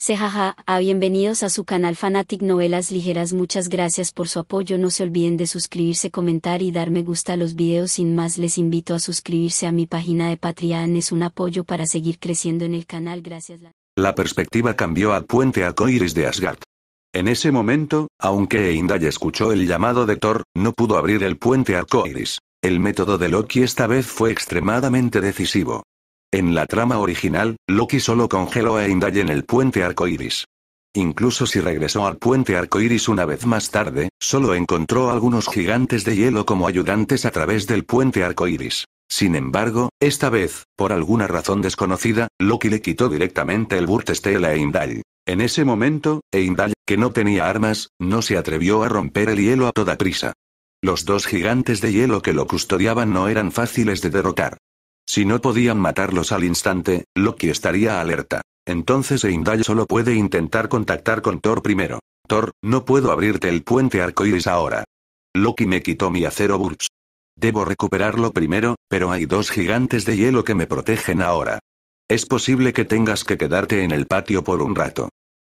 Sejaja, a ah, bienvenidos a su canal Fanatic Novelas Ligeras muchas gracias por su apoyo no se olviden de suscribirse comentar y dar me gusta a los videos sin más les invito a suscribirse a mi página de Patreon es un apoyo para seguir creciendo en el canal gracias la... perspectiva cambió al puente coiris de Asgard. En ese momento, aunque Eindal escuchó el llamado de Thor, no pudo abrir el puente coiris. El método de Loki esta vez fue extremadamente decisivo. En la trama original, Loki solo congeló a Indai en el puente arcoiris. Incluso si regresó al puente arcoiris una vez más tarde, solo encontró algunos gigantes de hielo como ayudantes a través del puente arcoiris. Sin embargo, esta vez, por alguna razón desconocida, Loki le quitó directamente el Burtestel a Eindal. En ese momento, Eindal, que no tenía armas, no se atrevió a romper el hielo a toda prisa. Los dos gigantes de hielo que lo custodiaban no eran fáciles de derrotar. Si no podían matarlos al instante, Loki estaría alerta. Entonces Eindal solo puede intentar contactar con Thor primero. Thor, no puedo abrirte el puente Iris ahora. Loki me quitó mi acero Burps. Debo recuperarlo primero, pero hay dos gigantes de hielo que me protegen ahora. Es posible que tengas que quedarte en el patio por un rato.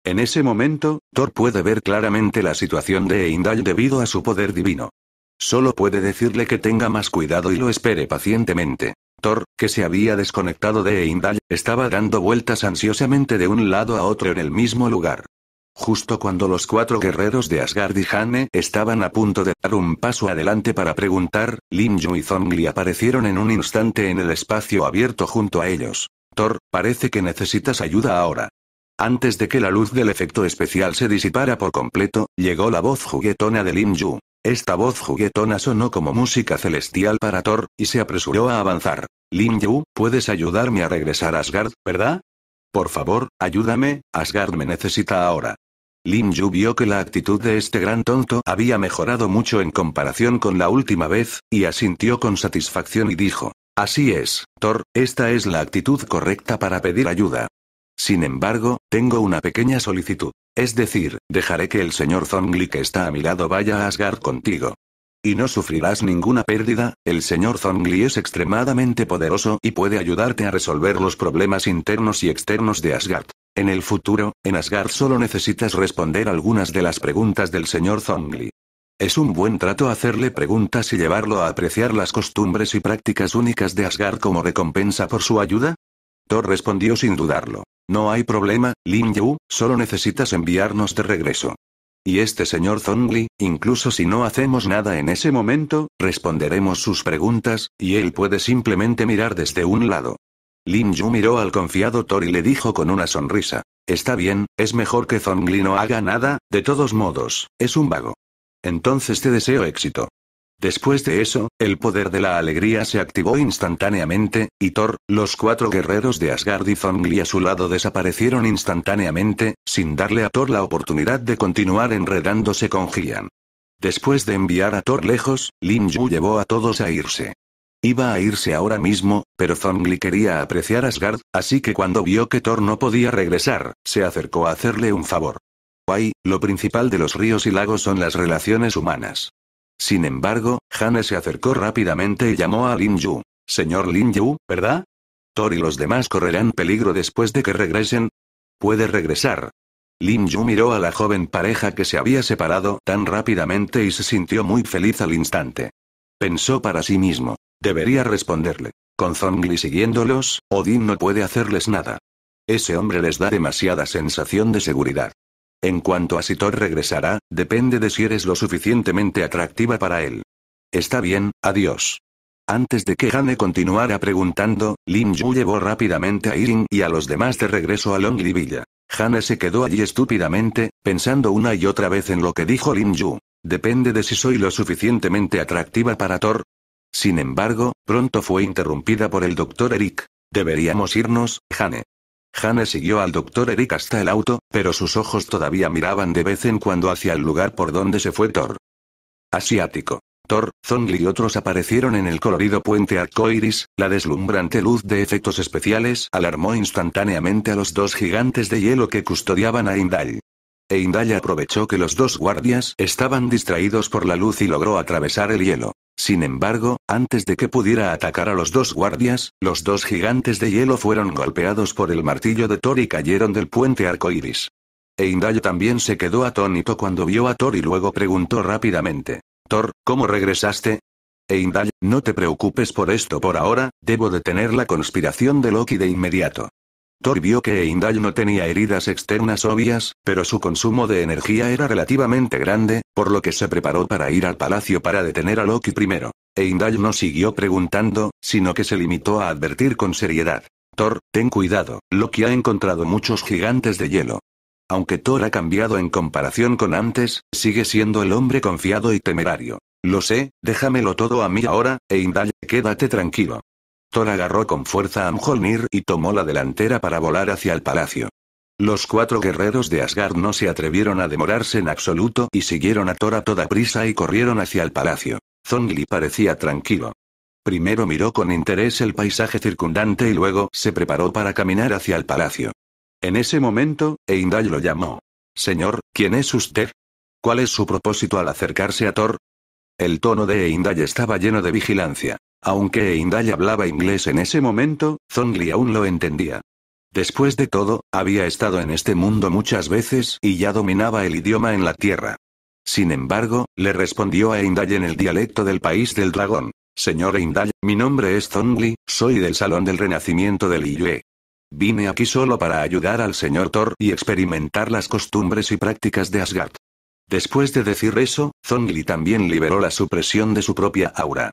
En ese momento, Thor puede ver claramente la situación de Eindal debido a su poder divino. Solo puede decirle que tenga más cuidado y lo espere pacientemente. Thor, que se había desconectado de Eindal, estaba dando vueltas ansiosamente de un lado a otro en el mismo lugar. Justo cuando los cuatro guerreros de Asgard y Hane estaban a punto de dar un paso adelante para preguntar, Lin Yu y Zongli aparecieron en un instante en el espacio abierto junto a ellos. Thor, parece que necesitas ayuda ahora. Antes de que la luz del efecto especial se disipara por completo, llegó la voz juguetona de Lin esta voz juguetona sonó como música celestial para Thor, y se apresuró a avanzar. Lin Yu, puedes ayudarme a regresar a Asgard, ¿verdad? Por favor, ayúdame, Asgard me necesita ahora. Lin Yu vio que la actitud de este gran tonto había mejorado mucho en comparación con la última vez, y asintió con satisfacción y dijo, Así es, Thor, esta es la actitud correcta para pedir ayuda. Sin embargo, tengo una pequeña solicitud. Es decir, dejaré que el señor Zongli que está a mi lado vaya a Asgard contigo. Y no sufrirás ninguna pérdida, el señor Zongli es extremadamente poderoso y puede ayudarte a resolver los problemas internos y externos de Asgard. En el futuro, en Asgard solo necesitas responder algunas de las preguntas del señor Zongli. Es un buen trato hacerle preguntas y llevarlo a apreciar las costumbres y prácticas únicas de Asgard como recompensa por su ayuda. Thor respondió sin dudarlo. No hay problema, Lin Yu, solo necesitas enviarnos de regreso. Y este señor Zongli, incluso si no hacemos nada en ese momento, responderemos sus preguntas, y él puede simplemente mirar desde un lado. Lin Yu miró al confiado Thor y le dijo con una sonrisa. Está bien, es mejor que Zongli no haga nada, de todos modos, es un vago. Entonces te deseo éxito. Después de eso, el poder de la alegría se activó instantáneamente, y Thor, los cuatro guerreros de Asgard y Zongli a su lado desaparecieron instantáneamente, sin darle a Thor la oportunidad de continuar enredándose con Gian. Después de enviar a Thor lejos, Lin Yu llevó a todos a irse. Iba a irse ahora mismo, pero Zongli quería apreciar Asgard, así que cuando vio que Thor no podía regresar, se acercó a hacerle un favor. Guay, lo principal de los ríos y lagos son las relaciones humanas. Sin embargo, Hane se acercó rápidamente y llamó a Lin Yu. Señor Lin Yu, ¿verdad? Thor y los demás correrán peligro después de que regresen. Puede regresar. Lin Yu miró a la joven pareja que se había separado tan rápidamente y se sintió muy feliz al instante. Pensó para sí mismo. Debería responderle. Con Zongli siguiéndolos, Odin no puede hacerles nada. Ese hombre les da demasiada sensación de seguridad. En cuanto a si Thor regresará, depende de si eres lo suficientemente atractiva para él. Está bien, adiós. Antes de que Hane continuara preguntando, Lin Yu llevó rápidamente a Irin y a los demás de regreso a Longley Villa. Hane se quedó allí estúpidamente, pensando una y otra vez en lo que dijo Lin Yu. Depende de si soy lo suficientemente atractiva para Thor. Sin embargo, pronto fue interrumpida por el doctor Eric. Deberíamos irnos, Hane. Hannah siguió al doctor Eric hasta el auto, pero sus ojos todavía miraban de vez en cuando hacia el lugar por donde se fue Thor. Asiático. Thor, Zongli y otros aparecieron en el colorido puente arcoiris, la deslumbrante luz de efectos especiales alarmó instantáneamente a los dos gigantes de hielo que custodiaban a Indal. E aprovechó que los dos guardias estaban distraídos por la luz y logró atravesar el hielo. Sin embargo, antes de que pudiera atacar a los dos guardias, los dos gigantes de hielo fueron golpeados por el martillo de Thor y cayeron del puente arcoíris. Eindal también se quedó atónito cuando vio a Thor y luego preguntó rápidamente. Thor, ¿cómo regresaste? Eindal, no te preocupes por esto por ahora, debo detener la conspiración de Loki de inmediato. Thor vio que Eindal no tenía heridas externas obvias, pero su consumo de energía era relativamente grande, por lo que se preparó para ir al palacio para detener a Loki primero. Eindal no siguió preguntando, sino que se limitó a advertir con seriedad. Thor, ten cuidado, Loki ha encontrado muchos gigantes de hielo. Aunque Thor ha cambiado en comparación con antes, sigue siendo el hombre confiado y temerario. Lo sé, déjamelo todo a mí ahora, Eindal, quédate tranquilo. Thor agarró con fuerza a Mjolnir y tomó la delantera para volar hacia el palacio. Los cuatro guerreros de Asgard no se atrevieron a demorarse en absoluto y siguieron a Thor a toda prisa y corrieron hacia el palacio. Zongli parecía tranquilo. Primero miró con interés el paisaje circundante y luego se preparó para caminar hacia el palacio. En ese momento, Einday lo llamó. Señor, ¿quién es usted? ¿Cuál es su propósito al acercarse a Thor? El tono de Einday estaba lleno de vigilancia. Aunque Indai hablaba inglés en ese momento, Zongli aún lo entendía. Después de todo, había estado en este mundo muchas veces y ya dominaba el idioma en la Tierra. Sin embargo, le respondió a Indai en el dialecto del país del dragón. Señor Indai, mi nombre es Zongli, soy del Salón del Renacimiento del Liyue. Vine aquí solo para ayudar al señor Thor y experimentar las costumbres y prácticas de Asgard. Después de decir eso, Zongli también liberó la supresión de su propia aura.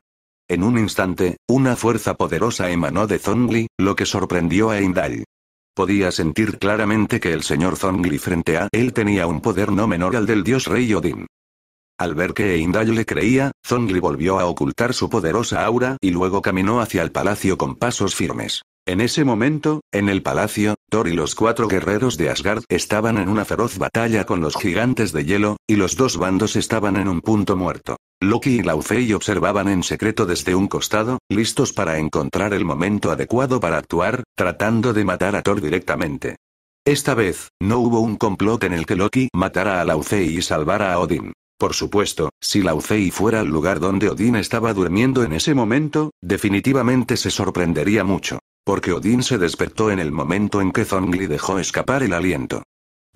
En un instante, una fuerza poderosa emanó de Zongli, lo que sorprendió a Indal. Podía sentir claramente que el señor Zongli frente a él tenía un poder no menor al del dios rey Odín. Al ver que Eindal le creía, Zongli volvió a ocultar su poderosa aura y luego caminó hacia el palacio con pasos firmes. En ese momento, en el palacio, Thor y los cuatro guerreros de Asgard estaban en una feroz batalla con los gigantes de hielo, y los dos bandos estaban en un punto muerto. Loki y Laufey observaban en secreto desde un costado, listos para encontrar el momento adecuado para actuar, tratando de matar a Thor directamente. Esta vez, no hubo un complot en el que Loki matara a Laufey y salvara a Odin. Por supuesto, si Laufey fuera al lugar donde Odin estaba durmiendo en ese momento, definitivamente se sorprendería mucho. Porque Odin se despertó en el momento en que Zongli dejó escapar el aliento.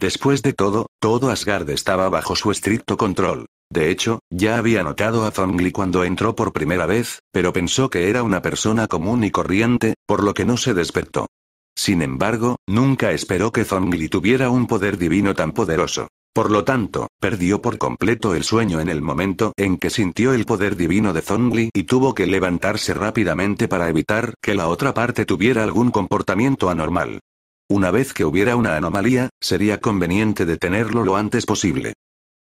Después de todo, todo Asgard estaba bajo su estricto control. De hecho, ya había notado a Zongli cuando entró por primera vez, pero pensó que era una persona común y corriente, por lo que no se despertó. Sin embargo, nunca esperó que Zongli tuviera un poder divino tan poderoso. Por lo tanto, perdió por completo el sueño en el momento en que sintió el poder divino de Zongli y tuvo que levantarse rápidamente para evitar que la otra parte tuviera algún comportamiento anormal. Una vez que hubiera una anomalía, sería conveniente detenerlo lo antes posible.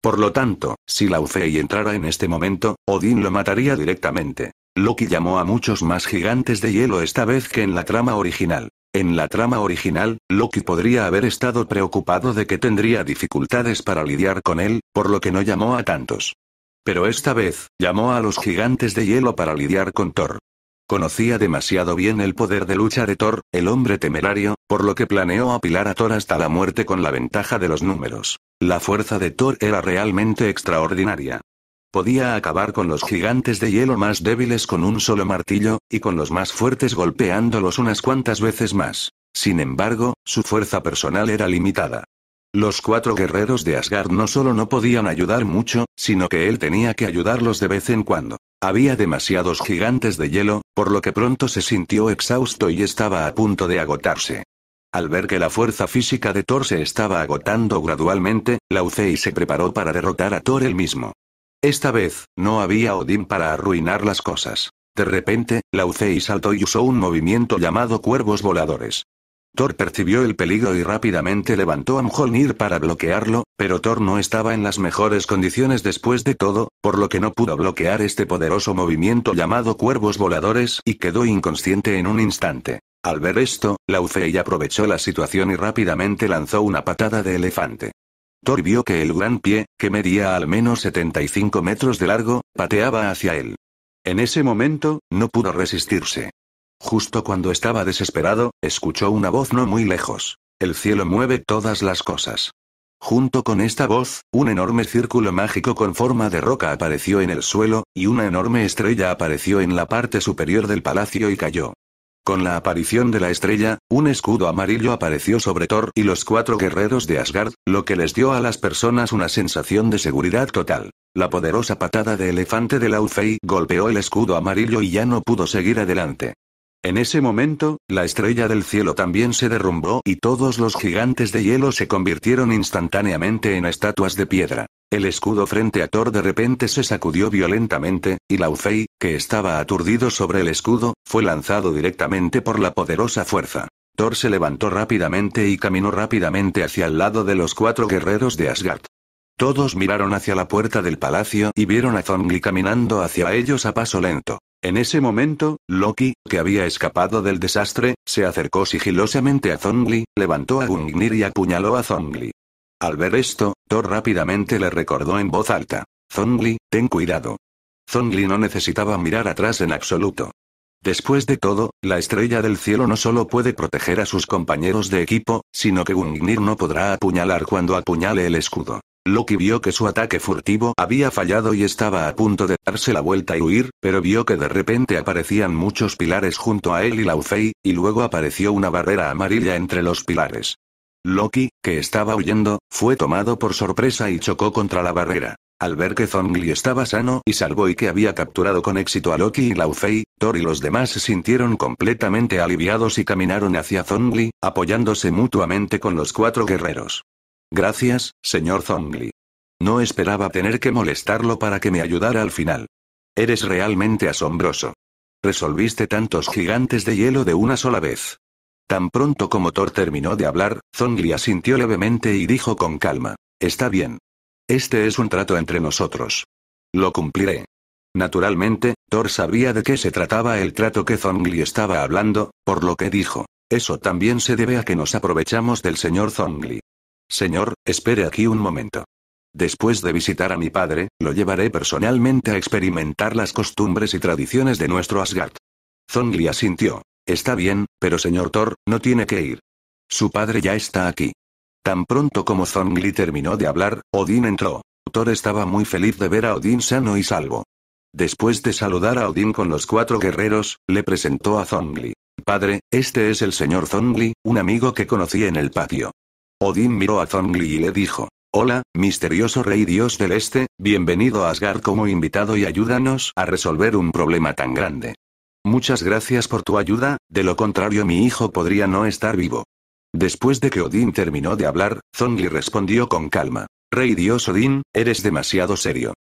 Por lo tanto, si Laufey entrara en este momento, Odín lo mataría directamente. Loki llamó a muchos más gigantes de hielo esta vez que en la trama original. En la trama original, Loki podría haber estado preocupado de que tendría dificultades para lidiar con él, por lo que no llamó a tantos. Pero esta vez, llamó a los gigantes de hielo para lidiar con Thor. Conocía demasiado bien el poder de lucha de Thor, el hombre temerario, por lo que planeó apilar a Thor hasta la muerte con la ventaja de los números. La fuerza de Thor era realmente extraordinaria. Podía acabar con los gigantes de hielo más débiles con un solo martillo, y con los más fuertes golpeándolos unas cuantas veces más. Sin embargo, su fuerza personal era limitada. Los cuatro guerreros de Asgard no solo no podían ayudar mucho, sino que él tenía que ayudarlos de vez en cuando. Había demasiados gigantes de hielo, por lo que pronto se sintió exhausto y estaba a punto de agotarse. Al ver que la fuerza física de Thor se estaba agotando gradualmente, Laucei se preparó para derrotar a Thor él mismo. Esta vez, no había Odín para arruinar las cosas. De repente, Laucei saltó y usó un movimiento llamado Cuervos Voladores. Thor percibió el peligro y rápidamente levantó a Mjolnir para bloquearlo, pero Thor no estaba en las mejores condiciones después de todo, por lo que no pudo bloquear este poderoso movimiento llamado cuervos voladores y quedó inconsciente en un instante. Al ver esto, Laufey aprovechó la situación y rápidamente lanzó una patada de elefante. Thor vio que el gran pie, que medía al menos 75 metros de largo, pateaba hacia él. En ese momento, no pudo resistirse. Justo cuando estaba desesperado, escuchó una voz no muy lejos. El cielo mueve todas las cosas. Junto con esta voz, un enorme círculo mágico con forma de roca apareció en el suelo, y una enorme estrella apareció en la parte superior del palacio y cayó. Con la aparición de la estrella, un escudo amarillo apareció sobre Thor y los cuatro guerreros de Asgard, lo que les dio a las personas una sensación de seguridad total. La poderosa patada de elefante de Laufey golpeó el escudo amarillo y ya no pudo seguir adelante. En ese momento, la estrella del cielo también se derrumbó y todos los gigantes de hielo se convirtieron instantáneamente en estatuas de piedra. El escudo frente a Thor de repente se sacudió violentamente, y Laufey, que estaba aturdido sobre el escudo, fue lanzado directamente por la poderosa fuerza. Thor se levantó rápidamente y caminó rápidamente hacia el lado de los cuatro guerreros de Asgard. Todos miraron hacia la puerta del palacio y vieron a Zongli caminando hacia ellos a paso lento. En ese momento, Loki, que había escapado del desastre, se acercó sigilosamente a Zongli, levantó a Gungnir y apuñaló a Zongli. Al ver esto, Thor rápidamente le recordó en voz alta. Zongli, ten cuidado. Zongli no necesitaba mirar atrás en absoluto. Después de todo, la estrella del cielo no solo puede proteger a sus compañeros de equipo, sino que Gungnir no podrá apuñalar cuando apuñale el escudo. Loki vio que su ataque furtivo había fallado y estaba a punto de darse la vuelta y huir, pero vio que de repente aparecían muchos pilares junto a él y Laufey, y luego apareció una barrera amarilla entre los pilares. Loki, que estaba huyendo, fue tomado por sorpresa y chocó contra la barrera. Al ver que Zongli estaba sano y salvo y que había capturado con éxito a Loki y Laufey, Thor y los demás se sintieron completamente aliviados y caminaron hacia Zongli, apoyándose mutuamente con los cuatro guerreros. Gracias, señor Zongli. No esperaba tener que molestarlo para que me ayudara al final. Eres realmente asombroso. Resolviste tantos gigantes de hielo de una sola vez. Tan pronto como Thor terminó de hablar, Zongli asintió levemente y dijo con calma. Está bien. Este es un trato entre nosotros. Lo cumpliré. Naturalmente, Thor sabía de qué se trataba el trato que Zongli estaba hablando, por lo que dijo. Eso también se debe a que nos aprovechamos del señor Zongli. Señor, espere aquí un momento. Después de visitar a mi padre, lo llevaré personalmente a experimentar las costumbres y tradiciones de nuestro Asgard. Zongli asintió. Está bien, pero señor Thor, no tiene que ir. Su padre ya está aquí. Tan pronto como Zongli terminó de hablar, Odín entró. Thor estaba muy feliz de ver a Odín sano y salvo. Después de saludar a Odín con los cuatro guerreros, le presentó a Zongli. Padre, este es el señor Zongli, un amigo que conocí en el patio. Odín miró a Zongli y le dijo. Hola, misterioso rey dios del este, bienvenido a Asgard como invitado y ayúdanos a resolver un problema tan grande. Muchas gracias por tu ayuda, de lo contrario mi hijo podría no estar vivo. Después de que Odín terminó de hablar, Zongli respondió con calma. Rey Dios Odín, eres demasiado serio.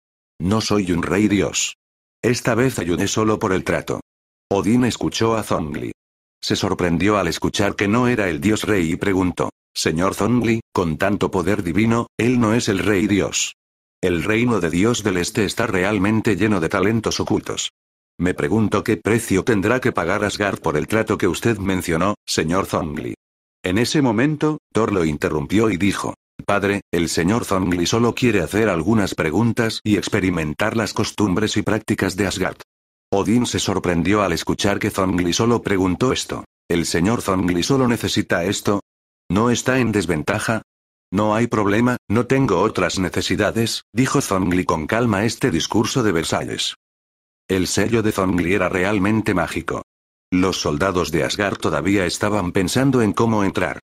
No soy un rey Dios. Esta vez ayudé solo por el trato. Odín escuchó a Zongli. Se sorprendió al escuchar que no era el Dios Rey y preguntó. Señor Zongli, con tanto poder divino, él no es el rey Dios. El reino de Dios del Este está realmente lleno de talentos ocultos. Me pregunto qué precio tendrá que pagar Asgard por el trato que usted mencionó, señor Zongli. En ese momento, Thor lo interrumpió y dijo, Padre, el señor Zongli solo quiere hacer algunas preguntas y experimentar las costumbres y prácticas de Asgard. Odín se sorprendió al escuchar que Zongli solo preguntó esto. El señor Zongli solo necesita esto, no está en desventaja, no hay problema, no tengo otras necesidades, dijo Zongli con calma este discurso de Versalles. El sello de Zongli era realmente mágico. Los soldados de Asgard todavía estaban pensando en cómo entrar.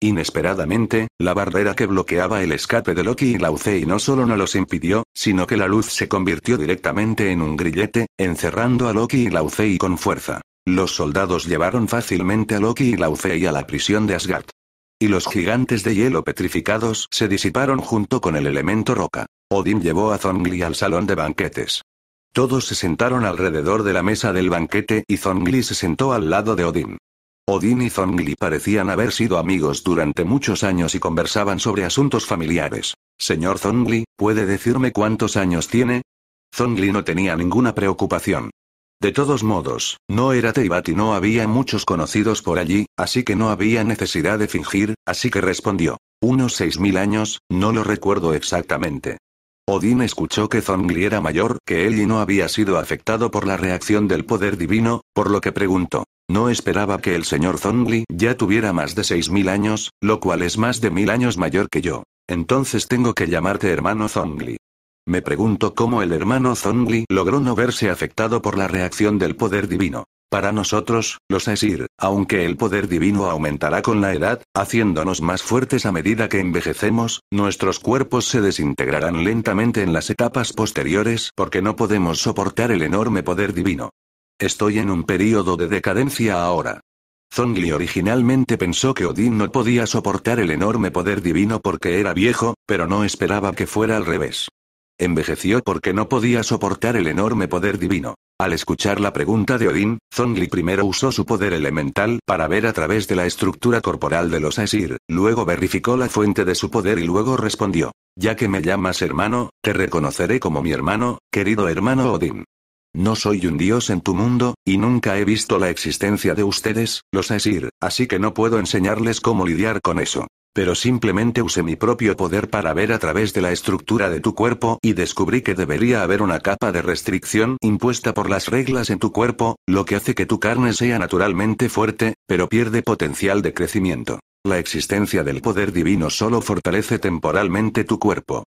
Inesperadamente, la barrera que bloqueaba el escape de Loki y Laucei no solo no los impidió, sino que la luz se convirtió directamente en un grillete, encerrando a Loki y Laucei con fuerza. Los soldados llevaron fácilmente a Loki y Laucei a la prisión de Asgard y los gigantes de hielo petrificados se disiparon junto con el elemento roca. Odín llevó a Zongli al salón de banquetes. Todos se sentaron alrededor de la mesa del banquete y Zongli se sentó al lado de Odín. Odín y Zongli parecían haber sido amigos durante muchos años y conversaban sobre asuntos familiares. Señor Zongli, ¿puede decirme cuántos años tiene? Zongli no tenía ninguna preocupación. De todos modos, no era Teibat y no había muchos conocidos por allí, así que no había necesidad de fingir, así que respondió. Unos seis mil años, no lo recuerdo exactamente. Odín escuchó que Zongli era mayor que él y no había sido afectado por la reacción del poder divino, por lo que preguntó. No esperaba que el señor Zongli ya tuviera más de seis mil años, lo cual es más de mil años mayor que yo. Entonces tengo que llamarte hermano Zongli. Me pregunto cómo el hermano Zongli logró no verse afectado por la reacción del poder divino. Para nosotros, los esir, aunque el poder divino aumentará con la edad, haciéndonos más fuertes a medida que envejecemos, nuestros cuerpos se desintegrarán lentamente en las etapas posteriores porque no podemos soportar el enorme poder divino. Estoy en un período de decadencia ahora. Zongli originalmente pensó que Odin no podía soportar el enorme poder divino porque era viejo, pero no esperaba que fuera al revés. Envejeció porque no podía soportar el enorme poder divino. Al escuchar la pregunta de Odín, Zongli primero usó su poder elemental para ver a través de la estructura corporal de los Asir, luego verificó la fuente de su poder y luego respondió, ya que me llamas hermano, te reconoceré como mi hermano, querido hermano Odín. No soy un dios en tu mundo, y nunca he visto la existencia de ustedes, los Asir, así que no puedo enseñarles cómo lidiar con eso. Pero simplemente usé mi propio poder para ver a través de la estructura de tu cuerpo y descubrí que debería haber una capa de restricción impuesta por las reglas en tu cuerpo, lo que hace que tu carne sea naturalmente fuerte, pero pierde potencial de crecimiento. La existencia del poder divino solo fortalece temporalmente tu cuerpo.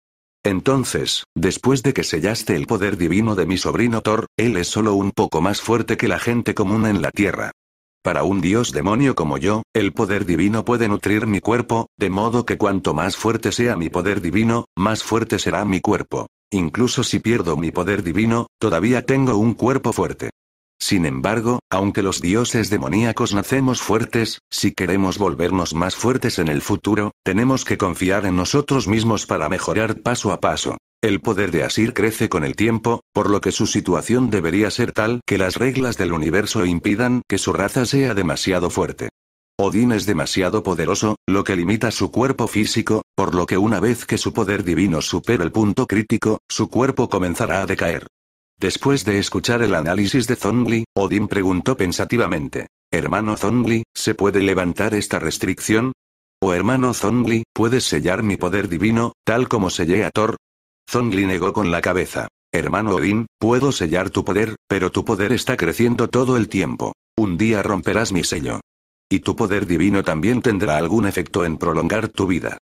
Entonces, después de que sellaste el poder divino de mi sobrino Thor, él es solo un poco más fuerte que la gente común en la Tierra. Para un dios demonio como yo, el poder divino puede nutrir mi cuerpo, de modo que cuanto más fuerte sea mi poder divino, más fuerte será mi cuerpo. Incluso si pierdo mi poder divino, todavía tengo un cuerpo fuerte. Sin embargo, aunque los dioses demoníacos nacemos fuertes, si queremos volvernos más fuertes en el futuro, tenemos que confiar en nosotros mismos para mejorar paso a paso. El poder de Asir crece con el tiempo, por lo que su situación debería ser tal que las reglas del universo impidan que su raza sea demasiado fuerte. Odín es demasiado poderoso, lo que limita su cuerpo físico, por lo que una vez que su poder divino supera el punto crítico, su cuerpo comenzará a decaer. Después de escuchar el análisis de Zongli, Odín preguntó pensativamente, Hermano Zongli, ¿se puede levantar esta restricción? O hermano Zongli, ¿puedes sellar mi poder divino, tal como sellé a Thor? Zongli negó con la cabeza. Hermano Odin, puedo sellar tu poder, pero tu poder está creciendo todo el tiempo. Un día romperás mi sello. Y tu poder divino también tendrá algún efecto en prolongar tu vida.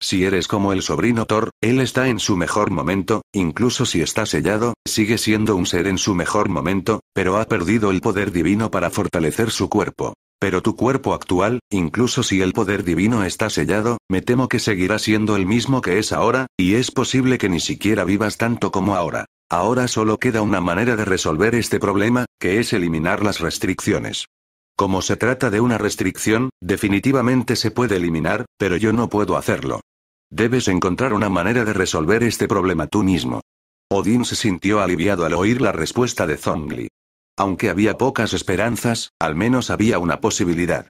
Si eres como el sobrino Thor, él está en su mejor momento, incluso si está sellado, sigue siendo un ser en su mejor momento, pero ha perdido el poder divino para fortalecer su cuerpo. Pero tu cuerpo actual, incluso si el poder divino está sellado, me temo que seguirá siendo el mismo que es ahora, y es posible que ni siquiera vivas tanto como ahora. Ahora solo queda una manera de resolver este problema, que es eliminar las restricciones. Como se trata de una restricción, definitivamente se puede eliminar, pero yo no puedo hacerlo. Debes encontrar una manera de resolver este problema tú mismo. Odin se sintió aliviado al oír la respuesta de Zongli. Aunque había pocas esperanzas, al menos había una posibilidad.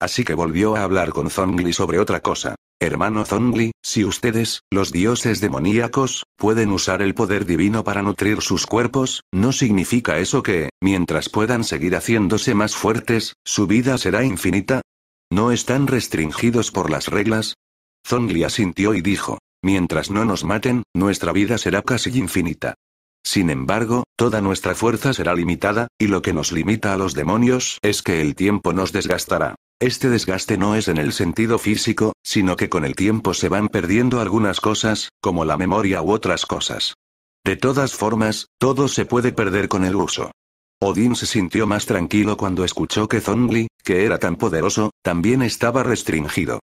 Así que volvió a hablar con Zongli sobre otra cosa. Hermano Zongli, si ustedes, los dioses demoníacos, pueden usar el poder divino para nutrir sus cuerpos, ¿no significa eso que, mientras puedan seguir haciéndose más fuertes, su vida será infinita? ¿No están restringidos por las reglas? Zongli asintió y dijo, mientras no nos maten, nuestra vida será casi infinita. Sin embargo, toda nuestra fuerza será limitada, y lo que nos limita a los demonios es que el tiempo nos desgastará. Este desgaste no es en el sentido físico, sino que con el tiempo se van perdiendo algunas cosas, como la memoria u otras cosas. De todas formas, todo se puede perder con el uso. Odín se sintió más tranquilo cuando escuchó que Zongli, que era tan poderoso, también estaba restringido.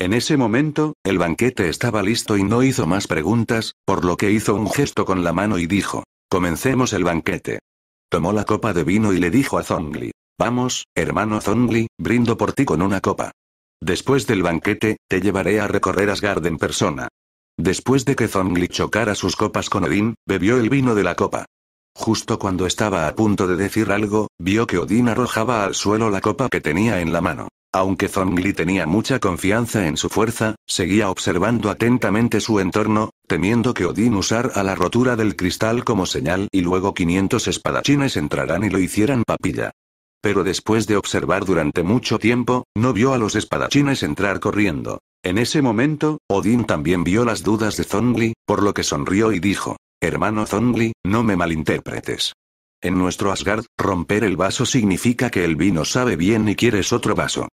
En ese momento, el banquete estaba listo y no hizo más preguntas, por lo que hizo un gesto con la mano y dijo, Comencemos el banquete. Tomó la copa de vino y le dijo a Zongli, Vamos, hermano Zongli, brindo por ti con una copa. Después del banquete, te llevaré a recorrer Asgard en persona. Después de que Zongli chocara sus copas con Odín, bebió el vino de la copa. Justo cuando estaba a punto de decir algo, vio que Odín arrojaba al suelo la copa que tenía en la mano. Aunque Zongli tenía mucha confianza en su fuerza, seguía observando atentamente su entorno, temiendo que Odín usara la rotura del cristal como señal y luego 500 espadachines entrarán y lo hicieran papilla. Pero después de observar durante mucho tiempo, no vio a los espadachines entrar corriendo. En ese momento, Odín también vio las dudas de Zongli, por lo que sonrió y dijo, Hermano Zongli, no me malinterpretes. En nuestro Asgard, romper el vaso significa que el vino sabe bien y quieres otro vaso.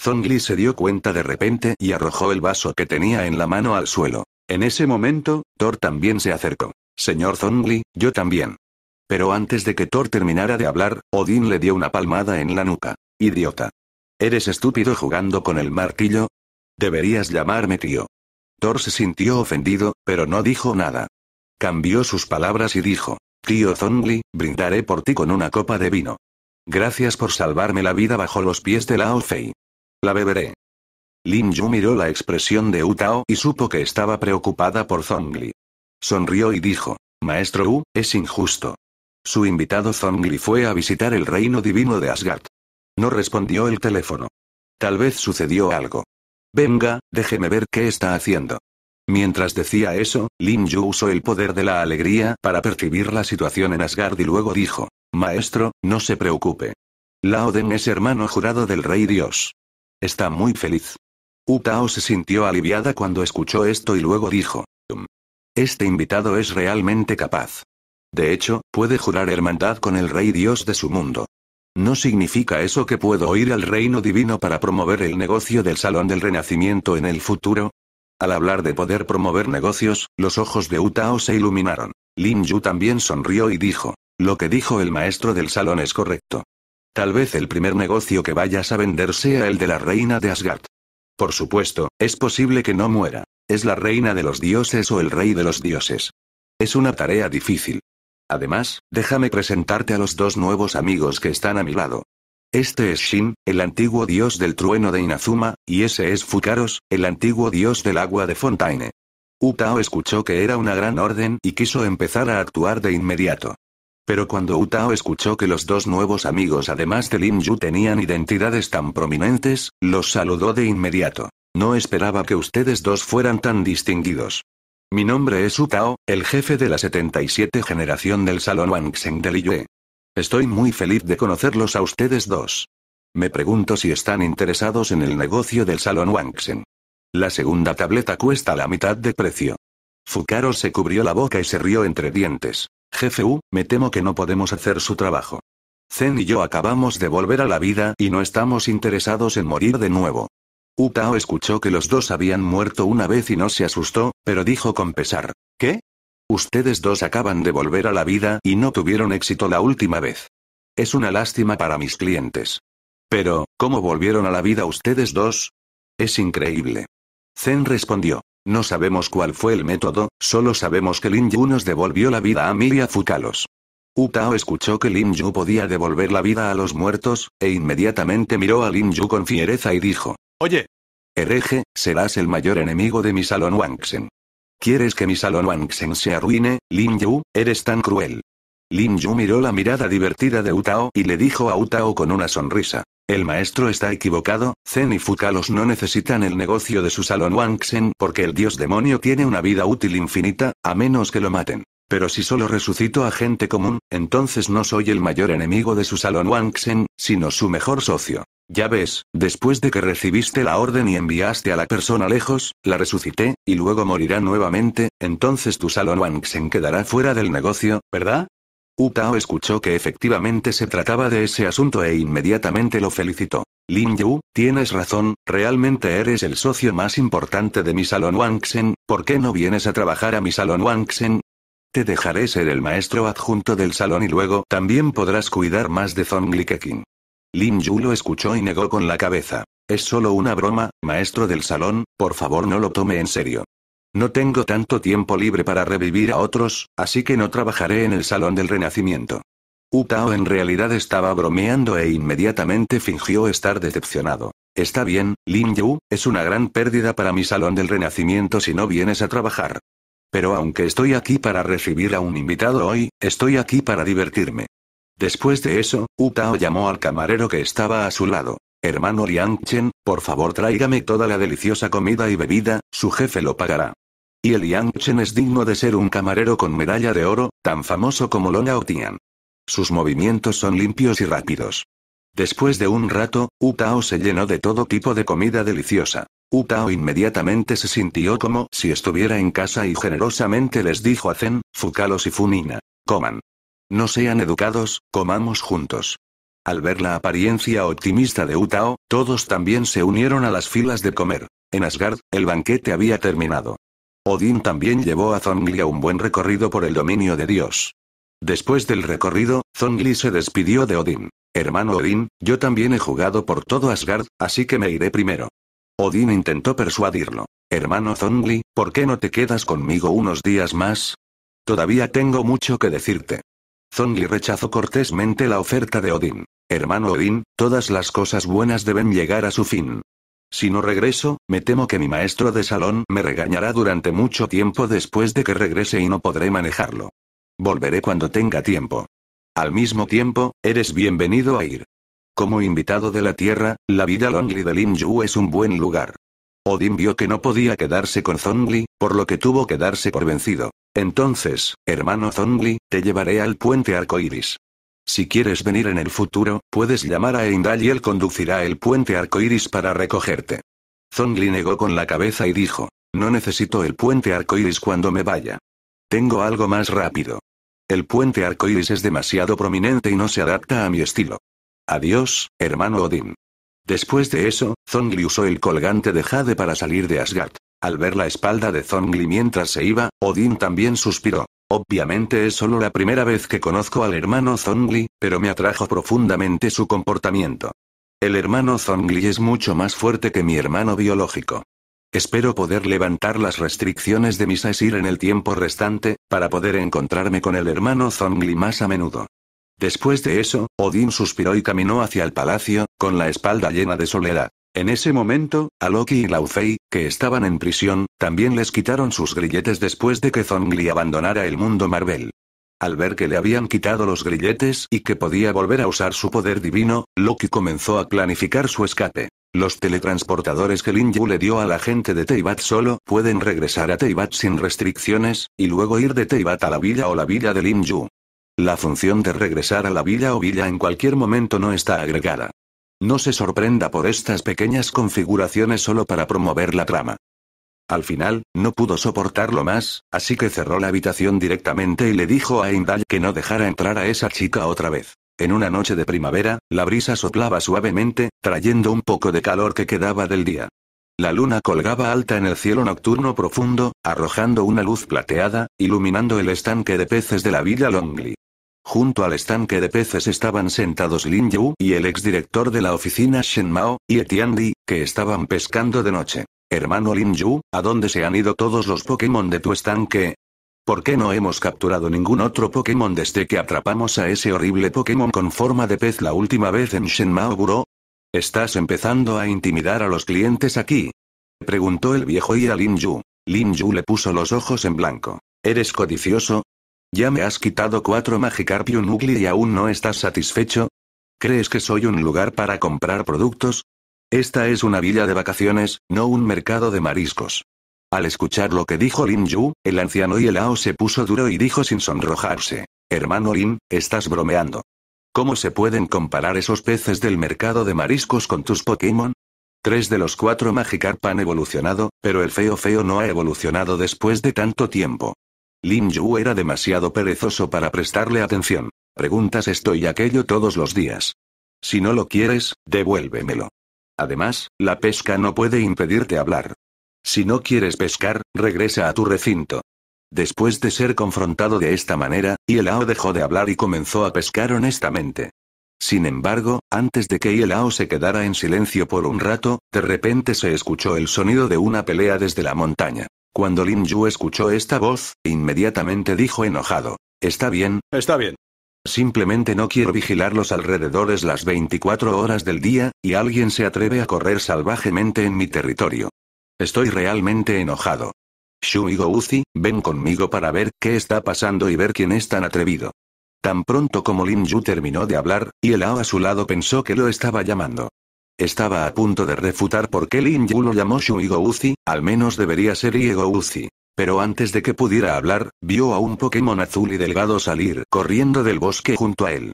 Zongli se dio cuenta de repente y arrojó el vaso que tenía en la mano al suelo. En ese momento, Thor también se acercó. Señor Zongli, yo también. Pero antes de que Thor terminara de hablar, Odín le dio una palmada en la nuca. Idiota. ¿Eres estúpido jugando con el martillo? Deberías llamarme tío. Thor se sintió ofendido, pero no dijo nada. Cambió sus palabras y dijo, Tío Zongli, brindaré por ti con una copa de vino. Gracias por salvarme la vida bajo los pies de Lao Fei. La beberé. Lin Yu miró la expresión de Tao y supo que estaba preocupada por Zongli. Sonrió y dijo, Maestro U, es injusto. Su invitado Zongli fue a visitar el reino divino de Asgard. No respondió el teléfono. Tal vez sucedió algo. Venga, déjeme ver qué está haciendo. Mientras decía eso, Lin Yu usó el poder de la alegría para percibir la situación en Asgard y luego dijo, Maestro, no se preocupe. Laoden es hermano jurado del rey Dios. Está muy feliz. Utao se sintió aliviada cuando escuchó esto y luego dijo. Mm, este invitado es realmente capaz. De hecho, puede jurar hermandad con el rey dios de su mundo. ¿No significa eso que puedo ir al reino divino para promover el negocio del Salón del Renacimiento en el futuro? Al hablar de poder promover negocios, los ojos de Utao se iluminaron. Lin Yu también sonrió y dijo, lo que dijo el maestro del salón es correcto. Tal vez el primer negocio que vayas a vender sea el de la reina de Asgard. Por supuesto, es posible que no muera. Es la reina de los dioses o el rey de los dioses. Es una tarea difícil. Además, déjame presentarte a los dos nuevos amigos que están a mi lado. Este es Shin, el antiguo dios del trueno de Inazuma, y ese es Fukaros, el antiguo dios del agua de Fontaine. Utao escuchó que era una gran orden y quiso empezar a actuar de inmediato. Pero cuando Utao escuchó que los dos nuevos amigos además de Lin Yu tenían identidades tan prominentes, los saludó de inmediato. No esperaba que ustedes dos fueran tan distinguidos. Mi nombre es Utao, el jefe de la 77 generación del Salón Wangsen. de Liyue. Estoy muy feliz de conocerlos a ustedes dos. Me pregunto si están interesados en el negocio del Salón Wangsen. La segunda tableta cuesta la mitad de precio. Fukaro se cubrió la boca y se rió entre dientes. Jefe U, me temo que no podemos hacer su trabajo. Zen y yo acabamos de volver a la vida y no estamos interesados en morir de nuevo. Utao escuchó que los dos habían muerto una vez y no se asustó, pero dijo con pesar. ¿Qué? Ustedes dos acaban de volver a la vida y no tuvieron éxito la última vez. Es una lástima para mis clientes. Pero, ¿cómo volvieron a la vida ustedes dos? Es increíble. Zen respondió. No sabemos cuál fue el método, solo sabemos que Lin Yu nos devolvió la vida a mí Fukalos. Utao escuchó que Lin Yu podía devolver la vida a los muertos, e inmediatamente miró a Lin Yu con fiereza y dijo: Oye. Hereje, serás el mayor enemigo de mi Salón Wangsen. ¿Quieres que mi Salón Wangsen se arruine, Lin Yu? Eres tan cruel. Lin Yu miró la mirada divertida de Utao y le dijo a Utao con una sonrisa: el maestro está equivocado, Zen y Fukalos no necesitan el negocio de su salón Wangsen porque el dios demonio tiene una vida útil infinita, a menos que lo maten. Pero si solo resucito a gente común, entonces no soy el mayor enemigo de su salón Wangsen, sino su mejor socio. Ya ves, después de que recibiste la orden y enviaste a la persona lejos, la resucité, y luego morirá nuevamente, entonces tu salón Wangsen quedará fuera del negocio, ¿verdad? Tao escuchó que efectivamente se trataba de ese asunto e inmediatamente lo felicitó. Lin Yu, tienes razón, realmente eres el socio más importante de mi salón Wangsen, ¿por qué no vienes a trabajar a mi salón Wangsen? Te dejaré ser el maestro adjunto del salón y luego también podrás cuidar más de Zong Likekin. Lin Yu lo escuchó y negó con la cabeza. Es solo una broma, maestro del salón, por favor no lo tome en serio. No tengo tanto tiempo libre para revivir a otros, así que no trabajaré en el Salón del Renacimiento. Utao en realidad estaba bromeando e inmediatamente fingió estar decepcionado. Está bien, Lin Yu, es una gran pérdida para mi Salón del Renacimiento si no vienes a trabajar. Pero aunque estoy aquí para recibir a un invitado hoy, estoy aquí para divertirme. Después de eso, Utao llamó al camarero que estaba a su lado. Hermano Liang Chen, por favor tráigame toda la deliciosa comida y bebida, su jefe lo pagará. Y el Yang Chen es digno de ser un camarero con medalla de oro, tan famoso como Lona Tian. Sus movimientos son limpios y rápidos. Después de un rato, U Tao se llenó de todo tipo de comida deliciosa. U Tao inmediatamente se sintió como si estuviera en casa y generosamente les dijo a Zen, Fucalos y Funina, coman. No sean educados, comamos juntos. Al ver la apariencia optimista de Utao, todos también se unieron a las filas de comer. En Asgard, el banquete había terminado. Odín también llevó a Zongli a un buen recorrido por el dominio de Dios. Después del recorrido, Zongli se despidió de Odín. Hermano Odín, yo también he jugado por todo Asgard, así que me iré primero. Odín intentó persuadirlo. Hermano Zongli, ¿por qué no te quedas conmigo unos días más? Todavía tengo mucho que decirte. Zongli rechazó cortésmente la oferta de Odín. Hermano Odin, todas las cosas buenas deben llegar a su fin. Si no regreso, me temo que mi maestro de salón me regañará durante mucho tiempo después de que regrese y no podré manejarlo. Volveré cuando tenga tiempo. Al mismo tiempo, eres bienvenido a ir. Como invitado de la Tierra, la vida longli de Lin Yu es un buen lugar. Odin vio que no podía quedarse con Zongli, por lo que tuvo que darse por vencido. Entonces, hermano Zongli, te llevaré al puente arcoiris. Si quieres venir en el futuro, puedes llamar a Eindal y él conducirá el puente arcoíris para recogerte. Zongli negó con la cabeza y dijo: No necesito el puente arcoíris cuando me vaya. Tengo algo más rápido. El puente arcoíris es demasiado prominente y no se adapta a mi estilo. Adiós, hermano Odín. Después de eso, Zongli usó el colgante de Jade para salir de Asgard. Al ver la espalda de Zongli mientras se iba, Odín también suspiró. Obviamente es solo la primera vez que conozco al hermano Zongli, pero me atrajo profundamente su comportamiento. El hermano Zongli es mucho más fuerte que mi hermano biológico. Espero poder levantar las restricciones de mis en el tiempo restante, para poder encontrarme con el hermano Zongli más a menudo. Después de eso, Odín suspiró y caminó hacia el palacio, con la espalda llena de soledad. En ese momento, a Loki y Laufey, que estaban en prisión, también les quitaron sus grilletes después de que Zongli abandonara el mundo Marvel. Al ver que le habían quitado los grilletes y que podía volver a usar su poder divino, Loki comenzó a planificar su escape. Los teletransportadores que Lin Yu le dio a la gente de Teibat solo pueden regresar a Teibat sin restricciones, y luego ir de Teibat a la villa o la villa de Lin Yu. La función de regresar a la villa o villa en cualquier momento no está agregada. No se sorprenda por estas pequeñas configuraciones solo para promover la trama. Al final, no pudo soportarlo más, así que cerró la habitación directamente y le dijo a Indal que no dejara entrar a esa chica otra vez. En una noche de primavera, la brisa soplaba suavemente, trayendo un poco de calor que quedaba del día. La luna colgaba alta en el cielo nocturno profundo, arrojando una luz plateada, iluminando el estanque de peces de la Villa Longley. Junto al estanque de peces estaban sentados Lin Yu y el exdirector de la oficina Shen Mao, y Etian que estaban pescando de noche. Hermano Lin Yu, ¿a dónde se han ido todos los Pokémon de tu estanque? ¿Por qué no hemos capturado ningún otro Pokémon desde que atrapamos a ese horrible Pokémon con forma de pez la última vez en Shen Mao, Buró? Estás empezando a intimidar a los clientes aquí. Preguntó el viejo y a Lin Yu. Lin Yu le puso los ojos en blanco. Eres codicioso, ¿Ya me has quitado cuatro un Ugly y aún no estás satisfecho? ¿Crees que soy un lugar para comprar productos? Esta es una villa de vacaciones, no un mercado de mariscos. Al escuchar lo que dijo Lin Yu, el anciano y el Ao se puso duro y dijo sin sonrojarse. Hermano Lin, estás bromeando. ¿Cómo se pueden comparar esos peces del mercado de mariscos con tus Pokémon? Tres de los cuatro Magikarp han evolucionado, pero el feo feo no ha evolucionado después de tanto tiempo. Lin Yu era demasiado perezoso para prestarle atención. Preguntas esto y aquello todos los días. Si no lo quieres, devuélvemelo. Además, la pesca no puede impedirte hablar. Si no quieres pescar, regresa a tu recinto. Después de ser confrontado de esta manera, Yelao dejó de hablar y comenzó a pescar honestamente. Sin embargo, antes de que Yelao se quedara en silencio por un rato, de repente se escuchó el sonido de una pelea desde la montaña. Cuando Lin Yu escuchó esta voz, inmediatamente dijo enojado. Está bien. Está bien. Simplemente no quiero vigilar los alrededores las 24 horas del día, y alguien se atreve a correr salvajemente en mi territorio. Estoy realmente enojado. Shu y Gouzi, ven conmigo para ver qué está pasando y ver quién es tan atrevido. Tan pronto como Lin Yu terminó de hablar, y el Ao a su lado pensó que lo estaba llamando. Estaba a punto de refutar por qué Lin Yu lo llamó Uzi, al menos debería ser Uzi. Pero antes de que pudiera hablar, vio a un Pokémon azul y delgado salir corriendo del bosque junto a él.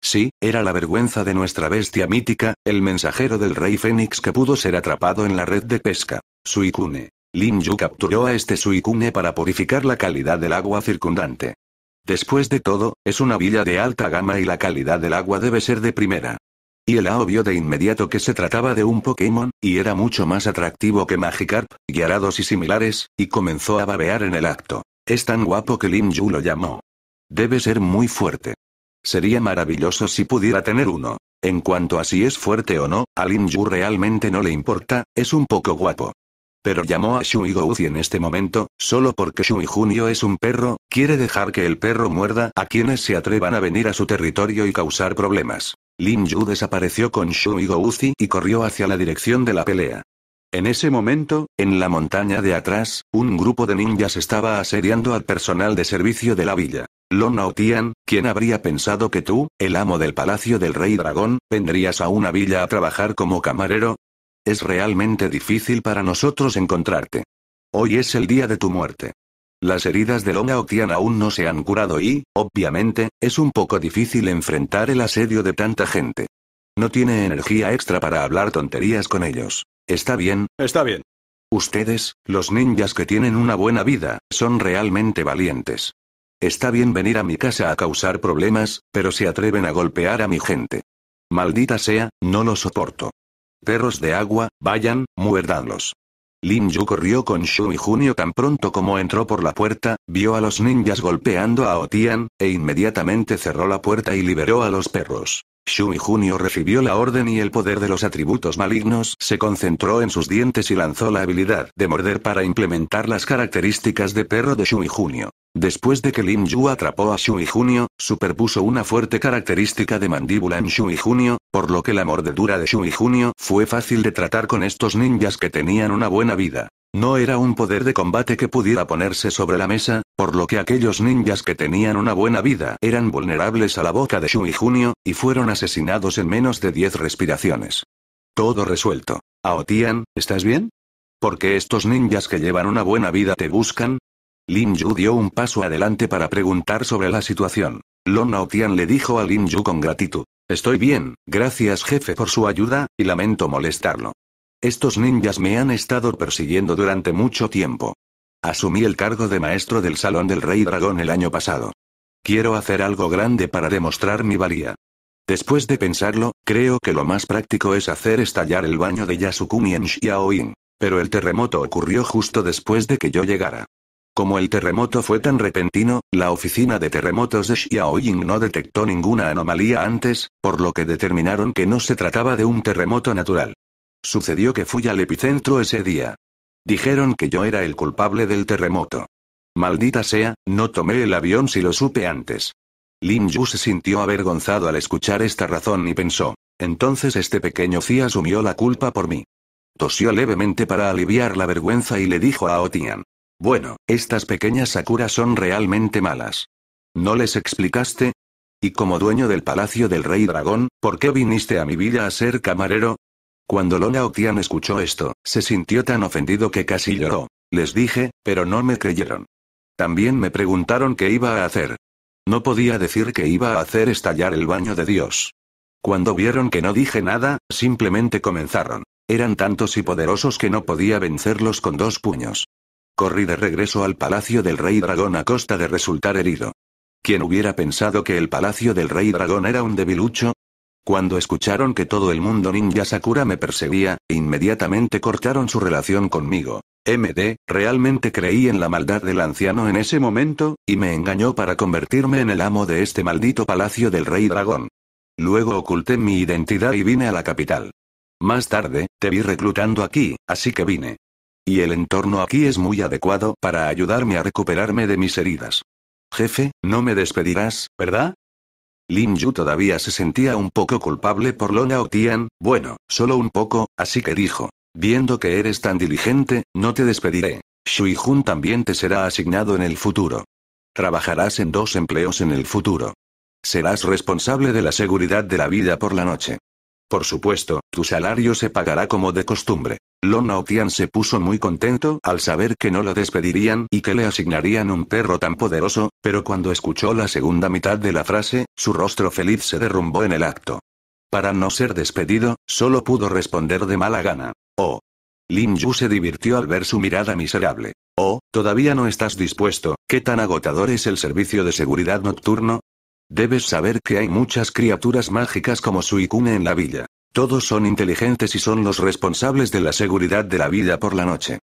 Sí, era la vergüenza de nuestra bestia mítica, el mensajero del rey Fénix que pudo ser atrapado en la red de pesca. Suikune. Lin Yu capturó a este Suikune para purificar la calidad del agua circundante. Después de todo, es una villa de alta gama y la calidad del agua debe ser de primera. Y Elao vio de inmediato que se trataba de un Pokémon, y era mucho más atractivo que Magikarp, Gyarados y similares, y comenzó a babear en el acto. Es tan guapo que Lim Yu lo llamó. Debe ser muy fuerte. Sería maravilloso si pudiera tener uno. En cuanto a si es fuerte o no, a Lim Yu realmente no le importa, es un poco guapo. Pero llamó a Shui Gouzi en este momento, solo porque Shui Junio es un perro, quiere dejar que el perro muerda a quienes se atrevan a venir a su territorio y causar problemas. Lin Yu desapareció con Shu y Gouzi y corrió hacia la dirección de la pelea. En ese momento, en la montaña de atrás, un grupo de ninjas estaba asediando al personal de servicio de la villa. Lona Tian, ¿quién habría pensado que tú, el amo del palacio del rey dragón, vendrías a una villa a trabajar como camarero? Es realmente difícil para nosotros encontrarte. Hoy es el día de tu muerte. Las heridas de Long aún no se han curado y, obviamente, es un poco difícil enfrentar el asedio de tanta gente. No tiene energía extra para hablar tonterías con ellos. ¿Está bien? Está bien. Ustedes, los ninjas que tienen una buena vida, son realmente valientes. Está bien venir a mi casa a causar problemas, pero se atreven a golpear a mi gente. Maldita sea, no lo soporto. Perros de agua, vayan, muérdanlos. Lin Yu corrió con Shu y Junio tan pronto como entró por la puerta, vio a los ninjas golpeando a Otian, e inmediatamente cerró la puerta y liberó a los perros. Shui Junio recibió la orden y el poder de los atributos malignos se concentró en sus dientes y lanzó la habilidad de morder para implementar las características de perro de Shui Junio. Después de que Lin Yu atrapó a Shui Junio, superpuso una fuerte característica de mandíbula en Shui Junio, por lo que la mordedura de Shui Junio fue fácil de tratar con estos ninjas que tenían una buena vida. No era un poder de combate que pudiera ponerse sobre la mesa, por lo que aquellos ninjas que tenían una buena vida eran vulnerables a la boca de y Junio, y fueron asesinados en menos de 10 respiraciones. Todo resuelto. Aotian, ¿estás bien? ¿Por qué estos ninjas que llevan una buena vida te buscan? Lin Yu dio un paso adelante para preguntar sobre la situación. Lon Aotian le dijo a Lin Yu con gratitud. Estoy bien, gracias jefe por su ayuda, y lamento molestarlo. Estos ninjas me han estado persiguiendo durante mucho tiempo. Asumí el cargo de maestro del Salón del Rey Dragón el año pasado. Quiero hacer algo grande para demostrar mi valía. Después de pensarlo, creo que lo más práctico es hacer estallar el baño de Yasukuni en Xiaoyin. Pero el terremoto ocurrió justo después de que yo llegara. Como el terremoto fue tan repentino, la oficina de terremotos de Xiaoying no detectó ninguna anomalía antes, por lo que determinaron que no se trataba de un terremoto natural. Sucedió que fui al epicentro ese día. Dijeron que yo era el culpable del terremoto. Maldita sea, no tomé el avión si lo supe antes. Lin Yu se sintió avergonzado al escuchar esta razón y pensó. Entonces este pequeño Cia asumió la culpa por mí. Tosió levemente para aliviar la vergüenza y le dijo a Otian. Oh bueno, estas pequeñas sakuras son realmente malas. ¿No les explicaste? Y como dueño del palacio del rey dragón, ¿por qué viniste a mi villa a ser camarero? Cuando Lona Octian escuchó esto, se sintió tan ofendido que casi lloró. Les dije, pero no me creyeron. También me preguntaron qué iba a hacer. No podía decir que iba a hacer estallar el baño de Dios. Cuando vieron que no dije nada, simplemente comenzaron. Eran tantos y poderosos que no podía vencerlos con dos puños. Corrí de regreso al palacio del rey dragón a costa de resultar herido. Quien hubiera pensado que el palacio del rey dragón era un debilucho, cuando escucharon que todo el mundo ninja Sakura me perseguía, inmediatamente cortaron su relación conmigo. MD, realmente creí en la maldad del anciano en ese momento, y me engañó para convertirme en el amo de este maldito palacio del rey dragón. Luego oculté mi identidad y vine a la capital. Más tarde, te vi reclutando aquí, así que vine. Y el entorno aquí es muy adecuado para ayudarme a recuperarme de mis heridas. Jefe, no me despedirás, ¿verdad? Lin Yu todavía se sentía un poco culpable por Lona Tian. bueno, solo un poco, así que dijo. Viendo que eres tan diligente, no te despediré. Shui Jun también te será asignado en el futuro. Trabajarás en dos empleos en el futuro. Serás responsable de la seguridad de la vida por la noche. Por supuesto, tu salario se pagará como de costumbre. Lo se puso muy contento al saber que no lo despedirían y que le asignarían un perro tan poderoso, pero cuando escuchó la segunda mitad de la frase, su rostro feliz se derrumbó en el acto. Para no ser despedido, solo pudo responder de mala gana. Oh. Lin Yu se divirtió al ver su mirada miserable. Oh, todavía no estás dispuesto, ¿qué tan agotador es el servicio de seguridad nocturno? Debes saber que hay muchas criaturas mágicas como Suikune en la villa. Todos son inteligentes y son los responsables de la seguridad de la villa por la noche.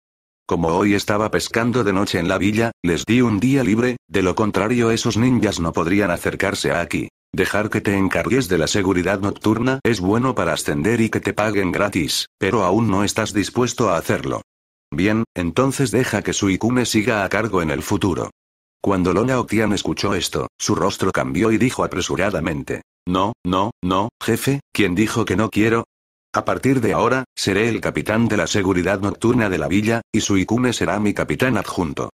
Como hoy estaba pescando de noche en la villa, les di un día libre, de lo contrario esos ninjas no podrían acercarse a aquí. Dejar que te encargues de la seguridad nocturna es bueno para ascender y que te paguen gratis, pero aún no estás dispuesto a hacerlo. Bien, entonces deja que Suikune siga a cargo en el futuro. Cuando Lona Octian escuchó esto, su rostro cambió y dijo apresuradamente. No, no, no, jefe, ¿quién dijo que no quiero? A partir de ahora, seré el capitán de la seguridad nocturna de la villa, y Suikune será mi capitán adjunto.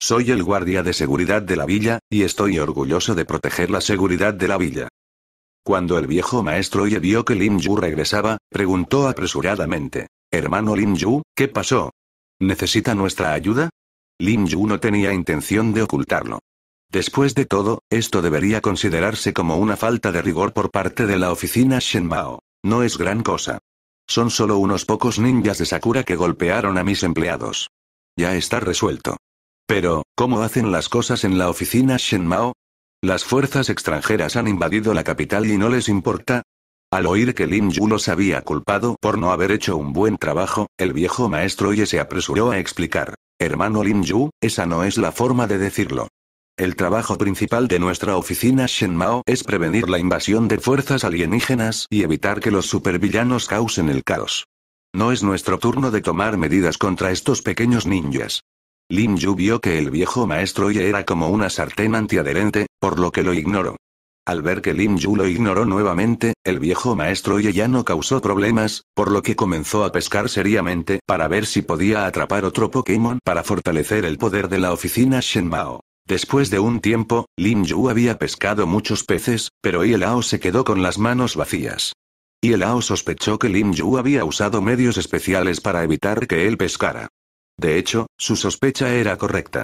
Soy el guardia de seguridad de la villa, y estoy orgulloso de proteger la seguridad de la villa. Cuando el viejo maestro Oye vio que Lin Yu regresaba, preguntó apresuradamente. Hermano Lin Yu, ¿qué pasó? ¿Necesita nuestra ayuda? Lim Yu no tenía intención de ocultarlo. Después de todo, esto debería considerarse como una falta de rigor por parte de la oficina Shenmao. No es gran cosa. Son solo unos pocos ninjas de Sakura que golpearon a mis empleados. Ya está resuelto. Pero, ¿cómo hacen las cosas en la oficina Shenmao? ¿Las fuerzas extranjeras han invadido la capital y no les importa? Al oír que Lin Yu los había culpado por no haber hecho un buen trabajo, el viejo maestro Ye se apresuró a explicar. Hermano Lin Yu, esa no es la forma de decirlo. El trabajo principal de nuestra oficina Mao es prevenir la invasión de fuerzas alienígenas y evitar que los supervillanos causen el caos. No es nuestro turno de tomar medidas contra estos pequeños ninjas. Lin Yu vio que el viejo maestro ya era como una sartén antiadherente, por lo que lo ignoró. Al ver que Lim Yu lo ignoró nuevamente, el viejo maestro Ye ya no causó problemas, por lo que comenzó a pescar seriamente para ver si podía atrapar otro Pokémon para fortalecer el poder de la oficina Shenmao. Después de un tiempo, Lim Yu había pescado muchos peces, pero Lao se quedó con las manos vacías. Lao sospechó que Lim Yu había usado medios especiales para evitar que él pescara. De hecho, su sospecha era correcta.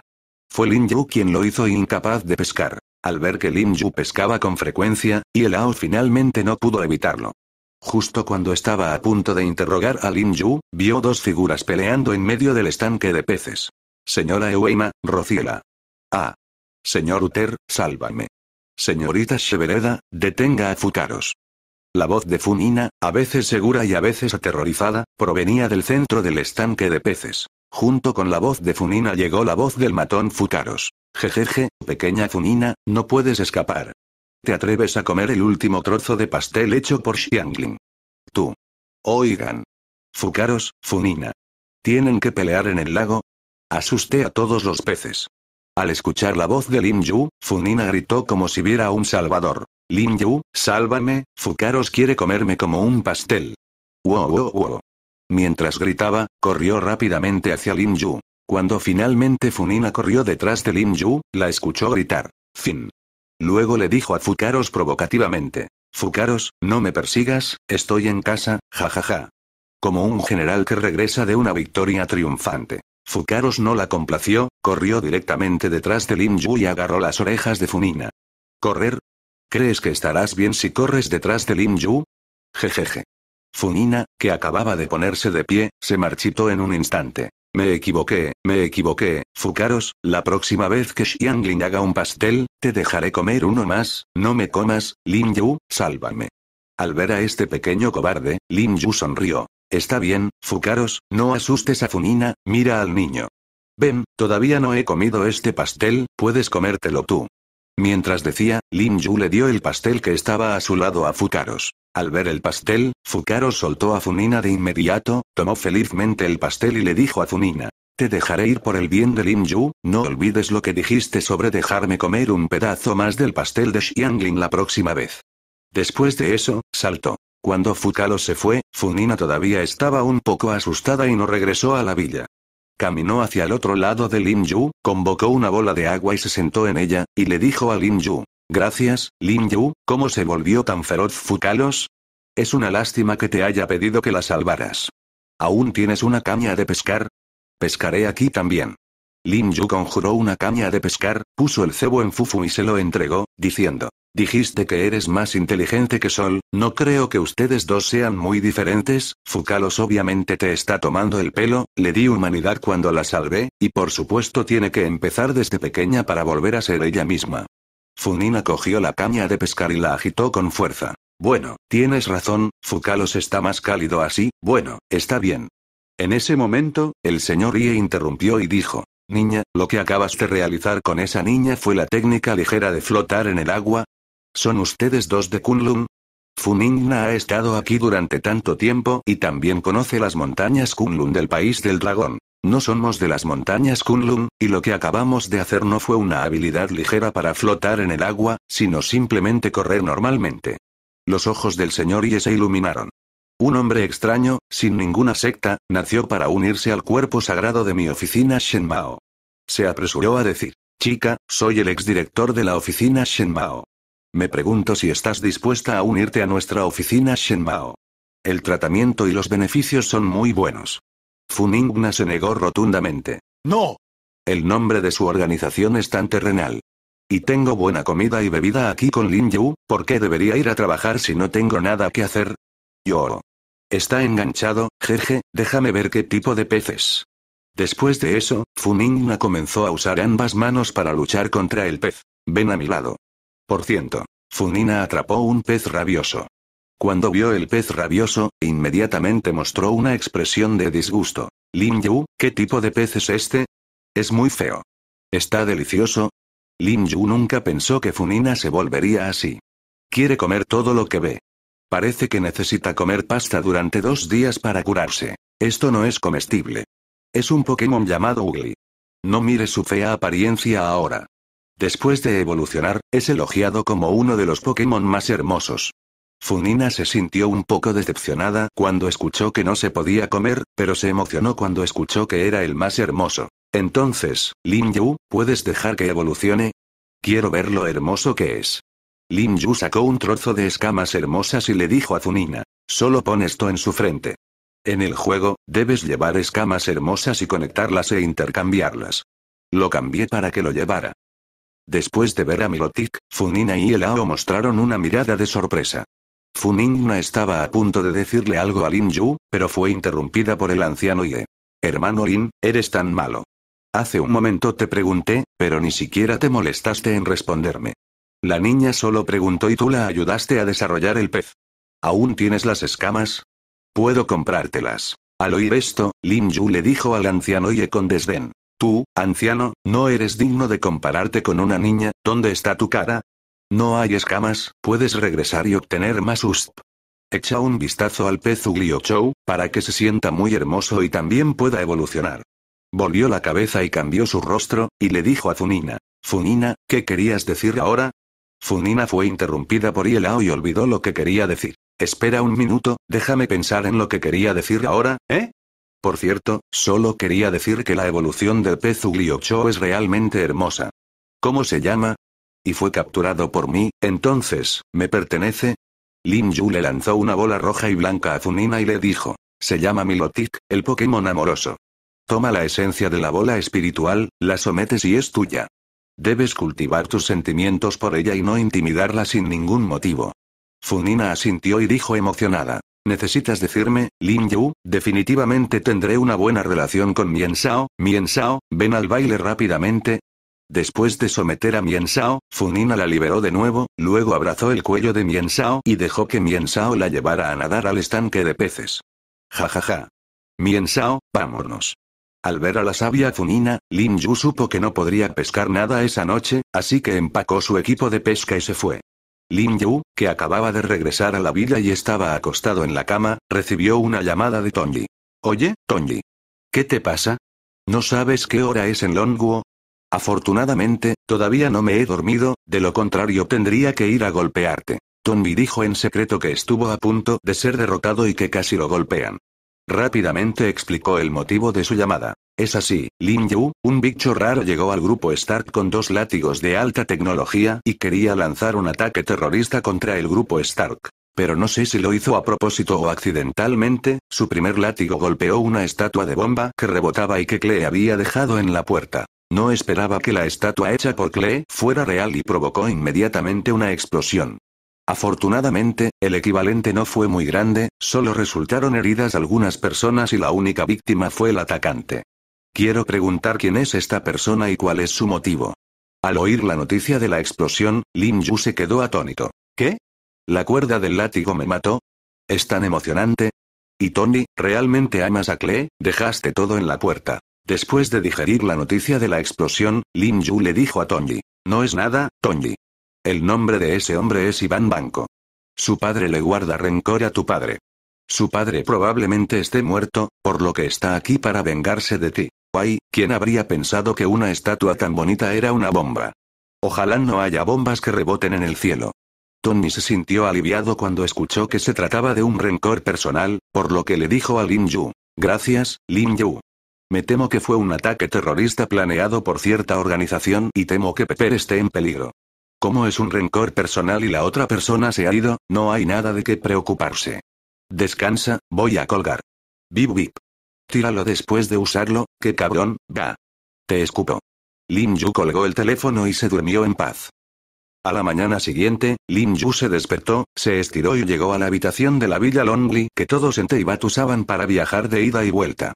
Fue Lin Yu quien lo hizo incapaz de pescar. Al ver que Lim Yu pescaba con frecuencia, y el Ao finalmente no pudo evitarlo. Justo cuando estaba a punto de interrogar a Lin Yu, vio dos figuras peleando en medio del estanque de peces. Señora Eweima, Rociela. Ah. Señor Uter, sálvame. Señorita Shevereda, detenga a Fucaros. La voz de Funina, a veces segura y a veces aterrorizada, provenía del centro del estanque de peces. Junto con la voz de Funina llegó la voz del matón Fucaros. Jejeje, pequeña Funina, no puedes escapar. Te atreves a comer el último trozo de pastel hecho por Xiangling. Tú. Oigan. Fucaros, Funina. ¿Tienen que pelear en el lago? Asusté a todos los peces. Al escuchar la voz de Lin Yu, Funina gritó como si viera a un salvador. Lin Yu, sálvame, Fucaros quiere comerme como un pastel. Wow, wow, wow. Mientras gritaba, corrió rápidamente hacia Lin Yu. Cuando finalmente Funina corrió detrás de Lim Yu, la escuchó gritar. Fin. Luego le dijo a Fukaros provocativamente. Fukaros, no me persigas, estoy en casa, jajaja. Ja, ja. Como un general que regresa de una victoria triunfante. Fucaros no la complació, corrió directamente detrás de Lim Yu y agarró las orejas de Funina. ¿Correr? ¿Crees que estarás bien si corres detrás de Lim Yu? Jejeje. Funina, que acababa de ponerse de pie, se marchitó en un instante. Me equivoqué, me equivoqué, Fucaros, la próxima vez que Xiangling haga un pastel, te dejaré comer uno más, no me comas, Lin Yu, sálvame. Al ver a este pequeño cobarde, Lin Yu sonrió. Está bien, Fucaros, no asustes a Funina, mira al niño. Ven, todavía no he comido este pastel, puedes comértelo tú. Mientras decía, Lin Yu le dio el pastel que estaba a su lado a Fukaros. Al ver el pastel, Fukaros soltó a Funina de inmediato, tomó felizmente el pastel y le dijo a Funina. Te dejaré ir por el bien de Lin Yu, no olvides lo que dijiste sobre dejarme comer un pedazo más del pastel de Xiangling la próxima vez. Después de eso, saltó. Cuando Fukaros se fue, Funina todavía estaba un poco asustada y no regresó a la villa. Caminó hacia el otro lado de Lin Yu, convocó una bola de agua y se sentó en ella, y le dijo a Lin Yu. Gracias, Lin Yu, ¿cómo se volvió tan feroz Fucalos? Es una lástima que te haya pedido que la salvaras. ¿Aún tienes una caña de pescar? Pescaré aquí también. Lin Yu conjuró una caña de pescar, puso el cebo en Fufu y se lo entregó, diciendo, Dijiste que eres más inteligente que Sol, no creo que ustedes dos sean muy diferentes, Fukalos obviamente te está tomando el pelo, le di humanidad cuando la salvé, y por supuesto tiene que empezar desde pequeña para volver a ser ella misma. Funina cogió la caña de pescar y la agitó con fuerza. Bueno, tienes razón, Fukalos está más cálido así, bueno, está bien. En ese momento, el señor Ie interrumpió y dijo, Niña, lo que acabas de realizar con esa niña fue la técnica ligera de flotar en el agua. ¿Son ustedes dos de Kunlun? Funingna ha estado aquí durante tanto tiempo y también conoce las montañas Kunlun del país del dragón. No somos de las montañas Kunlun, y lo que acabamos de hacer no fue una habilidad ligera para flotar en el agua, sino simplemente correr normalmente. Los ojos del señor Ye se iluminaron. Un hombre extraño, sin ninguna secta, nació para unirse al cuerpo sagrado de mi oficina Shenmao. Se apresuró a decir, chica, soy el exdirector de la oficina Shenmao. Me pregunto si estás dispuesta a unirte a nuestra oficina Shenmao. El tratamiento y los beneficios son muy buenos. Funingna se negó rotundamente. ¡No! El nombre de su organización es tan terrenal. Y tengo buena comida y bebida aquí con Lin Yu, ¿por qué debería ir a trabajar si no tengo nada que hacer? Yo. Está enganchado, jeje, déjame ver qué tipo de peces. Después de eso, Funina comenzó a usar ambas manos para luchar contra el pez. Ven a mi lado. Por ciento. Funina atrapó un pez rabioso. Cuando vio el pez rabioso, inmediatamente mostró una expresión de disgusto. Lin Yu, ¿qué tipo de pez es este? Es muy feo. ¿Está delicioso? Lin Yu nunca pensó que Funina se volvería así. Quiere comer todo lo que ve. Parece que necesita comer pasta durante dos días para curarse. Esto no es comestible. Es un Pokémon llamado Ugly. No mire su fea apariencia ahora. Después de evolucionar, es elogiado como uno de los Pokémon más hermosos. Funina se sintió un poco decepcionada cuando escuchó que no se podía comer, pero se emocionó cuando escuchó que era el más hermoso. Entonces, Lin Yu, ¿puedes dejar que evolucione? Quiero ver lo hermoso que es. Lin Yu sacó un trozo de escamas hermosas y le dijo a Zunina. Solo pon esto en su frente. En el juego, debes llevar escamas hermosas y conectarlas e intercambiarlas. Lo cambié para que lo llevara. Después de ver a Milotic, Funina y Elao mostraron una mirada de sorpresa. Funina estaba a punto de decirle algo a Lin Yu, pero fue interrumpida por el anciano Ye. Hermano Lin, eres tan malo. Hace un momento te pregunté, pero ni siquiera te molestaste en responderme. La niña solo preguntó y tú la ayudaste a desarrollar el pez. ¿Aún tienes las escamas? Puedo comprártelas. Al oír esto, Lin Yu le dijo al anciano y con desdén. Tú, anciano, no eres digno de compararte con una niña, ¿dónde está tu cara? No hay escamas, puedes regresar y obtener más usp. Echa un vistazo al pez Chou, para que se sienta muy hermoso y también pueda evolucionar. Volvió la cabeza y cambió su rostro, y le dijo a Funina. Funina, ¿qué querías decir ahora? Funina fue interrumpida por Ielao y olvidó lo que quería decir. Espera un minuto, déjame pensar en lo que quería decir ahora, ¿eh? Por cierto, solo quería decir que la evolución del pez es realmente hermosa. ¿Cómo se llama? Y fue capturado por mí, entonces, ¿me pertenece? Lin Yu le lanzó una bola roja y blanca a Funina y le dijo. Se llama Milotic, el Pokémon amoroso. Toma la esencia de la bola espiritual, la sometes y es tuya. Debes cultivar tus sentimientos por ella y no intimidarla sin ningún motivo. Funina asintió y dijo emocionada. Necesitas decirme, Lin Yu, definitivamente tendré una buena relación con Mien Sao, Mien Sao, ven al baile rápidamente. Después de someter a Mien Sao, Funina la liberó de nuevo, luego abrazó el cuello de Mien Sao y dejó que Mien Sao la llevara a nadar al estanque de peces. Ja ja ja. Mien Sao, vámonos. Al ver a la sabia Funina, Lin Yu supo que no podría pescar nada esa noche, así que empacó su equipo de pesca y se fue. Lin Yu, que acababa de regresar a la villa y estaba acostado en la cama, recibió una llamada de Tony. Oye, Tony, ¿Qué te pasa? ¿No sabes qué hora es en Longguo? Afortunadamente, todavía no me he dormido, de lo contrario tendría que ir a golpearte. Tongli dijo en secreto que estuvo a punto de ser derrotado y que casi lo golpean. Rápidamente explicó el motivo de su llamada. Es así, Lin Yu, un bicho raro llegó al grupo Stark con dos látigos de alta tecnología y quería lanzar un ataque terrorista contra el grupo Stark. Pero no sé si lo hizo a propósito o accidentalmente, su primer látigo golpeó una estatua de bomba que rebotaba y que Klee había dejado en la puerta. No esperaba que la estatua hecha por Klee fuera real y provocó inmediatamente una explosión. Afortunadamente, el equivalente no fue muy grande, solo resultaron heridas algunas personas y la única víctima fue el atacante. Quiero preguntar quién es esta persona y cuál es su motivo. Al oír la noticia de la explosión, Lin Yu se quedó atónito. ¿Qué? ¿La cuerda del látigo me mató? ¿Es tan emocionante? Y Tony, ¿realmente amas a Klee? Dejaste todo en la puerta. Después de digerir la noticia de la explosión, Lin Yu le dijo a Tony. No es nada, Tony. El nombre de ese hombre es Iván Banco. Su padre le guarda rencor a tu padre. Su padre probablemente esté muerto, por lo que está aquí para vengarse de ti. Guay, ¿quién habría pensado que una estatua tan bonita era una bomba? Ojalá no haya bombas que reboten en el cielo. Tony se sintió aliviado cuando escuchó que se trataba de un rencor personal, por lo que le dijo a Lin Yu. Gracias, Lin Yu. Me temo que fue un ataque terrorista planeado por cierta organización y temo que Pepper esté en peligro. Como es un rencor personal y la otra persona se ha ido, no hay nada de qué preocuparse. Descansa, voy a colgar. Bip bip. Tíralo después de usarlo, qué cabrón, va. Te escupo. Lin Yu colgó el teléfono y se durmió en paz. A la mañana siguiente, Lin Yu se despertó, se estiró y llegó a la habitación de la Villa Longley que todos en Teibat usaban para viajar de ida y vuelta.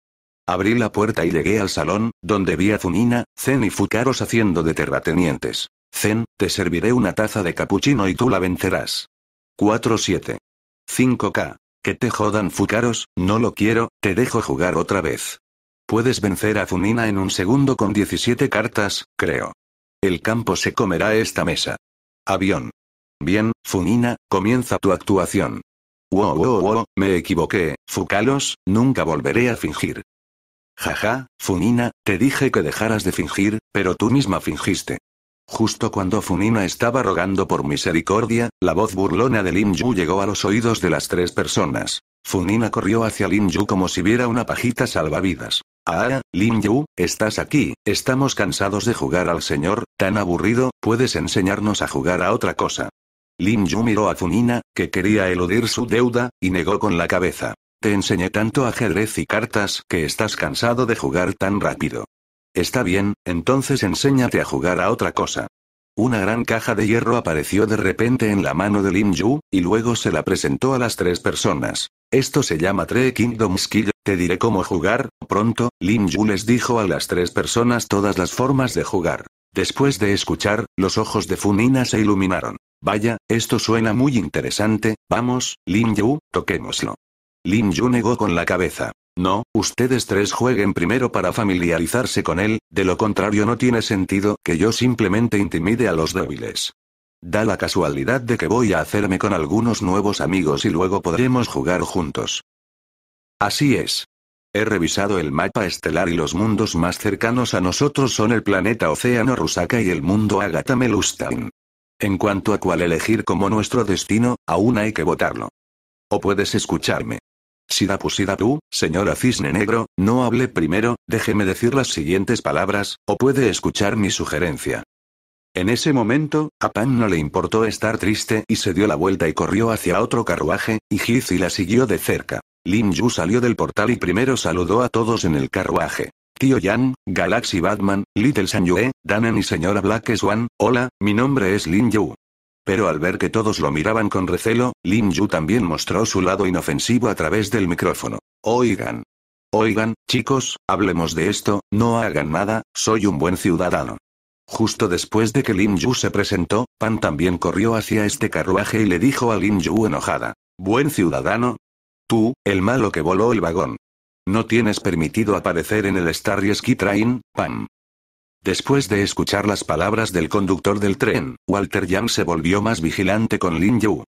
Abrí la puerta y llegué al salón, donde vi a Zunina, Zen y Fukaros haciendo de terratenientes. Zen, te serviré una taza de capuchino y tú la vencerás. 4-7. 5K. Que te jodan Fucaros, no lo quiero, te dejo jugar otra vez. Puedes vencer a Funina en un segundo con 17 cartas, creo. El campo se comerá esta mesa. Avión. Bien, Funina, comienza tu actuación. Wow, wow, wow, me equivoqué, Fucalos, nunca volveré a fingir. Jaja, Funina, te dije que dejaras de fingir, pero tú misma fingiste. Justo cuando Funina estaba rogando por misericordia, la voz burlona de Lin Yu llegó a los oídos de las tres personas. Funina corrió hacia Lin Yu como si viera una pajita salvavidas. Ah, Lin Yu, estás aquí, estamos cansados de jugar al señor, tan aburrido, puedes enseñarnos a jugar a otra cosa. Lin Yu miró a Funina, que quería eludir su deuda, y negó con la cabeza. Te enseñé tanto ajedrez y cartas que estás cansado de jugar tan rápido. Está bien, entonces enséñate a jugar a otra cosa. Una gran caja de hierro apareció de repente en la mano de Lin Yu, y luego se la presentó a las tres personas. Esto se llama Tre Kingdom Skill, te diré cómo jugar, pronto, Lin Yu les dijo a las tres personas todas las formas de jugar. Después de escuchar, los ojos de Funina se iluminaron. Vaya, esto suena muy interesante, vamos, Lin Yu, toquémoslo. Lin Yu negó con la cabeza. No, ustedes tres jueguen primero para familiarizarse con él, de lo contrario no tiene sentido que yo simplemente intimide a los débiles. Da la casualidad de que voy a hacerme con algunos nuevos amigos y luego podremos jugar juntos. Así es. He revisado el mapa estelar y los mundos más cercanos a nosotros son el planeta Océano Rusaka y el mundo Agatha Melustain. En cuanto a cuál elegir como nuestro destino, aún hay que votarlo. O puedes escucharme. Sidapu pues Sidapu, señora cisne negro, no hable primero, déjeme decir las siguientes palabras, o puede escuchar mi sugerencia. En ese momento, a Pan no le importó estar triste y se dio la vuelta y corrió hacia otro carruaje, y Hizi la siguió de cerca. Lin Yu salió del portal y primero saludó a todos en el carruaje. Tío Yan, Galaxy Batman, Little San Yue, Danan y señora Black Swan, hola, mi nombre es Lin Yu. Pero al ver que todos lo miraban con recelo, Lin Yu también mostró su lado inofensivo a través del micrófono. Oigan. Oigan, chicos, hablemos de esto, no hagan nada, soy un buen ciudadano. Justo después de que Lin Yu se presentó, Pan también corrió hacia este carruaje y le dijo a Lin Yu enojada. Buen ciudadano. Tú, el malo que voló el vagón. No tienes permitido aparecer en el Starry Ski Train, Pan. Después de escuchar las palabras del conductor del tren, Walter Yang se volvió más vigilante con Lin Yu.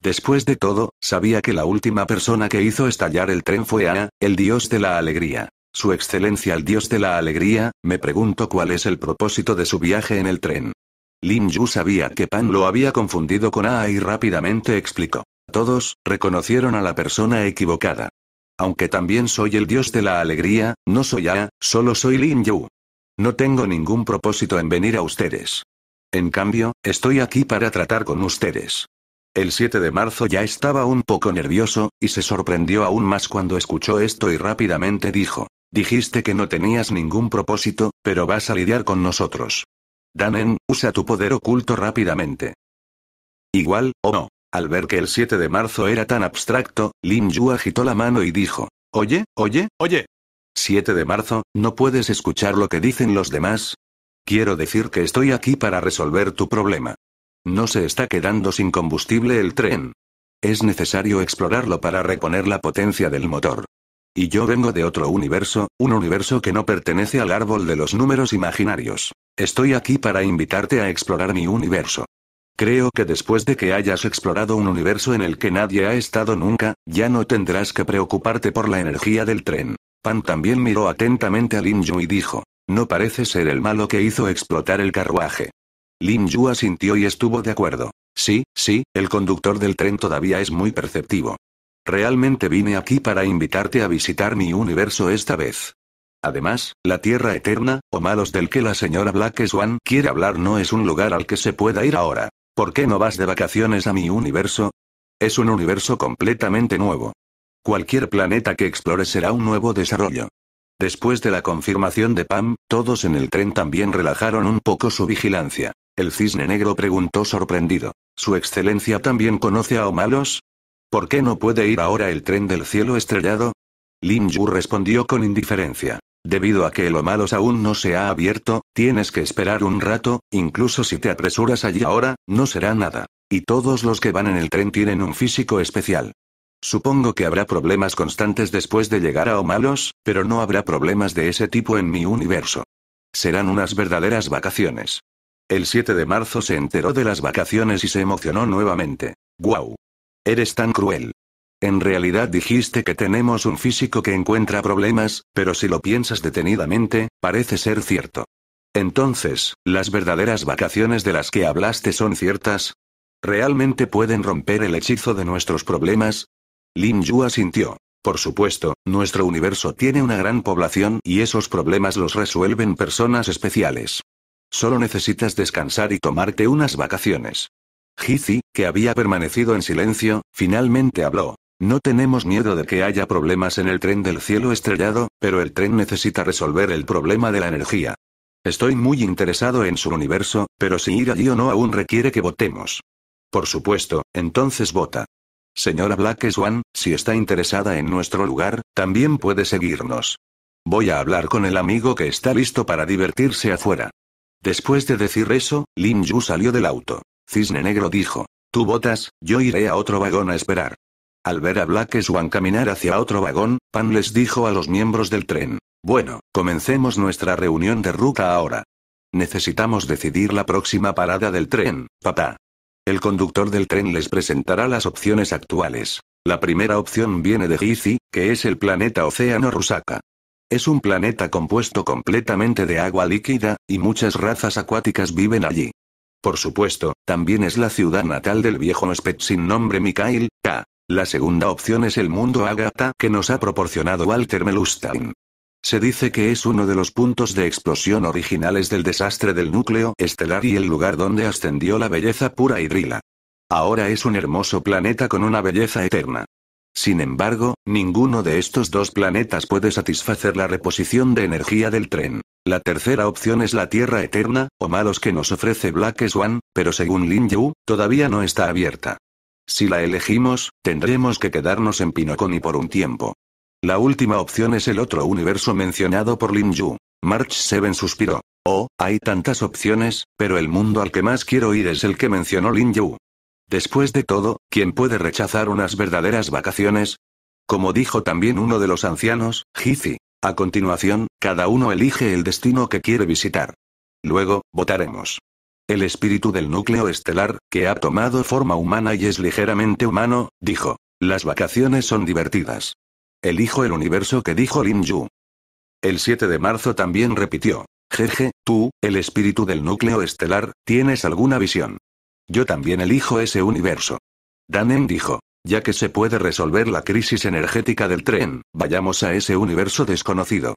Después de todo, sabía que la última persona que hizo estallar el tren fue A, el dios de la alegría. Su excelencia el dios de la alegría, me pregunto cuál es el propósito de su viaje en el tren. Lin Yu sabía que Pan lo había confundido con A y rápidamente explicó. Todos, reconocieron a la persona equivocada. Aunque también soy el dios de la alegría, no soy A, solo soy Lin Yu. No tengo ningún propósito en venir a ustedes. En cambio, estoy aquí para tratar con ustedes. El 7 de marzo ya estaba un poco nervioso, y se sorprendió aún más cuando escuchó esto y rápidamente dijo, dijiste que no tenías ningún propósito, pero vas a lidiar con nosotros. Danen, usa tu poder oculto rápidamente. Igual, o no. Al ver que el 7 de marzo era tan abstracto, Lin Yu agitó la mano y dijo, Oye, oye, oye, 7 de marzo, ¿no puedes escuchar lo que dicen los demás? Quiero decir que estoy aquí para resolver tu problema. No se está quedando sin combustible el tren. Es necesario explorarlo para reponer la potencia del motor. Y yo vengo de otro universo, un universo que no pertenece al árbol de los números imaginarios. Estoy aquí para invitarte a explorar mi universo. Creo que después de que hayas explorado un universo en el que nadie ha estado nunca, ya no tendrás que preocuparte por la energía del tren. Pan también miró atentamente a Lin Yu y dijo. No parece ser el malo que hizo explotar el carruaje. Lin Yu asintió y estuvo de acuerdo. Sí, sí, el conductor del tren todavía es muy perceptivo. Realmente vine aquí para invitarte a visitar mi universo esta vez. Además, la Tierra Eterna, o malos del que la señora Black Swan quiere hablar no es un lugar al que se pueda ir ahora. ¿Por qué no vas de vacaciones a mi universo? Es un universo completamente nuevo. Cualquier planeta que explore será un nuevo desarrollo. Después de la confirmación de Pam, todos en el tren también relajaron un poco su vigilancia. El cisne negro preguntó sorprendido. ¿Su excelencia también conoce a Omalos? ¿Por qué no puede ir ahora el tren del cielo estrellado? Lin Yu respondió con indiferencia. Debido a que el Omalos aún no se ha abierto, tienes que esperar un rato, incluso si te apresuras allí ahora, no será nada. Y todos los que van en el tren tienen un físico especial. Supongo que habrá problemas constantes después de llegar a Omalos, pero no habrá problemas de ese tipo en mi universo. Serán unas verdaderas vacaciones. El 7 de marzo se enteró de las vacaciones y se emocionó nuevamente. ¡Guau! Eres tan cruel. En realidad dijiste que tenemos un físico que encuentra problemas, pero si lo piensas detenidamente, parece ser cierto. Entonces, ¿las verdaderas vacaciones de las que hablaste son ciertas? ¿Realmente pueden romper el hechizo de nuestros problemas? Lin Yu asintió. Por supuesto, nuestro universo tiene una gran población y esos problemas los resuelven personas especiales. Solo necesitas descansar y tomarte unas vacaciones. Hizi, que había permanecido en silencio, finalmente habló. No tenemos miedo de que haya problemas en el tren del cielo estrellado, pero el tren necesita resolver el problema de la energía. Estoy muy interesado en su universo, pero si ir allí o no aún requiere que votemos. Por supuesto, entonces vota. Señora Black Swan, si está interesada en nuestro lugar, también puede seguirnos. Voy a hablar con el amigo que está listo para divertirse afuera. Después de decir eso, Lin Yu salió del auto. Cisne Negro dijo, tú botas, yo iré a otro vagón a esperar. Al ver a Black Swan caminar hacia otro vagón, Pan les dijo a los miembros del tren, bueno, comencemos nuestra reunión de ruta ahora. Necesitamos decidir la próxima parada del tren, papá. El conductor del tren les presentará las opciones actuales. La primera opción viene de Gizi, que es el planeta Océano Rusaka. Es un planeta compuesto completamente de agua líquida, y muchas razas acuáticas viven allí. Por supuesto, también es la ciudad natal del viejo Ospet sin nombre Mikhail K. La segunda opción es el mundo Agata, que nos ha proporcionado Walter Melustain. Se dice que es uno de los puntos de explosión originales del desastre del núcleo estelar y el lugar donde ascendió la belleza pura y rila. Ahora es un hermoso planeta con una belleza eterna. Sin embargo, ninguno de estos dos planetas puede satisfacer la reposición de energía del tren. La tercera opción es la Tierra Eterna, o malos que nos ofrece Black Swan, pero según Lin Yu, todavía no está abierta. Si la elegimos, tendremos que quedarnos en Pinoconi por un tiempo. La última opción es el otro universo mencionado por Lin Yu. March 7 suspiró. Oh, hay tantas opciones, pero el mundo al que más quiero ir es el que mencionó Lin Yu. Después de todo, ¿quién puede rechazar unas verdaderas vacaciones? Como dijo también uno de los ancianos, Jizi. A continuación, cada uno elige el destino que quiere visitar. Luego, votaremos. El espíritu del núcleo estelar, que ha tomado forma humana y es ligeramente humano, dijo. Las vacaciones son divertidas. Elijo el universo que dijo Lin Yu. El 7 de marzo también repitió. Jeje, tú, el espíritu del núcleo estelar, ¿tienes alguna visión? Yo también elijo ese universo. Danem dijo. Ya que se puede resolver la crisis energética del tren, vayamos a ese universo desconocido.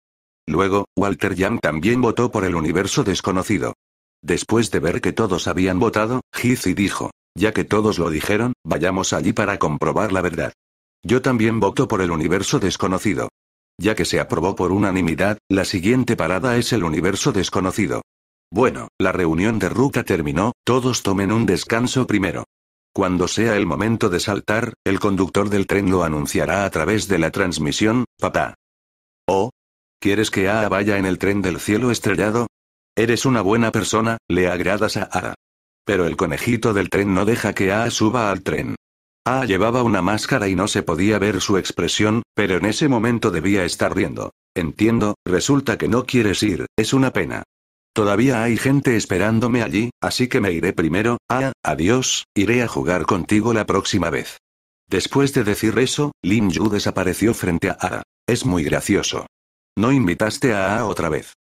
Luego, Walter Yang también votó por el universo desconocido. Después de ver que todos habían votado, Heathy dijo, ya que todos lo dijeron, vayamos allí para comprobar la verdad. Yo también voto por el universo desconocido. Ya que se aprobó por unanimidad, la siguiente parada es el universo desconocido. Bueno, la reunión de ruta terminó, todos tomen un descanso primero. Cuando sea el momento de saltar, el conductor del tren lo anunciará a través de la transmisión, papá. ¿Oh? ¿Quieres que A.A. vaya en el tren del cielo estrellado? Eres una buena persona, le agradas a A.A. Pero el conejito del tren no deja que A.A. suba al tren. Ah llevaba una máscara y no se podía ver su expresión, pero en ese momento debía estar riendo. Entiendo, resulta que no quieres ir, es una pena. Todavía hay gente esperándome allí, así que me iré primero, ah, adiós, iré a jugar contigo la próxima vez. Después de decir eso, Lin Yu desapareció frente a A. Es muy gracioso. No invitaste a A otra vez.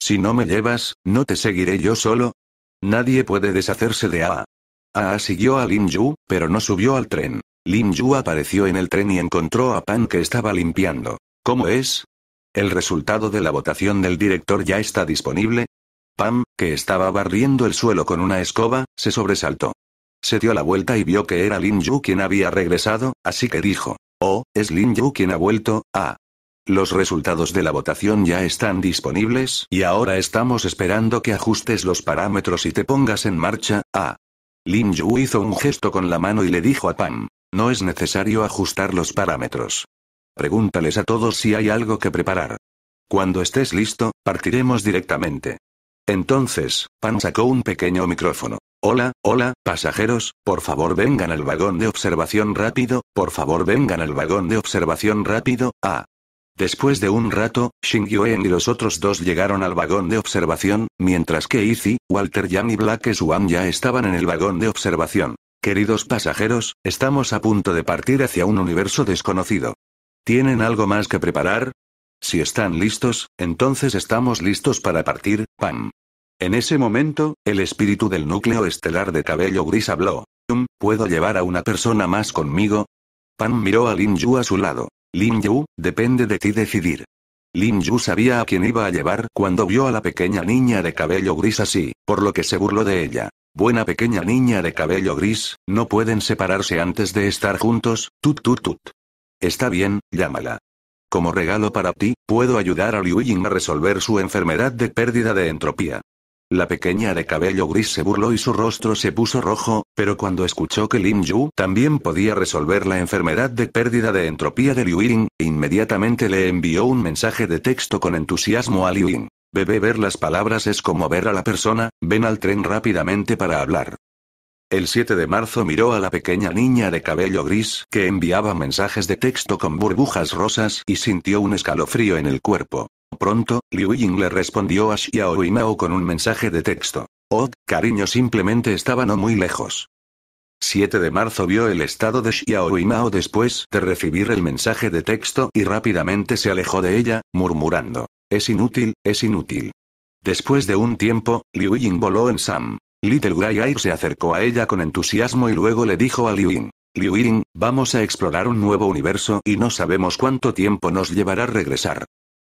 Si no me llevas, ¿no te seguiré yo solo? Nadie puede deshacerse de A. A ah, siguió a Lin Yu, pero no subió al tren. Lin Yu apareció en el tren y encontró a Pan que estaba limpiando. ¿Cómo es? ¿El resultado de la votación del director ya está disponible? Pam, que estaba barriendo el suelo con una escoba, se sobresaltó. Se dio la vuelta y vio que era Lin Yu quien había regresado, así que dijo, Oh, es Lin Yu quien ha vuelto, ah. Los resultados de la votación ya están disponibles y ahora estamos esperando que ajustes los parámetros y te pongas en marcha, ah. Lin Yu hizo un gesto con la mano y le dijo a Pan, No es necesario ajustar los parámetros. Pregúntales a todos si hay algo que preparar. Cuando estés listo, partiremos directamente. Entonces, Pan sacó un pequeño micrófono. Hola, hola, pasajeros, por favor vengan al vagón de observación rápido, por favor vengan al vagón de observación rápido, ah. Después de un rato, Shingyoen y los otros dos llegaron al vagón de observación, mientras que Izzy, Walter Yang y Black Swan ya estaban en el vagón de observación. Queridos pasajeros, estamos a punto de partir hacia un universo desconocido. ¿Tienen algo más que preparar? Si están listos, entonces estamos listos para partir, Pam. En ese momento, el espíritu del núcleo estelar de cabello gris habló. ¿Puedo llevar a una persona más conmigo? Pan miró a Lin Yu a su lado. Lin Yu, depende de ti decidir. Lin Yu sabía a quién iba a llevar cuando vio a la pequeña niña de cabello gris así, por lo que se burló de ella. Buena pequeña niña de cabello gris, no pueden separarse antes de estar juntos, tut tut tut. Está bien, llámala. Como regalo para ti, puedo ayudar a Liu Ying a resolver su enfermedad de pérdida de entropía. La pequeña de cabello gris se burló y su rostro se puso rojo, pero cuando escuchó que Lin Yu también podía resolver la enfermedad de pérdida de entropía de Liu Ying, inmediatamente le envió un mensaje de texto con entusiasmo a Liu Ying. Bebé ver las palabras es como ver a la persona, ven al tren rápidamente para hablar. El 7 de marzo miró a la pequeña niña de cabello gris que enviaba mensajes de texto con burbujas rosas y sintió un escalofrío en el cuerpo. Pronto, Liu Ying le respondió a Xiao y Mao con un mensaje de texto. Oh, cariño simplemente estaba no muy lejos. 7 de marzo vio el estado de Xiao y Mao después de recibir el mensaje de texto y rápidamente se alejó de ella, murmurando. Es inútil, es inútil. Después de un tiempo, Liu Ying voló en Sam. Little Guy Air se acercó a ella con entusiasmo y luego le dijo a Liu Ying. Liu Ying, vamos a explorar un nuevo universo y no sabemos cuánto tiempo nos llevará regresar.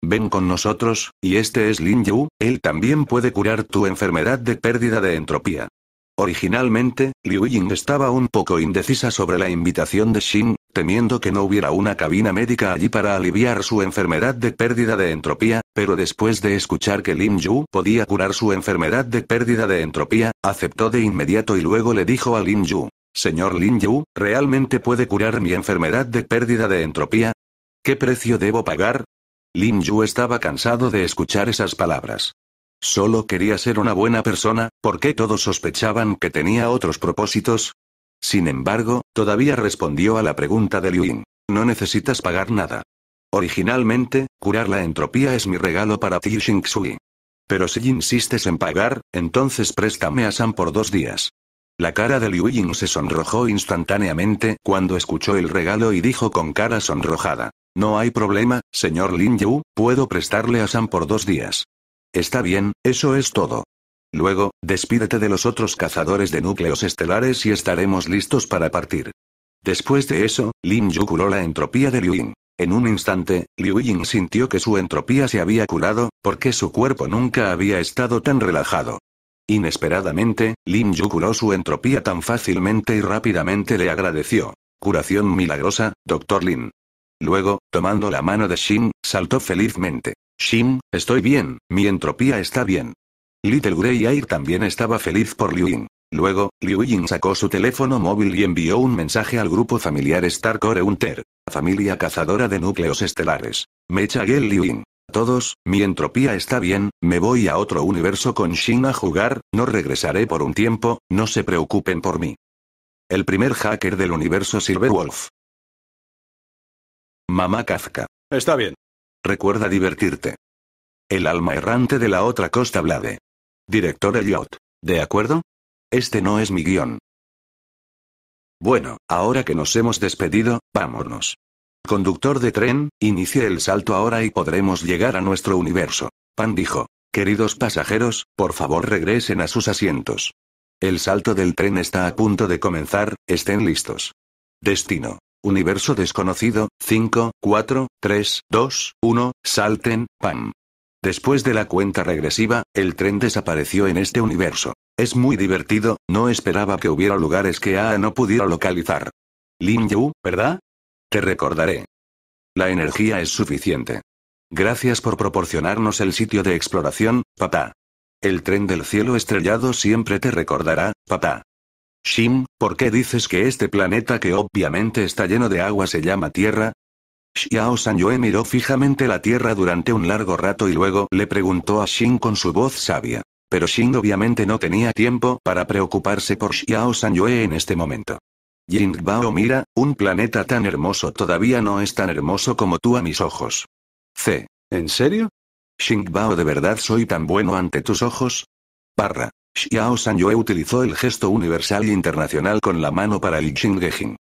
Ven con nosotros, y este es Lin Yu, él también puede curar tu enfermedad de pérdida de entropía. Originalmente, Liu Ying estaba un poco indecisa sobre la invitación de Xin, temiendo que no hubiera una cabina médica allí para aliviar su enfermedad de pérdida de entropía, pero después de escuchar que Lin Yu podía curar su enfermedad de pérdida de entropía, aceptó de inmediato y luego le dijo a Lin Yu, Señor Lin Yu, ¿realmente puede curar mi enfermedad de pérdida de entropía? ¿Qué precio debo pagar? Lin Yu estaba cansado de escuchar esas palabras. Solo quería ser una buena persona, porque todos sospechaban que tenía otros propósitos? Sin embargo, todavía respondió a la pregunta de Liu Yin. No necesitas pagar nada. Originalmente, curar la entropía es mi regalo para ti Shui. Pero si insistes en pagar, entonces préstame a Sam por dos días. La cara de Liu Ying se sonrojó instantáneamente cuando escuchó el regalo y dijo con cara sonrojada. No hay problema, señor Lin Yu, puedo prestarle a Sam por dos días. Está bien, eso es todo. Luego, despídete de los otros cazadores de núcleos estelares y estaremos listos para partir. Después de eso, Lin Yu curó la entropía de Liu Ying. En un instante, Liu Ying sintió que su entropía se había curado, porque su cuerpo nunca había estado tan relajado. Inesperadamente, Lin Yu curó su entropía tan fácilmente y rápidamente le agradeció. Curación milagrosa, doctor Lin. Luego, tomando la mano de Shin, saltó felizmente. Shin, estoy bien, mi entropía está bien. Little Grey Air también estaba feliz por Liu Yin. Luego, Liu Yin sacó su teléfono móvil y envió un mensaje al grupo familiar Star Core Hunter, familia cazadora de núcleos estelares. Mecha Gel Liu Ying todos, mi entropía está bien, me voy a otro universo con Shin a jugar, no regresaré por un tiempo, no se preocupen por mí. El primer hacker del universo Silverwolf. Mamá Kazka, Está bien. Recuerda divertirte. El alma errante de la otra costa Blade. Director Elliot. ¿De acuerdo? Este no es mi guión. Bueno, ahora que nos hemos despedido, vámonos. Conductor de tren, inicie el salto ahora y podremos llegar a nuestro universo. Pan dijo. Queridos pasajeros, por favor regresen a sus asientos. El salto del tren está a punto de comenzar, estén listos. Destino. Universo desconocido, 5, 4, 3, 2, 1, salten, pan. Después de la cuenta regresiva, el tren desapareció en este universo. Es muy divertido, no esperaba que hubiera lugares que A no pudiera localizar. Lin Yu, ¿verdad? Te recordaré. La energía es suficiente. Gracias por proporcionarnos el sitio de exploración, papá. El tren del cielo estrellado siempre te recordará, papá. Shin, ¿por qué dices que este planeta que obviamente está lleno de agua se llama Tierra? Xiao Yue miró fijamente la Tierra durante un largo rato y luego le preguntó a Shin con su voz sabia. Pero Shin obviamente no tenía tiempo para preocuparse por Xiao Yue en este momento. Jingbao mira, un planeta tan hermoso todavía no es tan hermoso como tú a mis ojos. C. ¿En serio? Bao de verdad soy tan bueno ante tus ojos? Parra. Xiao Yue utilizó el gesto universal e internacional con la mano para el Jing.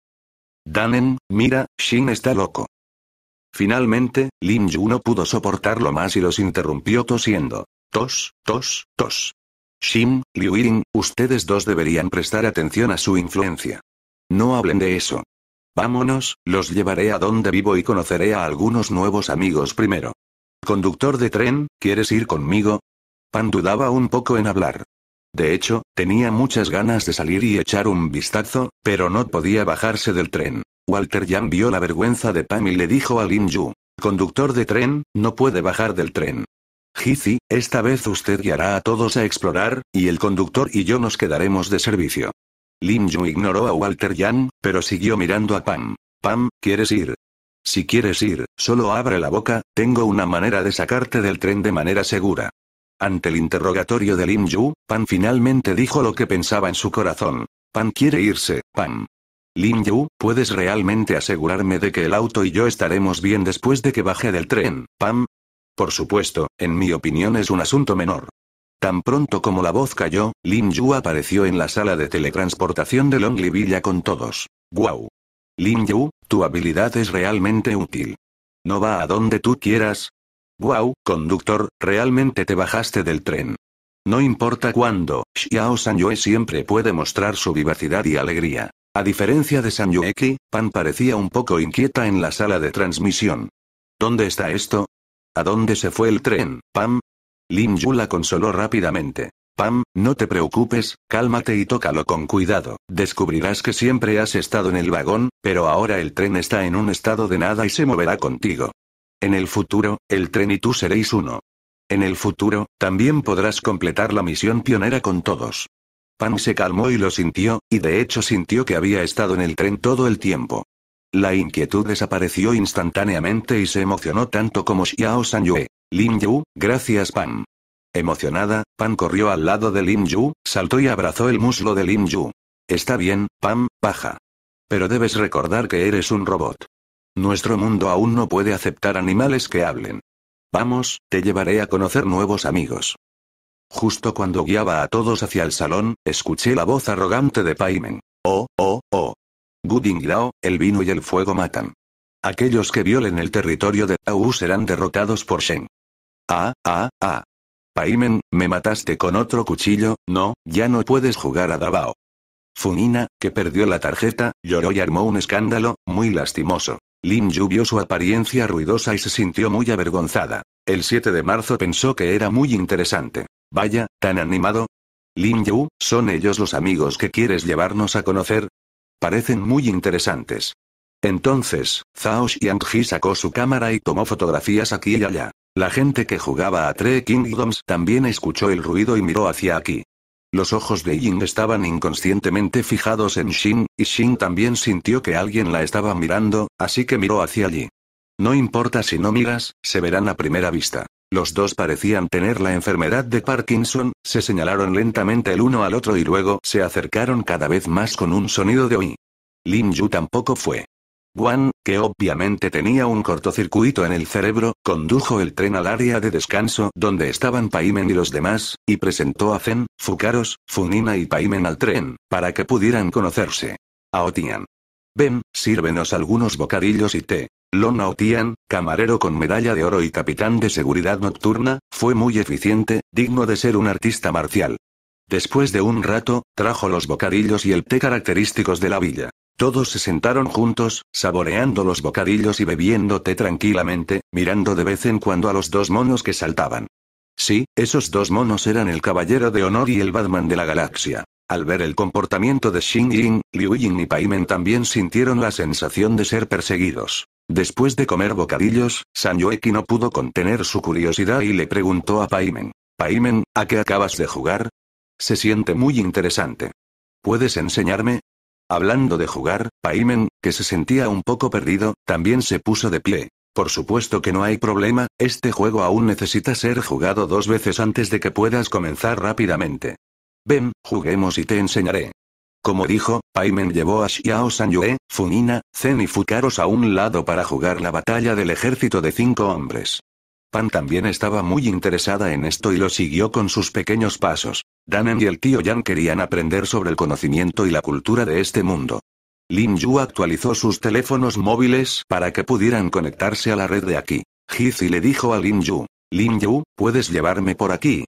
Danen, mira, Xin está loco. Finalmente, Lin Yu no pudo soportarlo más y los interrumpió tosiendo. Tos, tos, tos. Xin, Liu Ying, ustedes dos deberían prestar atención a su influencia. No hablen de eso. Vámonos, los llevaré a donde vivo y conoceré a algunos nuevos amigos primero. Conductor de tren, ¿quieres ir conmigo? Pan dudaba un poco en hablar. De hecho, tenía muchas ganas de salir y echar un vistazo, pero no podía bajarse del tren. Walter yang vio la vergüenza de Pam y le dijo a Lin Yu, conductor de tren, no puede bajar del tren. Jizi, esta vez usted guiará a todos a explorar, y el conductor y yo nos quedaremos de servicio. Lim Yu ignoró a Walter Yang, pero siguió mirando a Pam. Pam, ¿quieres ir? Si quieres ir, solo abre la boca, tengo una manera de sacarte del tren de manera segura. Ante el interrogatorio de Lim Yu, Pan finalmente dijo lo que pensaba en su corazón. Pam quiere irse, Pam. Lim Yu, ¿puedes realmente asegurarme de que el auto y yo estaremos bien después de que baje del tren, Pam? Por supuesto, en mi opinión es un asunto menor. Tan pronto como la voz cayó, Lin Yu apareció en la sala de teletransportación de Longli Villa con todos. ¡Guau! Lin Yu, tu habilidad es realmente útil. No va a donde tú quieras. ¡Guau, conductor, realmente te bajaste del tren! No importa cuándo, Xiao San Yue siempre puede mostrar su vivacidad y alegría. A diferencia de San Sanyueki, Pan parecía un poco inquieta en la sala de transmisión. ¿Dónde está esto? ¿A dónde se fue el tren, Pam? Lin Yu la consoló rápidamente. Pam, no te preocupes, cálmate y tócalo con cuidado. Descubrirás que siempre has estado en el vagón, pero ahora el tren está en un estado de nada y se moverá contigo. En el futuro, el tren y tú seréis uno. En el futuro, también podrás completar la misión pionera con todos. Pam se calmó y lo sintió, y de hecho sintió que había estado en el tren todo el tiempo. La inquietud desapareció instantáneamente y se emocionó tanto como Xiao Yue. Lin Yu, gracias Pan. Emocionada, Pan corrió al lado de Lin Yu, saltó y abrazó el muslo de Lin Yu. Está bien, Pam, paja. Pero debes recordar que eres un robot. Nuestro mundo aún no puede aceptar animales que hablen. Vamos, te llevaré a conocer nuevos amigos. Justo cuando guiaba a todos hacia el salón, escuché la voz arrogante de Paimen. Oh, oh, oh. Lao, el vino y el fuego matan. Aquellos que violen el territorio de Tau serán derrotados por Shen. Ah, ah, ah. Paimen, me mataste con otro cuchillo, no, ya no puedes jugar a Dabao. Funina, que perdió la tarjeta, lloró y armó un escándalo, muy lastimoso. Lin Yu vio su apariencia ruidosa y se sintió muy avergonzada. El 7 de marzo pensó que era muy interesante. Vaya, tan animado. Lin Yu, ¿son ellos los amigos que quieres llevarnos a conocer? Parecen muy interesantes. Entonces, Zhao Ji sacó su cámara y tomó fotografías aquí y allá. La gente que jugaba a Three Kingdoms también escuchó el ruido y miró hacia aquí. Los ojos de Ying estaban inconscientemente fijados en Shin, y Shin también sintió que alguien la estaba mirando, así que miró hacia allí. No importa si no miras, se verán a primera vista. Los dos parecían tener la enfermedad de Parkinson, se señalaron lentamente el uno al otro y luego se acercaron cada vez más con un sonido de oí. Lin Yu tampoco fue. Guan, que obviamente tenía un cortocircuito en el cerebro, condujo el tren al área de descanso donde estaban Paimen y los demás, y presentó a Zen, Fucaros, Funina y Paimen al tren, para que pudieran conocerse. Aotian. Ven, sírvenos algunos bocadillos y té. Lon Aotian, camarero con medalla de oro y capitán de seguridad nocturna, fue muy eficiente, digno de ser un artista marcial. Después de un rato, trajo los bocadillos y el té característicos de la villa. Todos se sentaron juntos, saboreando los bocadillos y bebiendo té tranquilamente, mirando de vez en cuando a los dos monos que saltaban. Sí, esos dos monos eran el Caballero de Honor y el Batman de la Galaxia. Al ver el comportamiento de Xing Ying, Liu Ying y Paimen también sintieron la sensación de ser perseguidos. Después de comer bocadillos, San Yueki no pudo contener su curiosidad y le preguntó a Paimen. Paimen, ¿a qué acabas de jugar? Se siente muy interesante. ¿Puedes enseñarme? Hablando de jugar, Paimen, que se sentía un poco perdido, también se puso de pie. Por supuesto que no hay problema, este juego aún necesita ser jugado dos veces antes de que puedas comenzar rápidamente. Ven, juguemos y te enseñaré. Como dijo, Paimen llevó a Xiao Yue, Funina, Zen y Fukaros a un lado para jugar la batalla del ejército de cinco hombres. Pan también estaba muy interesada en esto y lo siguió con sus pequeños pasos. Danan y el tío Yan querían aprender sobre el conocimiento y la cultura de este mundo. Lin Yu actualizó sus teléfonos móviles para que pudieran conectarse a la red de aquí. Hizi le dijo a Lin Yu, Lin Yu, ¿puedes llevarme por aquí?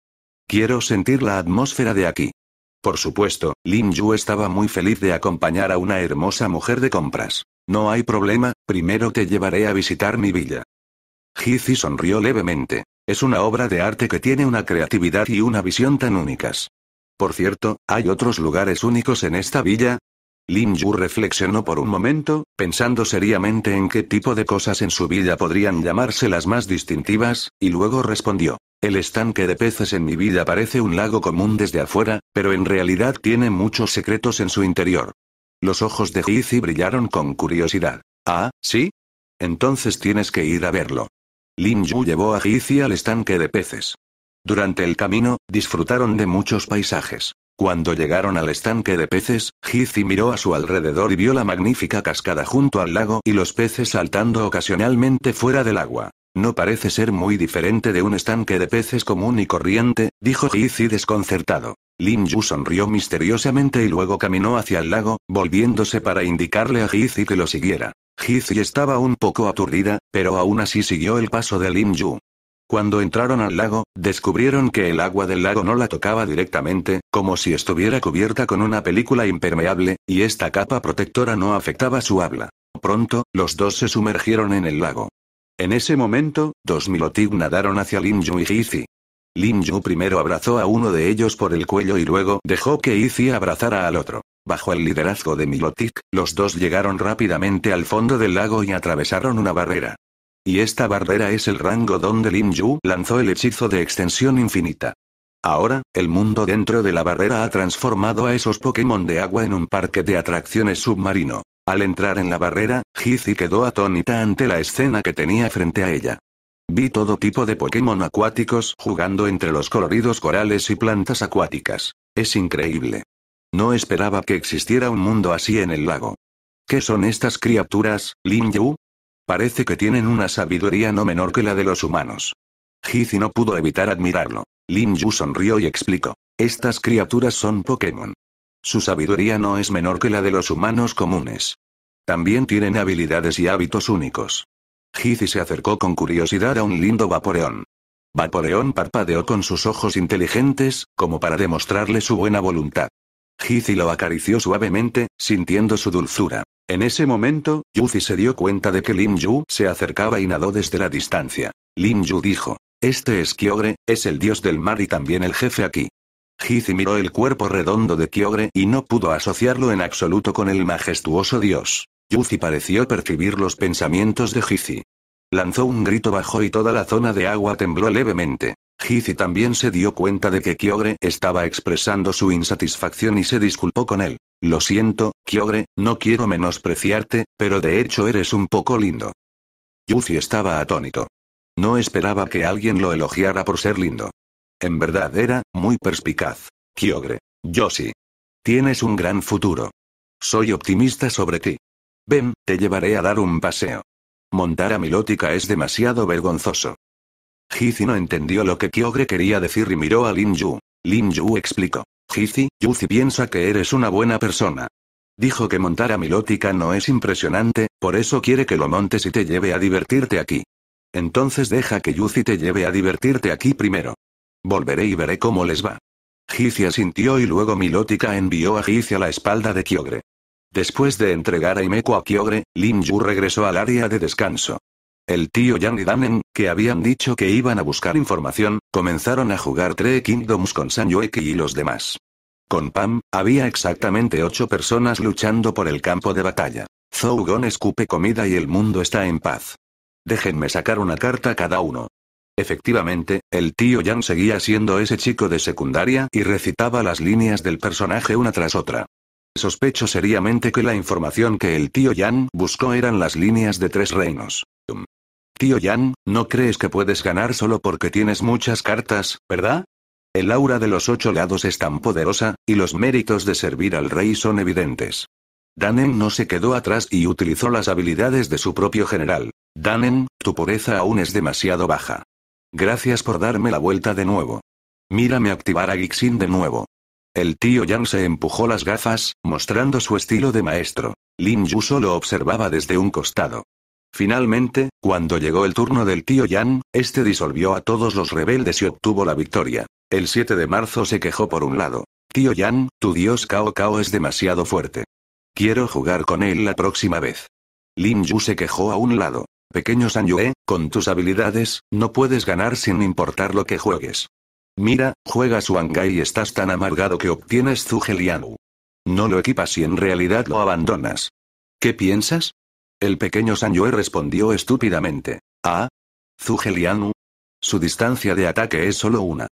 Quiero sentir la atmósfera de aquí. Por supuesto, Lin Yu estaba muy feliz de acompañar a una hermosa mujer de compras. No hay problema, primero te llevaré a visitar mi villa. Hizi sonrió levemente. Es una obra de arte que tiene una creatividad y una visión tan únicas. Por cierto, ¿hay otros lugares únicos en esta villa? Lin Yu reflexionó por un momento, pensando seriamente en qué tipo de cosas en su villa podrían llamarse las más distintivas, y luego respondió. El estanque de peces en mi vida parece un lago común desde afuera, pero en realidad tiene muchos secretos en su interior. Los ojos de Jizi brillaron con curiosidad. Ah, ¿sí? Entonces tienes que ir a verlo. Lin Yu llevó a Jizi al estanque de peces. Durante el camino, disfrutaron de muchos paisajes. Cuando llegaron al estanque de peces, Jizi miró a su alrededor y vio la magnífica cascada junto al lago y los peces saltando ocasionalmente fuera del agua. No parece ser muy diferente de un estanque de peces común y corriente, dijo Jizi desconcertado. Lin Yu sonrió misteriosamente y luego caminó hacia el lago, volviéndose para indicarle a Jizi que lo siguiera. Heezy estaba un poco aturdida, pero aún así siguió el paso de Lim Yu. Cuando entraron al lago, descubrieron que el agua del lago no la tocaba directamente, como si estuviera cubierta con una película impermeable, y esta capa protectora no afectaba su habla. Pronto, los dos se sumergieron en el lago. En ese momento, dos Milotig nadaron hacia Lin Yu y hizi Lin Yu primero abrazó a uno de ellos por el cuello y luego dejó que Izzy abrazara al otro. Bajo el liderazgo de Milotic, los dos llegaron rápidamente al fondo del lago y atravesaron una barrera. Y esta barrera es el rango donde Lin Yu lanzó el hechizo de extensión infinita. Ahora, el mundo dentro de la barrera ha transformado a esos Pokémon de agua en un parque de atracciones submarino. Al entrar en la barrera, Hizi quedó atónita ante la escena que tenía frente a ella. Vi todo tipo de Pokémon acuáticos jugando entre los coloridos corales y plantas acuáticas. Es increíble. No esperaba que existiera un mundo así en el lago. ¿Qué son estas criaturas, Lin Yu? Parece que tienen una sabiduría no menor que la de los humanos. Hizi no pudo evitar admirarlo. Lin Yu sonrió y explicó. Estas criaturas son Pokémon. Su sabiduría no es menor que la de los humanos comunes. También tienen habilidades y hábitos únicos. Hizi se acercó con curiosidad a un lindo Vaporeón. Vaporeón parpadeó con sus ojos inteligentes, como para demostrarle su buena voluntad. Hizi lo acarició suavemente, sintiendo su dulzura. En ese momento, Yuzi se dio cuenta de que Lim Yu se acercaba y nadó desde la distancia. Lim Yu dijo, este es Kyogre, es el dios del mar y también el jefe aquí. Hizi miró el cuerpo redondo de Kyogre y no pudo asociarlo en absoluto con el majestuoso dios. Yuzi pareció percibir los pensamientos de Hizi. Lanzó un grito bajo y toda la zona de agua tembló levemente. Hizi también se dio cuenta de que Kyogre estaba expresando su insatisfacción y se disculpó con él. Lo siento, Kyogre, no quiero menospreciarte, pero de hecho eres un poco lindo. Yuffie estaba atónito. No esperaba que alguien lo elogiara por ser lindo. En verdad era, muy perspicaz. Kyogre. sí. Tienes un gran futuro. Soy optimista sobre ti. Ven, te llevaré a dar un paseo. Montar a Milótica es demasiado vergonzoso. Jizi no entendió lo que Kyogre quería decir y miró a Lin Yu. Lin Yu explicó. Jizi, Yuzi piensa que eres una buena persona. Dijo que montar a Milótica no es impresionante, por eso quiere que lo montes y te lleve a divertirte aquí. Entonces deja que Yuzi te lleve a divertirte aquí primero. Volveré y veré cómo les va. Jizi asintió y luego Milótica envió a Jizi a la espalda de Kyogre. Después de entregar a Imeko a Kyogre, Lin Yu regresó al área de descanso. El tío Yang y Danen, que habían dicho que iban a buscar información, comenzaron a jugar Three Kingdoms con San Yueki y los demás. Con Pam, había exactamente ocho personas luchando por el campo de batalla. Gong escupe comida y el mundo está en paz. Déjenme sacar una carta cada uno. Efectivamente, el tío Yang seguía siendo ese chico de secundaria y recitaba las líneas del personaje una tras otra. Sospecho seriamente que la información que el tío Yang buscó eran las líneas de tres reinos. Tío Yan, no crees que puedes ganar solo porque tienes muchas cartas, ¿verdad? El aura de los ocho lados es tan poderosa, y los méritos de servir al rey son evidentes. Danen no se quedó atrás y utilizó las habilidades de su propio general. Danen, tu pureza aún es demasiado baja. Gracias por darme la vuelta de nuevo. Mírame activar a Gixin de nuevo. El tío Yan se empujó las gafas, mostrando su estilo de maestro. Lin Yu solo observaba desde un costado. Finalmente, cuando llegó el turno del tío Yan, este disolvió a todos los rebeldes y obtuvo la victoria. El 7 de marzo se quejó por un lado. Tío Yan, tu dios Cao Cao es demasiado fuerte. Quiero jugar con él la próxima vez. Lin Yu se quejó a un lado. Pequeño San Yue, con tus habilidades, no puedes ganar sin importar lo que juegues. Mira, juegas Wangai y estás tan amargado que obtienes Zhu Liang. No lo equipas y en realidad lo abandonas. ¿Qué piensas? El pequeño Sanyue respondió estúpidamente. Ah. Zugelianu. Su distancia de ataque es solo una.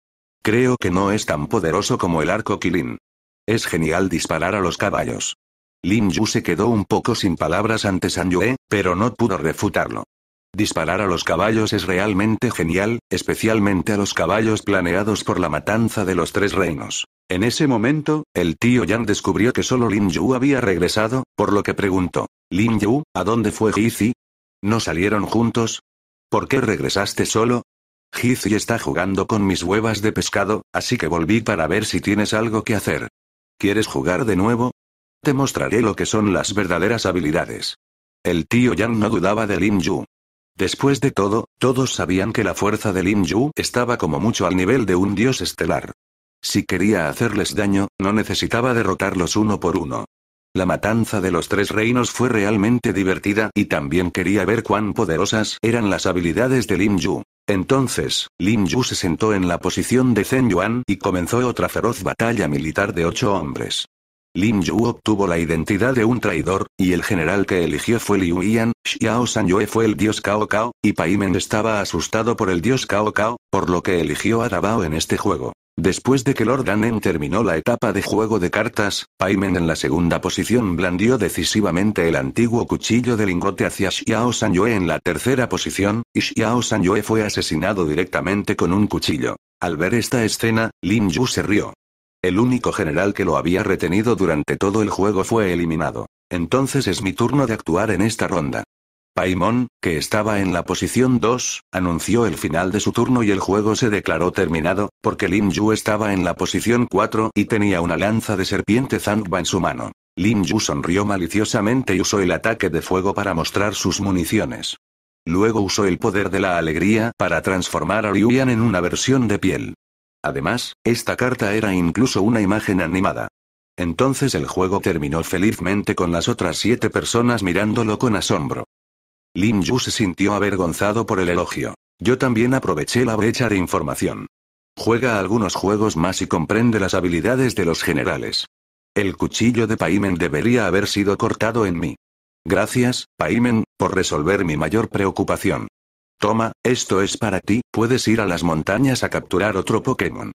Creo que no es tan poderoso como el arco Kilin. Es genial disparar a los caballos. Lin Yu se quedó un poco sin palabras ante Sanyue, pero no pudo refutarlo. Disparar a los caballos es realmente genial, especialmente a los caballos planeados por la matanza de los tres reinos. En ese momento, el tío Yang descubrió que solo Lin Yu había regresado, por lo que preguntó, Lin Yu, ¿a dónde fue zi ¿No salieron juntos? ¿Por qué regresaste solo? zi está jugando con mis huevas de pescado, así que volví para ver si tienes algo que hacer. ¿Quieres jugar de nuevo? Te mostraré lo que son las verdaderas habilidades. El tío Yang no dudaba de Lin Yu. Después de todo, todos sabían que la fuerza de Lin Yu estaba como mucho al nivel de un dios estelar. Si quería hacerles daño, no necesitaba derrotarlos uno por uno. La matanza de los tres reinos fue realmente divertida y también quería ver cuán poderosas eran las habilidades de Lin Yu. Entonces, Lin Yu se sentó en la posición de Zen Yuan y comenzó otra feroz batalla militar de ocho hombres. Lin Yu obtuvo la identidad de un traidor, y el general que eligió fue Liu Yan, Xiao San Yue fue el dios Cao Cao, y Paimen estaba asustado por el dios Cao Cao, por lo que eligió a Dabao en este juego. Después de que Lord Annen terminó la etapa de juego de cartas, Paimen en la segunda posición blandió decisivamente el antiguo cuchillo de lingote hacia Xiao San Yue en la tercera posición, y Xiao San Yue fue asesinado directamente con un cuchillo. Al ver esta escena, Lin Yu se rió. El único general que lo había retenido durante todo el juego fue eliminado. Entonces es mi turno de actuar en esta ronda. Paimon, que estaba en la posición 2, anunció el final de su turno y el juego se declaró terminado, porque Lin Yu estaba en la posición 4 y tenía una lanza de serpiente Zangba en su mano. Lin Yu sonrió maliciosamente y usó el ataque de fuego para mostrar sus municiones. Luego usó el poder de la alegría para transformar a Ryuyan en una versión de piel. Además, esta carta era incluso una imagen animada. Entonces el juego terminó felizmente con las otras siete personas mirándolo con asombro. Lin Yu se sintió avergonzado por el elogio. Yo también aproveché la brecha de información. Juega algunos juegos más y comprende las habilidades de los generales. El cuchillo de Paimen debería haber sido cortado en mí. Gracias, Paimen, por resolver mi mayor preocupación. Toma, esto es para ti, puedes ir a las montañas a capturar otro Pokémon.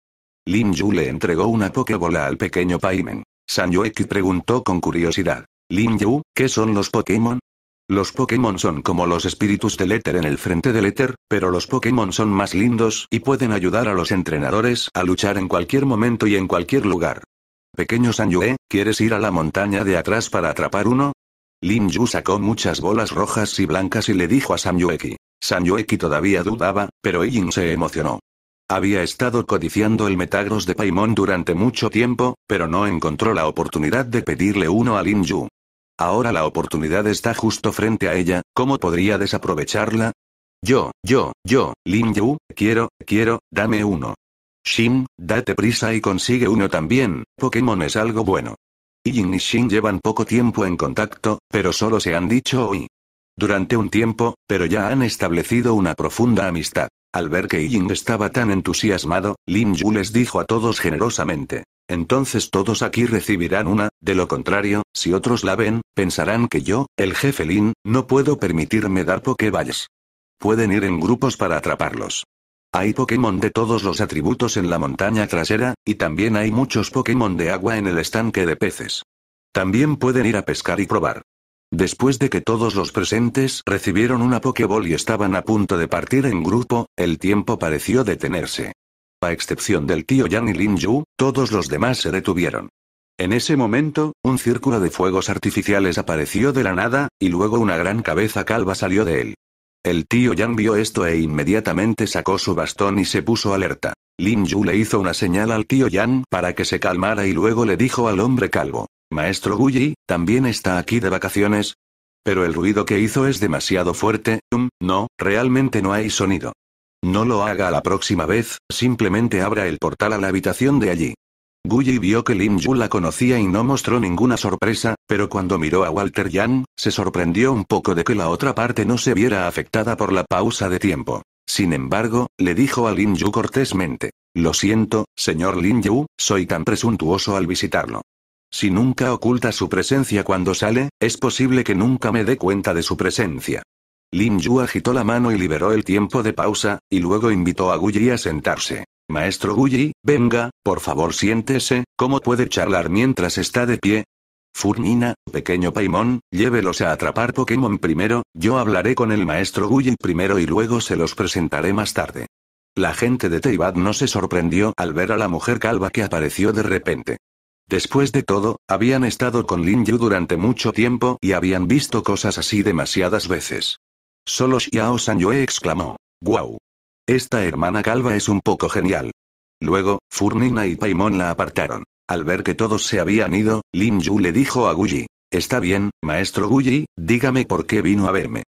Lin Yu le entregó una Pokébola al pequeño Paimen. San Yueki preguntó con curiosidad. Lin Yu, ¿qué son los Pokémon? Los Pokémon son como los espíritus del éter en el frente del éter, pero los Pokémon son más lindos y pueden ayudar a los entrenadores a luchar en cualquier momento y en cualquier lugar. Pequeño San Yue, ¿quieres ir a la montaña de atrás para atrapar uno? Lin Yu sacó muchas bolas rojas y blancas y le dijo a San San Yueki todavía dudaba, pero Yin se emocionó. Había estado codiciando el Metagross de Paimon durante mucho tiempo, pero no encontró la oportunidad de pedirle uno a Lin Yu. Ahora la oportunidad está justo frente a ella, ¿cómo podría desaprovecharla? Yo, yo, yo, Lin Yu, quiero, quiero, dame uno. Shin, date prisa y consigue uno también, Pokémon es algo bueno. Yin y Shin llevan poco tiempo en contacto, pero solo se han dicho hoy durante un tiempo, pero ya han establecido una profunda amistad. Al ver que Ying estaba tan entusiasmado, Lin Yu les dijo a todos generosamente. Entonces todos aquí recibirán una, de lo contrario, si otros la ven, pensarán que yo, el jefe Lin, no puedo permitirme dar Pokéballs. Pueden ir en grupos para atraparlos. Hay Pokémon de todos los atributos en la montaña trasera, y también hay muchos Pokémon de agua en el estanque de peces. También pueden ir a pescar y probar. Después de que todos los presentes recibieron una pokeball y estaban a punto de partir en grupo, el tiempo pareció detenerse. A excepción del tío Yan y Lin Yu, todos los demás se detuvieron. En ese momento, un círculo de fuegos artificiales apareció de la nada, y luego una gran cabeza calva salió de él. El tío Yan vio esto e inmediatamente sacó su bastón y se puso alerta. Lin Yu le hizo una señal al tío Yan para que se calmara y luego le dijo al hombre calvo. Maestro Guyi, también está aquí de vacaciones. Pero el ruido que hizo es demasiado fuerte, mm, no, realmente no hay sonido. No lo haga la próxima vez, simplemente abra el portal a la habitación de allí. Guyi vio que Lin Yu la conocía y no mostró ninguna sorpresa, pero cuando miró a Walter Yang, se sorprendió un poco de que la otra parte no se viera afectada por la pausa de tiempo. Sin embargo, le dijo a Lin Yu cortésmente. Lo siento, señor Lin Yu, soy tan presuntuoso al visitarlo. Si nunca oculta su presencia cuando sale, es posible que nunca me dé cuenta de su presencia. Lin Yu agitó la mano y liberó el tiempo de pausa, y luego invitó a Guyi a sentarse. Maestro Guyi, venga, por favor siéntese, ¿cómo puede charlar mientras está de pie? Furnina, pequeño Paimon, llévelos a atrapar Pokémon primero, yo hablaré con el maestro Guyi primero y luego se los presentaré más tarde. La gente de Teibat no se sorprendió al ver a la mujer calva que apareció de repente. Después de todo, habían estado con Lin Yu durante mucho tiempo y habían visto cosas así demasiadas veces. Solo Xiao San Yue exclamó. ¡Guau! Esta hermana calva es un poco genial. Luego, Furnina y Paimon la apartaron. Al ver que todos se habían ido, Lin Yu le dijo a Guyi. Está bien, maestro Guyi, dígame por qué vino a verme.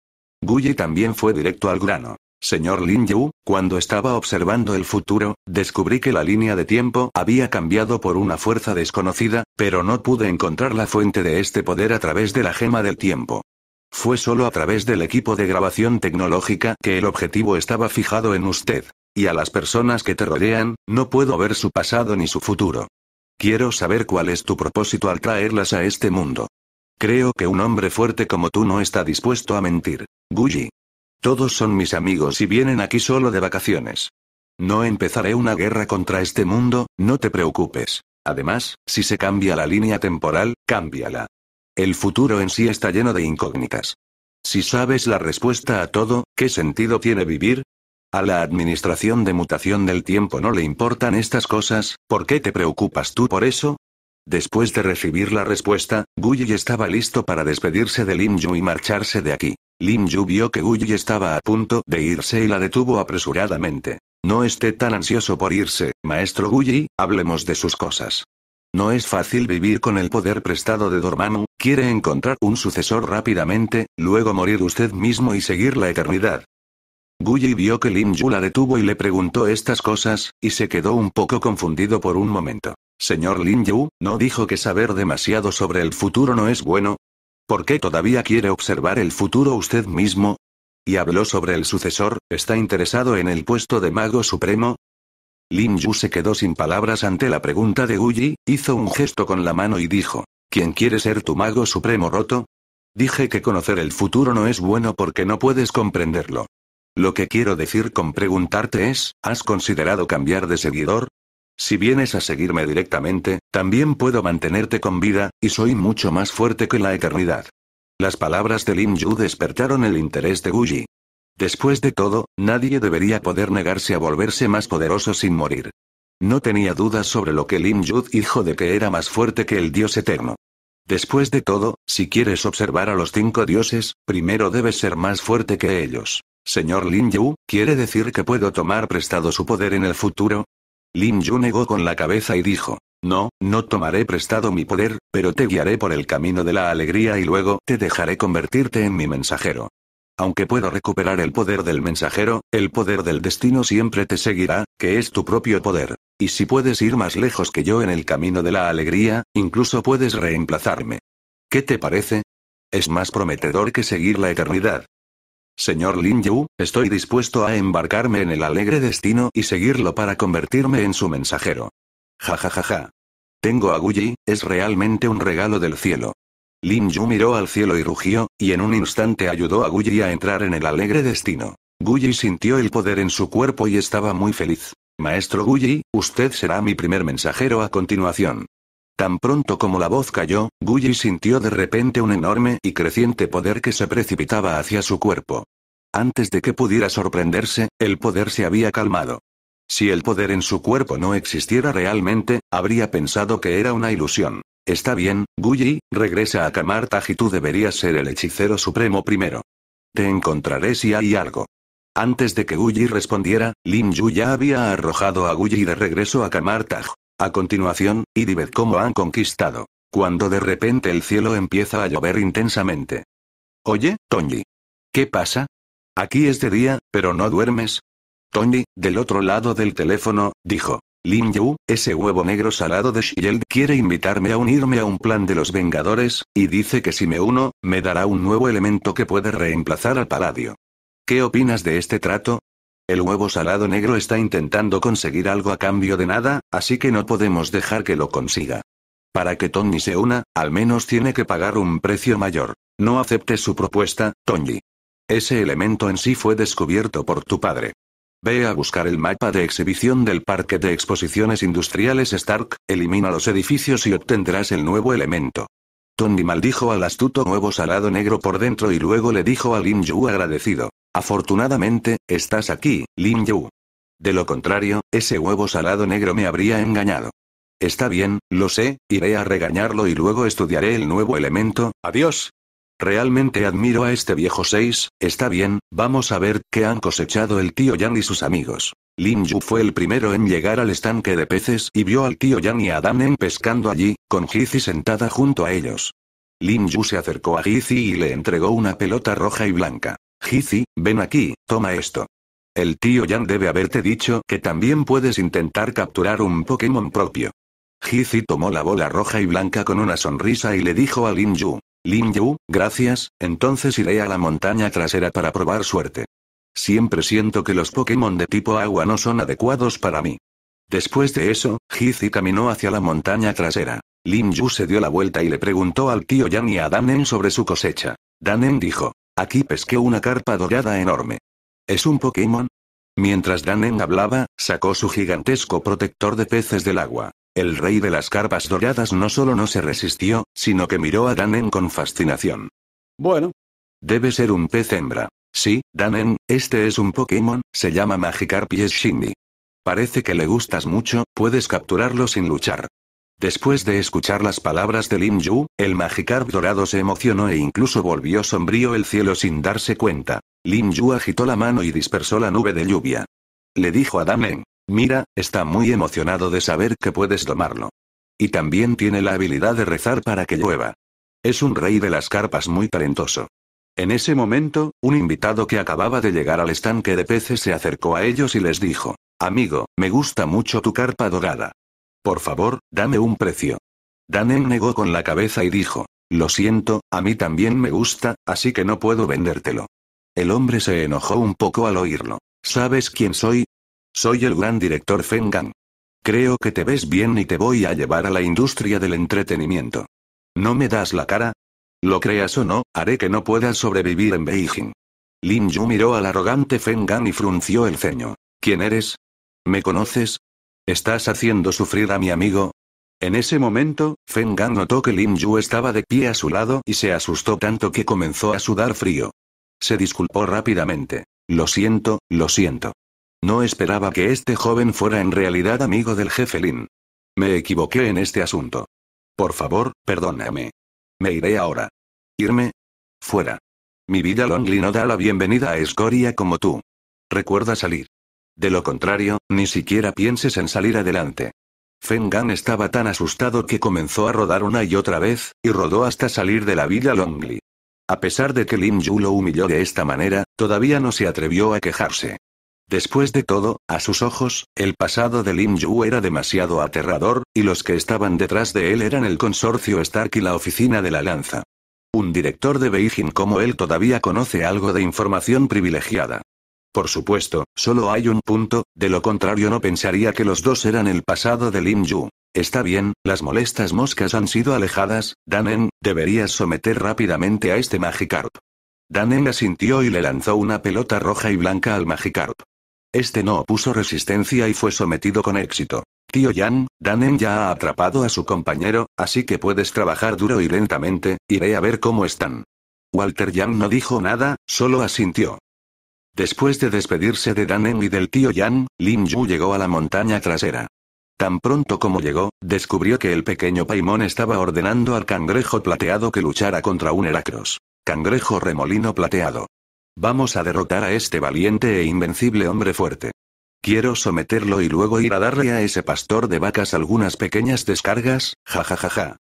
Guyi también fue directo al grano. Señor Lin Yu, cuando estaba observando el futuro, descubrí que la línea de tiempo había cambiado por una fuerza desconocida, pero no pude encontrar la fuente de este poder a través de la gema del tiempo. Fue solo a través del equipo de grabación tecnológica que el objetivo estaba fijado en usted. Y a las personas que te rodean, no puedo ver su pasado ni su futuro. Quiero saber cuál es tu propósito al traerlas a este mundo. Creo que un hombre fuerte como tú no está dispuesto a mentir. Guji. Todos son mis amigos y vienen aquí solo de vacaciones. No empezaré una guerra contra este mundo, no te preocupes. Además, si se cambia la línea temporal, cámbiala. El futuro en sí está lleno de incógnitas. Si sabes la respuesta a todo, ¿qué sentido tiene vivir? A la Administración de Mutación del Tiempo no le importan estas cosas, ¿por qué te preocupas tú por eso? Después de recibir la respuesta, Guyi estaba listo para despedirse de Lin Yu y marcharse de aquí. Lin Yu vio que Guyi estaba a punto de irse y la detuvo apresuradamente. No esté tan ansioso por irse, maestro Guyi, hablemos de sus cosas. No es fácil vivir con el poder prestado de Dormammu, quiere encontrar un sucesor rápidamente, luego morir usted mismo y seguir la eternidad. Guyi vio que Lin Yu la detuvo y le preguntó estas cosas, y se quedó un poco confundido por un momento. Señor Lin Yu, ¿no dijo que saber demasiado sobre el futuro no es bueno? ¿Por qué todavía quiere observar el futuro usted mismo? Y habló sobre el sucesor, ¿está interesado en el puesto de mago supremo? Lin Yu se quedó sin palabras ante la pregunta de Guyi, hizo un gesto con la mano y dijo, ¿quién quiere ser tu mago supremo roto? Dije que conocer el futuro no es bueno porque no puedes comprenderlo. Lo que quiero decir con preguntarte es, ¿has considerado cambiar de seguidor? Si vienes a seguirme directamente, también puedo mantenerte con vida, y soy mucho más fuerte que la eternidad. Las palabras de Lin Yu despertaron el interés de Guji. Después de todo, nadie debería poder negarse a volverse más poderoso sin morir. No tenía dudas sobre lo que Lin Yu dijo de que era más fuerte que el dios eterno. Después de todo, si quieres observar a los cinco dioses, primero debes ser más fuerte que ellos. Señor Lin Yu, ¿quiere decir que puedo tomar prestado su poder en el futuro? Lim Yu negó con la cabeza y dijo, no, no tomaré prestado mi poder, pero te guiaré por el camino de la alegría y luego te dejaré convertirte en mi mensajero. Aunque puedo recuperar el poder del mensajero, el poder del destino siempre te seguirá, que es tu propio poder. Y si puedes ir más lejos que yo en el camino de la alegría, incluso puedes reemplazarme. ¿Qué te parece? Es más prometedor que seguir la eternidad. Señor Lin Yu, estoy dispuesto a embarcarme en el alegre destino y seguirlo para convertirme en su mensajero. Ja ja ja ja. Tengo a Guyi, es realmente un regalo del cielo. Lin Yu miró al cielo y rugió, y en un instante ayudó a Guyi a entrar en el alegre destino. Guyi sintió el poder en su cuerpo y estaba muy feliz. Maestro Guyi, usted será mi primer mensajero a continuación. Tan pronto como la voz cayó, Guyi sintió de repente un enorme y creciente poder que se precipitaba hacia su cuerpo. Antes de que pudiera sorprenderse, el poder se había calmado. Si el poder en su cuerpo no existiera realmente, habría pensado que era una ilusión. Está bien, Guyi, regresa a Kamartaj y tú deberías ser el hechicero supremo primero. Te encontraré si hay algo. Antes de que Gully respondiera, Lin Yu ya había arrojado a Guyi de regreso a Kamartaj. A continuación, y ved cómo han conquistado. Cuando de repente el cielo empieza a llover intensamente. Oye, Tony. ¿Qué pasa? Aquí es de día, pero no duermes. Tony, del otro lado del teléfono, dijo. Lin Yu, ese huevo negro salado de Shield quiere invitarme a unirme a un plan de los Vengadores, y dice que si me uno, me dará un nuevo elemento que puede reemplazar al Paladio. ¿Qué opinas de este trato? El huevo salado negro está intentando conseguir algo a cambio de nada, así que no podemos dejar que lo consiga. Para que Tony se una, al menos tiene que pagar un precio mayor. No aceptes su propuesta, Tony. Ese elemento en sí fue descubierto por tu padre. Ve a buscar el mapa de exhibición del Parque de Exposiciones Industriales Stark, elimina los edificios y obtendrás el nuevo elemento. Tony maldijo al astuto nuevo salado negro por dentro y luego le dijo a Lin Yu agradecido. Afortunadamente, estás aquí, Lin Yu. De lo contrario, ese huevo salado negro me habría engañado. Está bien, lo sé, iré a regañarlo y luego estudiaré el nuevo elemento, adiós. Realmente admiro a este viejo 6, está bien, vamos a ver qué han cosechado el tío Yang y sus amigos. Lin Yu fue el primero en llegar al estanque de peces y vio al tío Yang y a en em pescando allí, con Jizi sentada junto a ellos. Lin Yu se acercó a Jizi y le entregó una pelota roja y blanca. Jizi, ven aquí, toma esto. El tío Yan debe haberte dicho que también puedes intentar capturar un Pokémon propio. Jizi tomó la bola roja y blanca con una sonrisa y le dijo a Lin Yu. Lin gracias, entonces iré a la montaña trasera para probar suerte. Siempre siento que los Pokémon de tipo agua no son adecuados para mí. Después de eso, Jizi caminó hacia la montaña trasera. Lin se dio la vuelta y le preguntó al tío Yan y a Danen sobre su cosecha. Danen dijo, Aquí pesqué una carpa dorada enorme. ¿Es un Pokémon? Mientras Danen hablaba, sacó su gigantesco protector de peces del agua. El rey de las carpas doradas no solo no se resistió, sino que miró a Danen con fascinación. Bueno. Debe ser un pez hembra. Sí, Danen, este es un Pokémon, se llama Magikarp y Parece que le gustas mucho, puedes capturarlo sin luchar. Después de escuchar las palabras de Lin Yu, el Magikarp dorado se emocionó e incluso volvió sombrío el cielo sin darse cuenta. Lin Yu agitó la mano y dispersó la nube de lluvia. Le dijo a Damen, mira, está muy emocionado de saber que puedes domarlo. Y también tiene la habilidad de rezar para que llueva. Es un rey de las carpas muy talentoso. En ese momento, un invitado que acababa de llegar al estanque de peces se acercó a ellos y les dijo, Amigo, me gusta mucho tu carpa dorada. Por favor, dame un precio. Danen negó con la cabeza y dijo, lo siento, a mí también me gusta, así que no puedo vendértelo. El hombre se enojó un poco al oírlo. ¿Sabes quién soy? Soy el gran director Gang. Creo que te ves bien y te voy a llevar a la industria del entretenimiento. ¿No me das la cara? Lo creas o no, haré que no puedas sobrevivir en Beijing. Lin Yu miró al arrogante Gang y frunció el ceño. ¿Quién eres? ¿Me conoces? ¿Estás haciendo sufrir a mi amigo? En ese momento, Feng Gan notó que Lin Yu estaba de pie a su lado y se asustó tanto que comenzó a sudar frío. Se disculpó rápidamente. Lo siento, lo siento. No esperaba que este joven fuera en realidad amigo del jefe Lin. Me equivoqué en este asunto. Por favor, perdóname. Me iré ahora. ¿Irme? Fuera. Mi vida Lonely no da la bienvenida a escoria como tú. Recuerda salir. De lo contrario, ni siquiera pienses en salir adelante. Feng Gan estaba tan asustado que comenzó a rodar una y otra vez, y rodó hasta salir de la villa Longli. A pesar de que Lim Yu lo humilló de esta manera, todavía no se atrevió a quejarse. Después de todo, a sus ojos, el pasado de Lim Yu era demasiado aterrador, y los que estaban detrás de él eran el consorcio Stark y la oficina de la lanza. Un director de Beijing como él todavía conoce algo de información privilegiada. Por supuesto, solo hay un punto, de lo contrario no pensaría que los dos eran el pasado de Lim Yu. Está bien, las molestas moscas han sido alejadas, Danen, deberías someter rápidamente a este Magikarp. Danen asintió y le lanzó una pelota roja y blanca al Magikarp. Este no opuso resistencia y fue sometido con éxito. Tío Yan, Danen ya ha atrapado a su compañero, así que puedes trabajar duro y lentamente, iré a ver cómo están. Walter Yang no dijo nada, solo asintió. Después de despedirse de Danem y del tío Yan, Lin Yu llegó a la montaña trasera. Tan pronto como llegó, descubrió que el pequeño Paimon estaba ordenando al cangrejo plateado que luchara contra un Heracros. Cangrejo remolino plateado. Vamos a derrotar a este valiente e invencible hombre fuerte. Quiero someterlo y luego ir a darle a ese pastor de vacas algunas pequeñas descargas, jajajaja.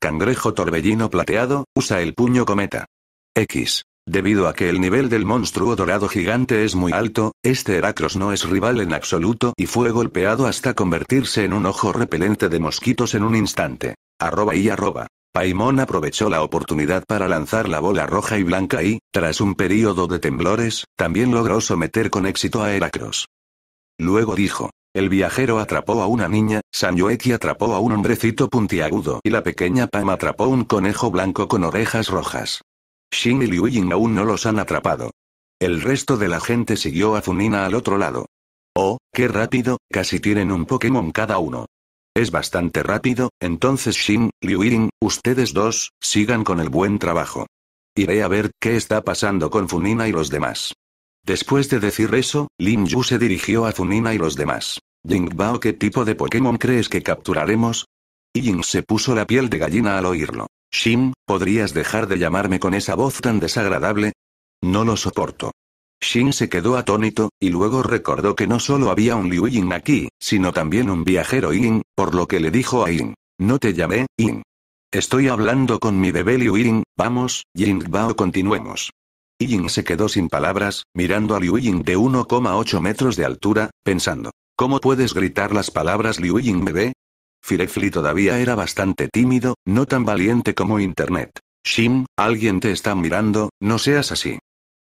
Cangrejo torbellino plateado, usa el puño cometa. X. Debido a que el nivel del monstruo dorado gigante es muy alto, este Heracross no es rival en absoluto y fue golpeado hasta convertirse en un ojo repelente de mosquitos en un instante. Arroba y arroba. Paimon aprovechó la oportunidad para lanzar la bola roja y blanca y, tras un período de temblores, también logró someter con éxito a Heracross. Luego dijo, el viajero atrapó a una niña, Sanyueki atrapó a un hombrecito puntiagudo y la pequeña Pama atrapó un conejo blanco con orejas rojas. Shin y Liu Ying aún no los han atrapado. El resto de la gente siguió a Funina al otro lado. Oh, qué rápido, casi tienen un Pokémon cada uno. Es bastante rápido, entonces Shin, Liu Ying, ustedes dos, sigan con el buen trabajo. Iré a ver qué está pasando con Funina y los demás. Después de decir eso, Lin Yu se dirigió a Funina y los demás. Jingbao, ¿qué tipo de Pokémon crees que capturaremos? Y Ying se puso la piel de gallina al oírlo. Shin, ¿podrías dejar de llamarme con esa voz tan desagradable? No lo soporto. Shin se quedó atónito, y luego recordó que no solo había un Liu Ying aquí, sino también un viajero Ying, por lo que le dijo a Ying. No te llamé, Ying. Estoy hablando con mi bebé Liu Ying, vamos, Yingbao, Bao continuemos. Ying se quedó sin palabras, mirando a Liu Ying de 1,8 metros de altura, pensando. ¿Cómo puedes gritar las palabras Liu Ying bebé? Firefly todavía era bastante tímido, no tan valiente como Internet. Shim, alguien te está mirando, no seas así.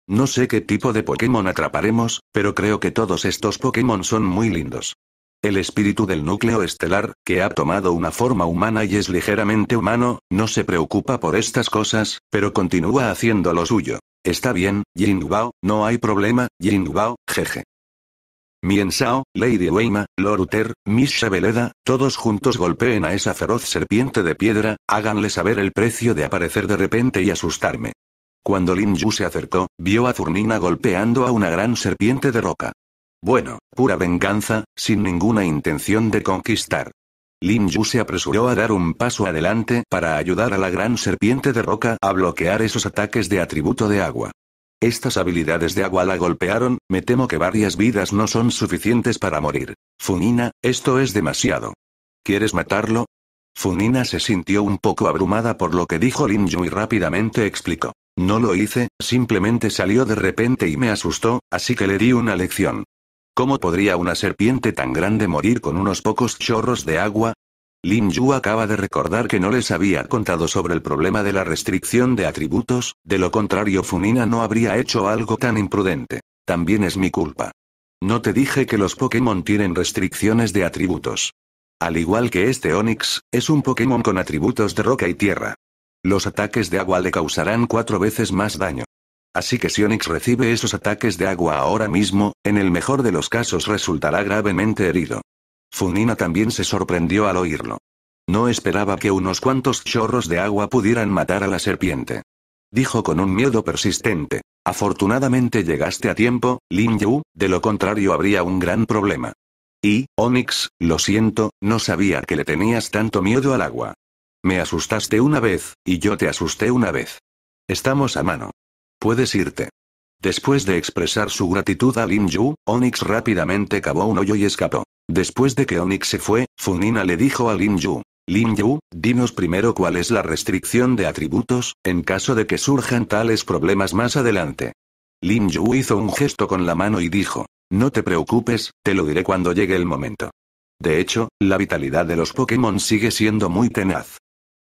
No sé qué tipo de Pokémon atraparemos, pero creo que todos estos Pokémon son muy lindos. El espíritu del núcleo estelar, que ha tomado una forma humana y es ligeramente humano, no se preocupa por estas cosas, pero continúa haciendo lo suyo. Está bien, Jinbao, no hay problema, Jinbao, jeje. Mien Sao, Lady Weima, Lord Uther, Miss Shabeleda, todos juntos golpeen a esa feroz serpiente de piedra, háganle saber el precio de aparecer de repente y asustarme. Cuando Lin Yu se acercó, vio a Zurnina golpeando a una gran serpiente de roca. Bueno, pura venganza, sin ninguna intención de conquistar. Lin Yu se apresuró a dar un paso adelante para ayudar a la gran serpiente de roca a bloquear esos ataques de atributo de agua. Estas habilidades de agua la golpearon, me temo que varias vidas no son suficientes para morir. Funina, esto es demasiado. ¿Quieres matarlo? Funina se sintió un poco abrumada por lo que dijo Lin Yu y rápidamente explicó. No lo hice, simplemente salió de repente y me asustó, así que le di una lección. ¿Cómo podría una serpiente tan grande morir con unos pocos chorros de agua? Lin Yu acaba de recordar que no les había contado sobre el problema de la restricción de atributos, de lo contrario Funina no habría hecho algo tan imprudente. También es mi culpa. No te dije que los Pokémon tienen restricciones de atributos. Al igual que este Onix, es un Pokémon con atributos de roca y tierra. Los ataques de agua le causarán cuatro veces más daño. Así que si Onix recibe esos ataques de agua ahora mismo, en el mejor de los casos resultará gravemente herido. Funina también se sorprendió al oírlo. No esperaba que unos cuantos chorros de agua pudieran matar a la serpiente. Dijo con un miedo persistente. Afortunadamente llegaste a tiempo, Lin Yu, de lo contrario habría un gran problema. Y, Onyx, lo siento, no sabía que le tenías tanto miedo al agua. Me asustaste una vez, y yo te asusté una vez. Estamos a mano. Puedes irte. Después de expresar su gratitud a Lin Yu, Onix rápidamente cavó un hoyo y escapó. Después de que Onyx se fue, Funina le dijo a Lin Yu. Lin Yu, dinos primero cuál es la restricción de atributos, en caso de que surjan tales problemas más adelante. Lin Yu hizo un gesto con la mano y dijo, no te preocupes, te lo diré cuando llegue el momento. De hecho, la vitalidad de los Pokémon sigue siendo muy tenaz.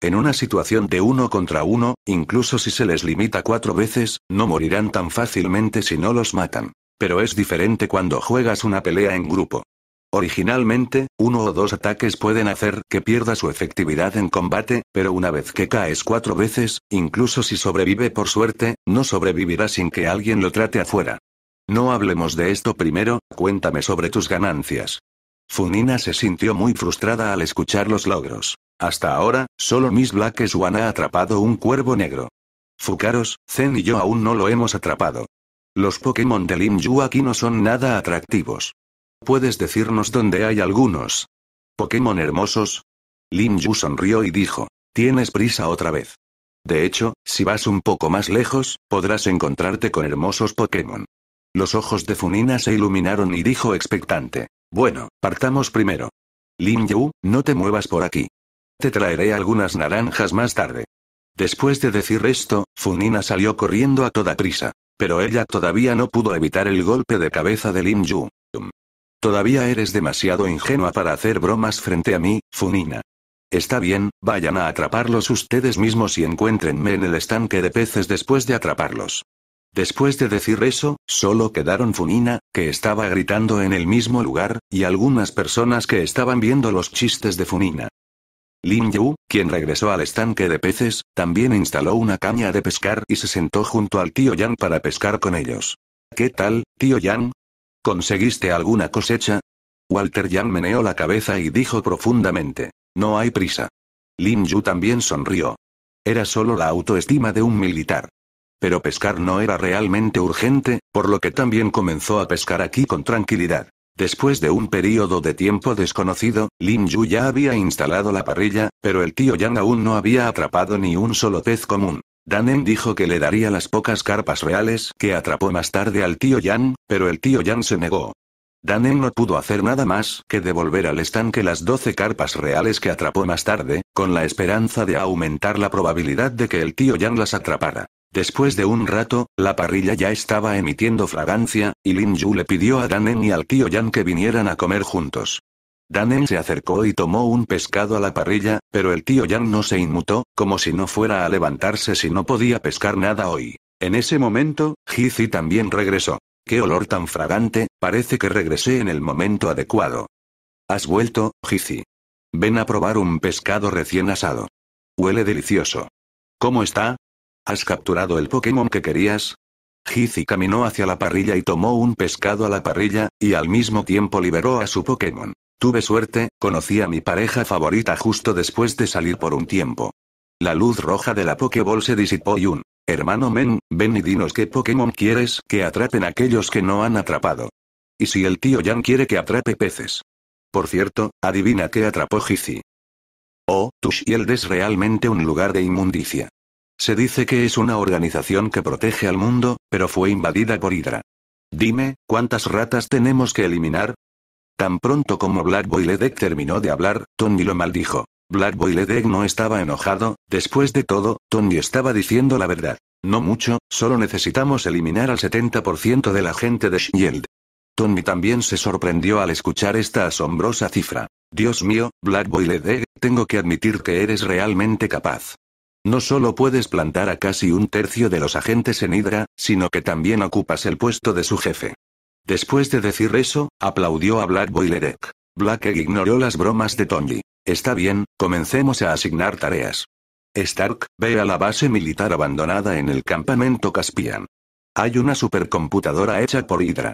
En una situación de uno contra uno, incluso si se les limita cuatro veces, no morirán tan fácilmente si no los matan. Pero es diferente cuando juegas una pelea en grupo. Originalmente, uno o dos ataques pueden hacer que pierda su efectividad en combate, pero una vez que caes cuatro veces, incluso si sobrevive por suerte, no sobrevivirá sin que alguien lo trate afuera. No hablemos de esto primero, cuéntame sobre tus ganancias. Funina se sintió muy frustrada al escuchar los logros. Hasta ahora, solo Miss Black Swan ha atrapado un cuervo negro. Fucaros, Zen y yo aún no lo hemos atrapado. Los Pokémon de Lin Yu aquí no son nada atractivos. ¿Puedes decirnos dónde hay algunos? ¿Pokémon hermosos? Lin Yu sonrió y dijo, tienes prisa otra vez. De hecho, si vas un poco más lejos, podrás encontrarte con hermosos Pokémon. Los ojos de Funina se iluminaron y dijo expectante, bueno, partamos primero. Lin Yu, no te muevas por aquí. Te traeré algunas naranjas más tarde. Después de decir esto, Funina salió corriendo a toda prisa. Pero ella todavía no pudo evitar el golpe de cabeza de Lim Yu. Todavía eres demasiado ingenua para hacer bromas frente a mí, Funina. Está bien, vayan a atraparlos ustedes mismos y encuéntrenme en el estanque de peces después de atraparlos. Después de decir eso, solo quedaron Funina, que estaba gritando en el mismo lugar, y algunas personas que estaban viendo los chistes de Funina. Lin Yu, quien regresó al estanque de peces, también instaló una caña de pescar y se sentó junto al tío Yang para pescar con ellos. ¿Qué tal, tío Yang? ¿Conseguiste alguna cosecha? Walter Yang meneó la cabeza y dijo profundamente, no hay prisa. Lin Yu también sonrió. Era solo la autoestima de un militar. Pero pescar no era realmente urgente, por lo que también comenzó a pescar aquí con tranquilidad. Después de un periodo de tiempo desconocido, Lin Yu ya había instalado la parrilla, pero el tío Yang aún no había atrapado ni un solo pez común. Danen dijo que le daría las pocas carpas reales que atrapó más tarde al tío Yang, pero el tío Yang se negó. Danen no pudo hacer nada más que devolver al estanque las 12 carpas reales que atrapó más tarde, con la esperanza de aumentar la probabilidad de que el tío Yang las atrapara. Después de un rato, la parrilla ya estaba emitiendo fragancia, y Lin Yu le pidió a Danen y al tío Yan que vinieran a comer juntos. Danen se acercó y tomó un pescado a la parrilla, pero el tío Yan no se inmutó, como si no fuera a levantarse si no podía pescar nada hoy. En ese momento, Jizi también regresó. ¡Qué olor tan fragante! Parece que regresé en el momento adecuado. Has vuelto, Jizi. Ven a probar un pescado recién asado. Huele delicioso. ¿Cómo está? ¿Has capturado el Pokémon que querías? Hizi caminó hacia la parrilla y tomó un pescado a la parrilla, y al mismo tiempo liberó a su Pokémon. Tuve suerte, conocí a mi pareja favorita justo después de salir por un tiempo. La luz roja de la Pokéball se disipó y un hermano Men, ven y dinos qué Pokémon quieres que atrapen aquellos que no han atrapado. Y si el tío Jan quiere que atrape peces. Por cierto, adivina qué atrapó Hizi. Oh, tu es realmente un lugar de inmundicia. Se dice que es una organización que protege al mundo, pero fue invadida por Hydra. Dime, ¿cuántas ratas tenemos que eliminar? Tan pronto como Black Boy terminó de hablar, Tony lo maldijo. Black Boy no estaba enojado, después de todo, Tony estaba diciendo la verdad. No mucho, solo necesitamos eliminar al 70% de la gente de Shield. Tony también se sorprendió al escuchar esta asombrosa cifra. Dios mío, Black Boy tengo que admitir que eres realmente capaz. No solo puedes plantar a casi un tercio de los agentes en Hydra, sino que también ocupas el puesto de su jefe. Después de decir eso, aplaudió a Black Boilerek. Black ignoró las bromas de Tony. Está bien, comencemos a asignar tareas. Stark, ve a la base militar abandonada en el campamento Caspian. Hay una supercomputadora hecha por Hydra.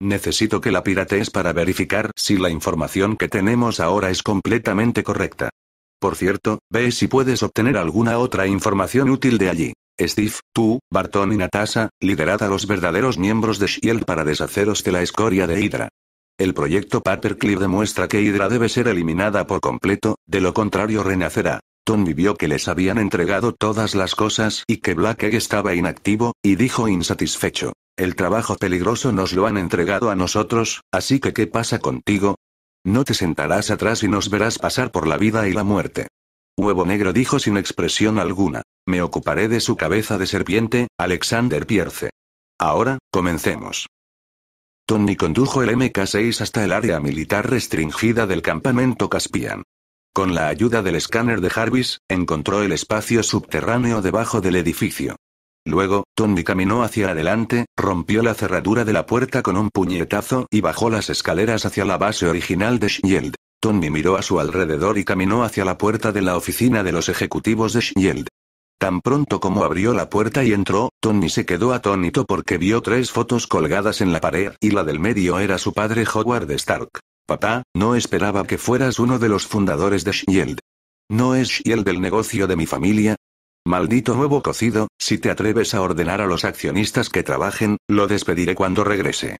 Necesito que la piratees para verificar si la información que tenemos ahora es completamente correcta. Por cierto, ve si puedes obtener alguna otra información útil de allí. Steve, tú, Barton y Natasha, liderad a los verdaderos miembros de Shield para deshaceros de la escoria de Hydra. El proyecto Paperclip demuestra que Hydra debe ser eliminada por completo, de lo contrario renacerá. Tommy vio que les habían entregado todas las cosas y que Black Egg estaba inactivo, y dijo insatisfecho. El trabajo peligroso nos lo han entregado a nosotros, así que ¿qué pasa contigo? No te sentarás atrás y nos verás pasar por la vida y la muerte. Huevo Negro dijo sin expresión alguna. Me ocuparé de su cabeza de serpiente, Alexander Pierce. Ahora, comencemos. Tony condujo el MK6 hasta el área militar restringida del campamento Caspian. Con la ayuda del escáner de Jarvis, encontró el espacio subterráneo debajo del edificio. Luego, Tony caminó hacia adelante, rompió la cerradura de la puerta con un puñetazo y bajó las escaleras hacia la base original de Shield. Tony miró a su alrededor y caminó hacia la puerta de la oficina de los ejecutivos de Shield. Tan pronto como abrió la puerta y entró, Tony se quedó atónito porque vio tres fotos colgadas en la pared y la del medio era su padre Howard Stark. Papá, no esperaba que fueras uno de los fundadores de Shield. No es Shield el negocio de mi familia, Maldito nuevo cocido, si te atreves a ordenar a los accionistas que trabajen, lo despediré cuando regrese.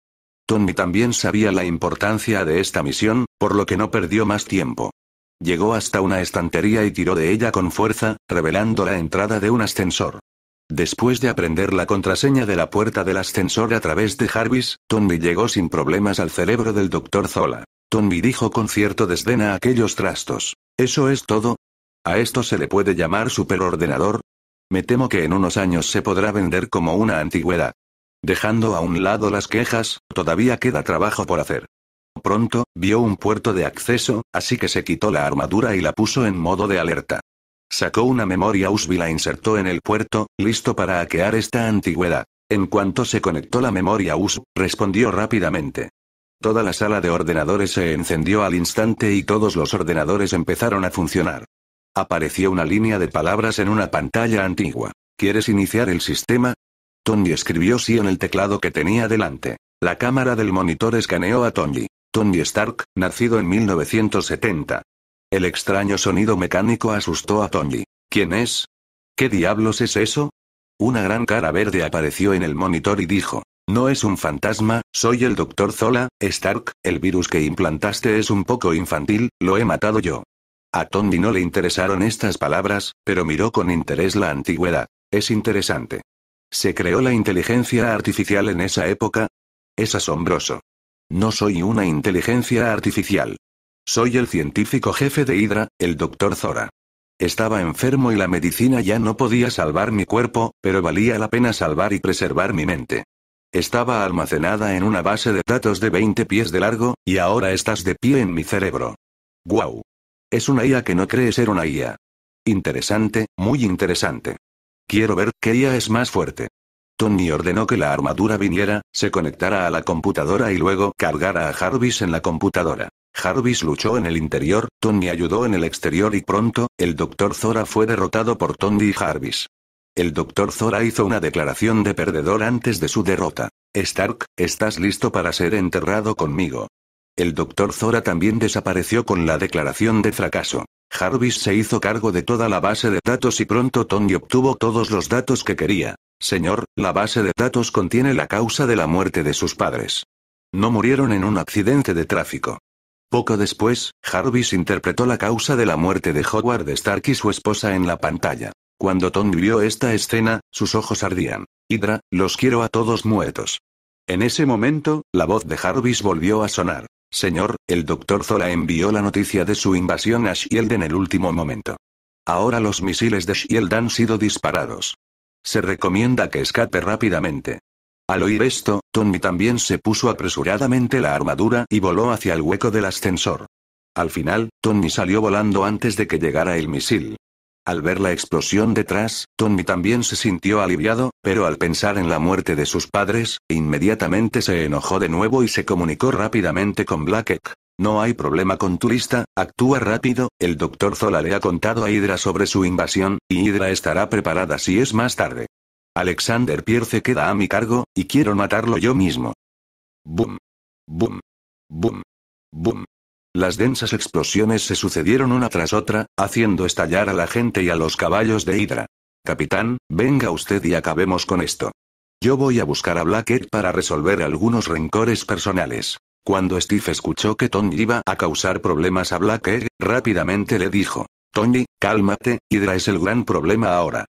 Tommy también sabía la importancia de esta misión, por lo que no perdió más tiempo. Llegó hasta una estantería y tiró de ella con fuerza, revelando la entrada de un ascensor. Después de aprender la contraseña de la puerta del ascensor a través de Jarvis, Tommy llegó sin problemas al cerebro del doctor Zola. Tommy dijo con cierto desdén a aquellos trastos. Eso es todo, ¿A esto se le puede llamar superordenador? Me temo que en unos años se podrá vender como una antigüedad. Dejando a un lado las quejas, todavía queda trabajo por hacer. Pronto, vio un puerto de acceso, así que se quitó la armadura y la puso en modo de alerta. Sacó una memoria USB y la insertó en el puerto, listo para hackear esta antigüedad. En cuanto se conectó la memoria USB, respondió rápidamente. Toda la sala de ordenadores se encendió al instante y todos los ordenadores empezaron a funcionar. Apareció una línea de palabras en una pantalla antigua. ¿Quieres iniciar el sistema? Tony escribió sí en el teclado que tenía delante. La cámara del monitor escaneó a Tony. Tony Stark, nacido en 1970. El extraño sonido mecánico asustó a Tony. ¿Quién es? ¿Qué diablos es eso? Una gran cara verde apareció en el monitor y dijo, no es un fantasma, soy el Dr. Zola, Stark, el virus que implantaste es un poco infantil, lo he matado yo. A Tondi no le interesaron estas palabras, pero miró con interés la antigüedad. Es interesante. ¿Se creó la inteligencia artificial en esa época? Es asombroso. No soy una inteligencia artificial. Soy el científico jefe de Hydra, el doctor Zora. Estaba enfermo y la medicina ya no podía salvar mi cuerpo, pero valía la pena salvar y preservar mi mente. Estaba almacenada en una base de datos de 20 pies de largo, y ahora estás de pie en mi cerebro. ¡Guau! Es una IA que no cree ser una IA. Interesante, muy interesante. Quiero ver qué IA es más fuerte. Tony ordenó que la armadura viniera, se conectara a la computadora y luego cargara a Jarvis en la computadora. Jarvis luchó en el interior, Tony ayudó en el exterior y pronto, el Dr. Zora fue derrotado por Tony y Jarvis. El Dr. Zora hizo una declaración de perdedor antes de su derrota. Stark, estás listo para ser enterrado conmigo. El doctor Zora también desapareció con la declaración de fracaso. Jarvis se hizo cargo de toda la base de datos y pronto Tony obtuvo todos los datos que quería. Señor, la base de datos contiene la causa de la muerte de sus padres. No murieron en un accidente de tráfico. Poco después, Jarvis interpretó la causa de la muerte de Howard Stark y su esposa en la pantalla. Cuando Tony vio esta escena, sus ojos ardían. Hydra, los quiero a todos muertos. En ese momento, la voz de Jarvis volvió a sonar. Señor, el doctor Zola envió la noticia de su invasión a Shield en el último momento. Ahora los misiles de Shield han sido disparados. Se recomienda que escape rápidamente. Al oír esto, Tony también se puso apresuradamente la armadura y voló hacia el hueco del ascensor. Al final, Tony salió volando antes de que llegara el misil, al ver la explosión detrás, Tommy también se sintió aliviado, pero al pensar en la muerte de sus padres, inmediatamente se enojó de nuevo y se comunicó rápidamente con Egg. No hay problema con turista, actúa rápido, el doctor Zola le ha contado a Hydra sobre su invasión, y Hydra estará preparada si es más tarde. Alexander Pierce queda a mi cargo, y quiero matarlo yo mismo. Boom. Boom. Boom. Boom. Las densas explosiones se sucedieron una tras otra, haciendo estallar a la gente y a los caballos de Hydra. Capitán, venga usted y acabemos con esto. Yo voy a buscar a Blackett para resolver algunos rencores personales. Cuando Steve escuchó que Tony iba a causar problemas a Blackett, rápidamente le dijo, Tony, cálmate, Hydra es el gran problema ahora.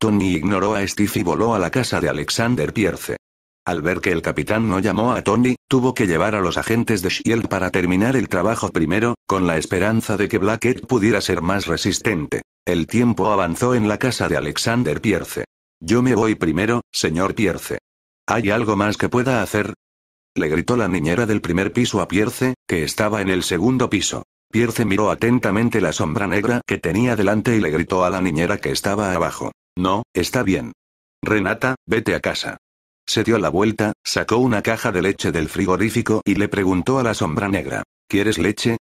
Tony ignoró a Steve y voló a la casa de Alexander Pierce. Al ver que el capitán no llamó a Tony, tuvo que llevar a los agentes de Shield para terminar el trabajo primero, con la esperanza de que Blackett pudiera ser más resistente. El tiempo avanzó en la casa de Alexander Pierce. Yo me voy primero, señor Pierce. ¿Hay algo más que pueda hacer? Le gritó la niñera del primer piso a Pierce, que estaba en el segundo piso. Pierce miró atentamente la sombra negra que tenía delante y le gritó a la niñera que estaba abajo. No, está bien. Renata, vete a casa. Se dio la vuelta, sacó una caja de leche del frigorífico y le preguntó a la sombra negra. ¿Quieres leche?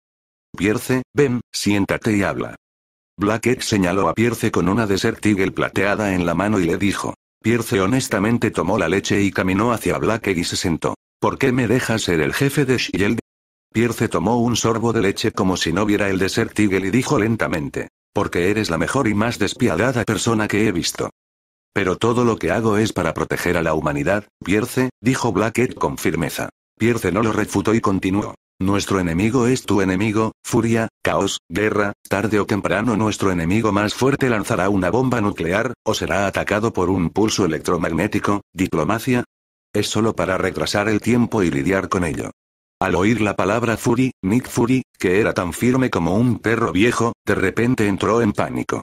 Pierce, ven, siéntate y habla. Blackett señaló a Pierce con una Desert Eagle plateada en la mano y le dijo. Pierce honestamente tomó la leche y caminó hacia Blackett y se sentó. ¿Por qué me dejas ser el jefe de Shield? Pierce tomó un sorbo de leche como si no viera el Desert Eagle y dijo lentamente. Porque eres la mejor y más despiadada persona que he visto. Pero todo lo que hago es para proteger a la humanidad, Pierce, dijo Blackett con firmeza. Pierce no lo refutó y continuó. Nuestro enemigo es tu enemigo, furia, caos, guerra, tarde o temprano nuestro enemigo más fuerte lanzará una bomba nuclear, o será atacado por un pulso electromagnético, diplomacia. Es solo para retrasar el tiempo y lidiar con ello. Al oír la palabra Fury, Nick Fury, que era tan firme como un perro viejo, de repente entró en pánico.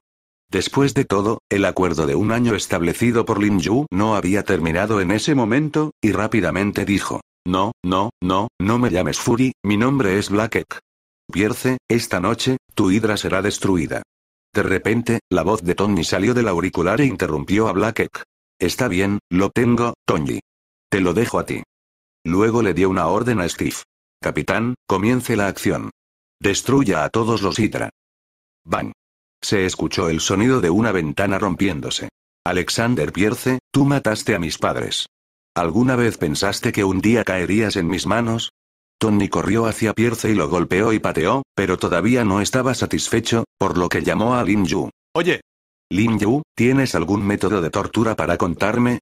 Después de todo, el acuerdo de un año establecido por Lin Yu no había terminado en ese momento, y rápidamente dijo: No, no, no, no me llames Fury, mi nombre es Black Egg. Pierce, esta noche, tu hidra será destruida. De repente, la voz de Tony salió del auricular e interrumpió a Black Egg. Está bien, lo tengo, Tony. Te lo dejo a ti. Luego le dio una orden a Steve. Capitán, comience la acción. Destruya a todos los Hydra. Bang. Se escuchó el sonido de una ventana rompiéndose. Alexander Pierce, tú mataste a mis padres. ¿Alguna vez pensaste que un día caerías en mis manos? Tony corrió hacia Pierce y lo golpeó y pateó, pero todavía no estaba satisfecho, por lo que llamó a Lin Yu. Oye. Lin Yu, ¿tienes algún método de tortura para contarme?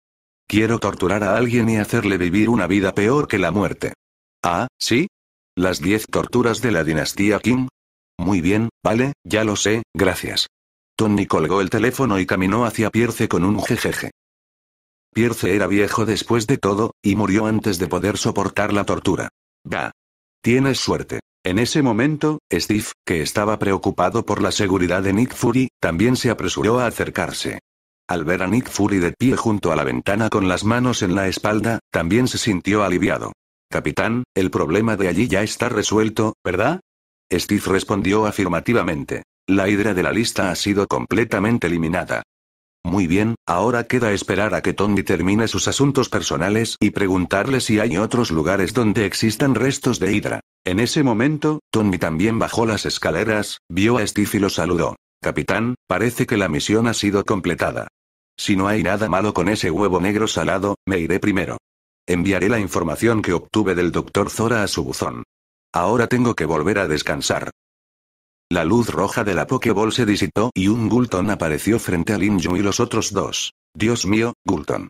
Quiero torturar a alguien y hacerle vivir una vida peor que la muerte. Ah, ¿sí? Las diez torturas de la dinastía Qing. Muy bien, vale, ya lo sé, gracias. Tony colgó el teléfono y caminó hacia Pierce con un jejeje. Pierce era viejo después de todo, y murió antes de poder soportar la tortura. Bah. Tienes suerte. En ese momento, Steve, que estaba preocupado por la seguridad de Nick Fury, también se apresuró a acercarse. Al ver a Nick Fury de pie junto a la ventana con las manos en la espalda, también se sintió aliviado. Capitán, el problema de allí ya está resuelto, ¿verdad? Steve respondió afirmativamente. La hidra de la lista ha sido completamente eliminada. Muy bien, ahora queda esperar a que Tony termine sus asuntos personales y preguntarle si hay otros lugares donde existan restos de hidra. En ese momento, Tony también bajó las escaleras, vio a Steve y lo saludó. Capitán, parece que la misión ha sido completada. Si no hay nada malo con ese huevo negro salado, me iré primero. Enviaré la información que obtuve del doctor Zora a su buzón. Ahora tengo que volver a descansar. La luz roja de la pokeball se disipó y un Gulton apareció frente a Linju y los otros dos. Dios mío, Gulton.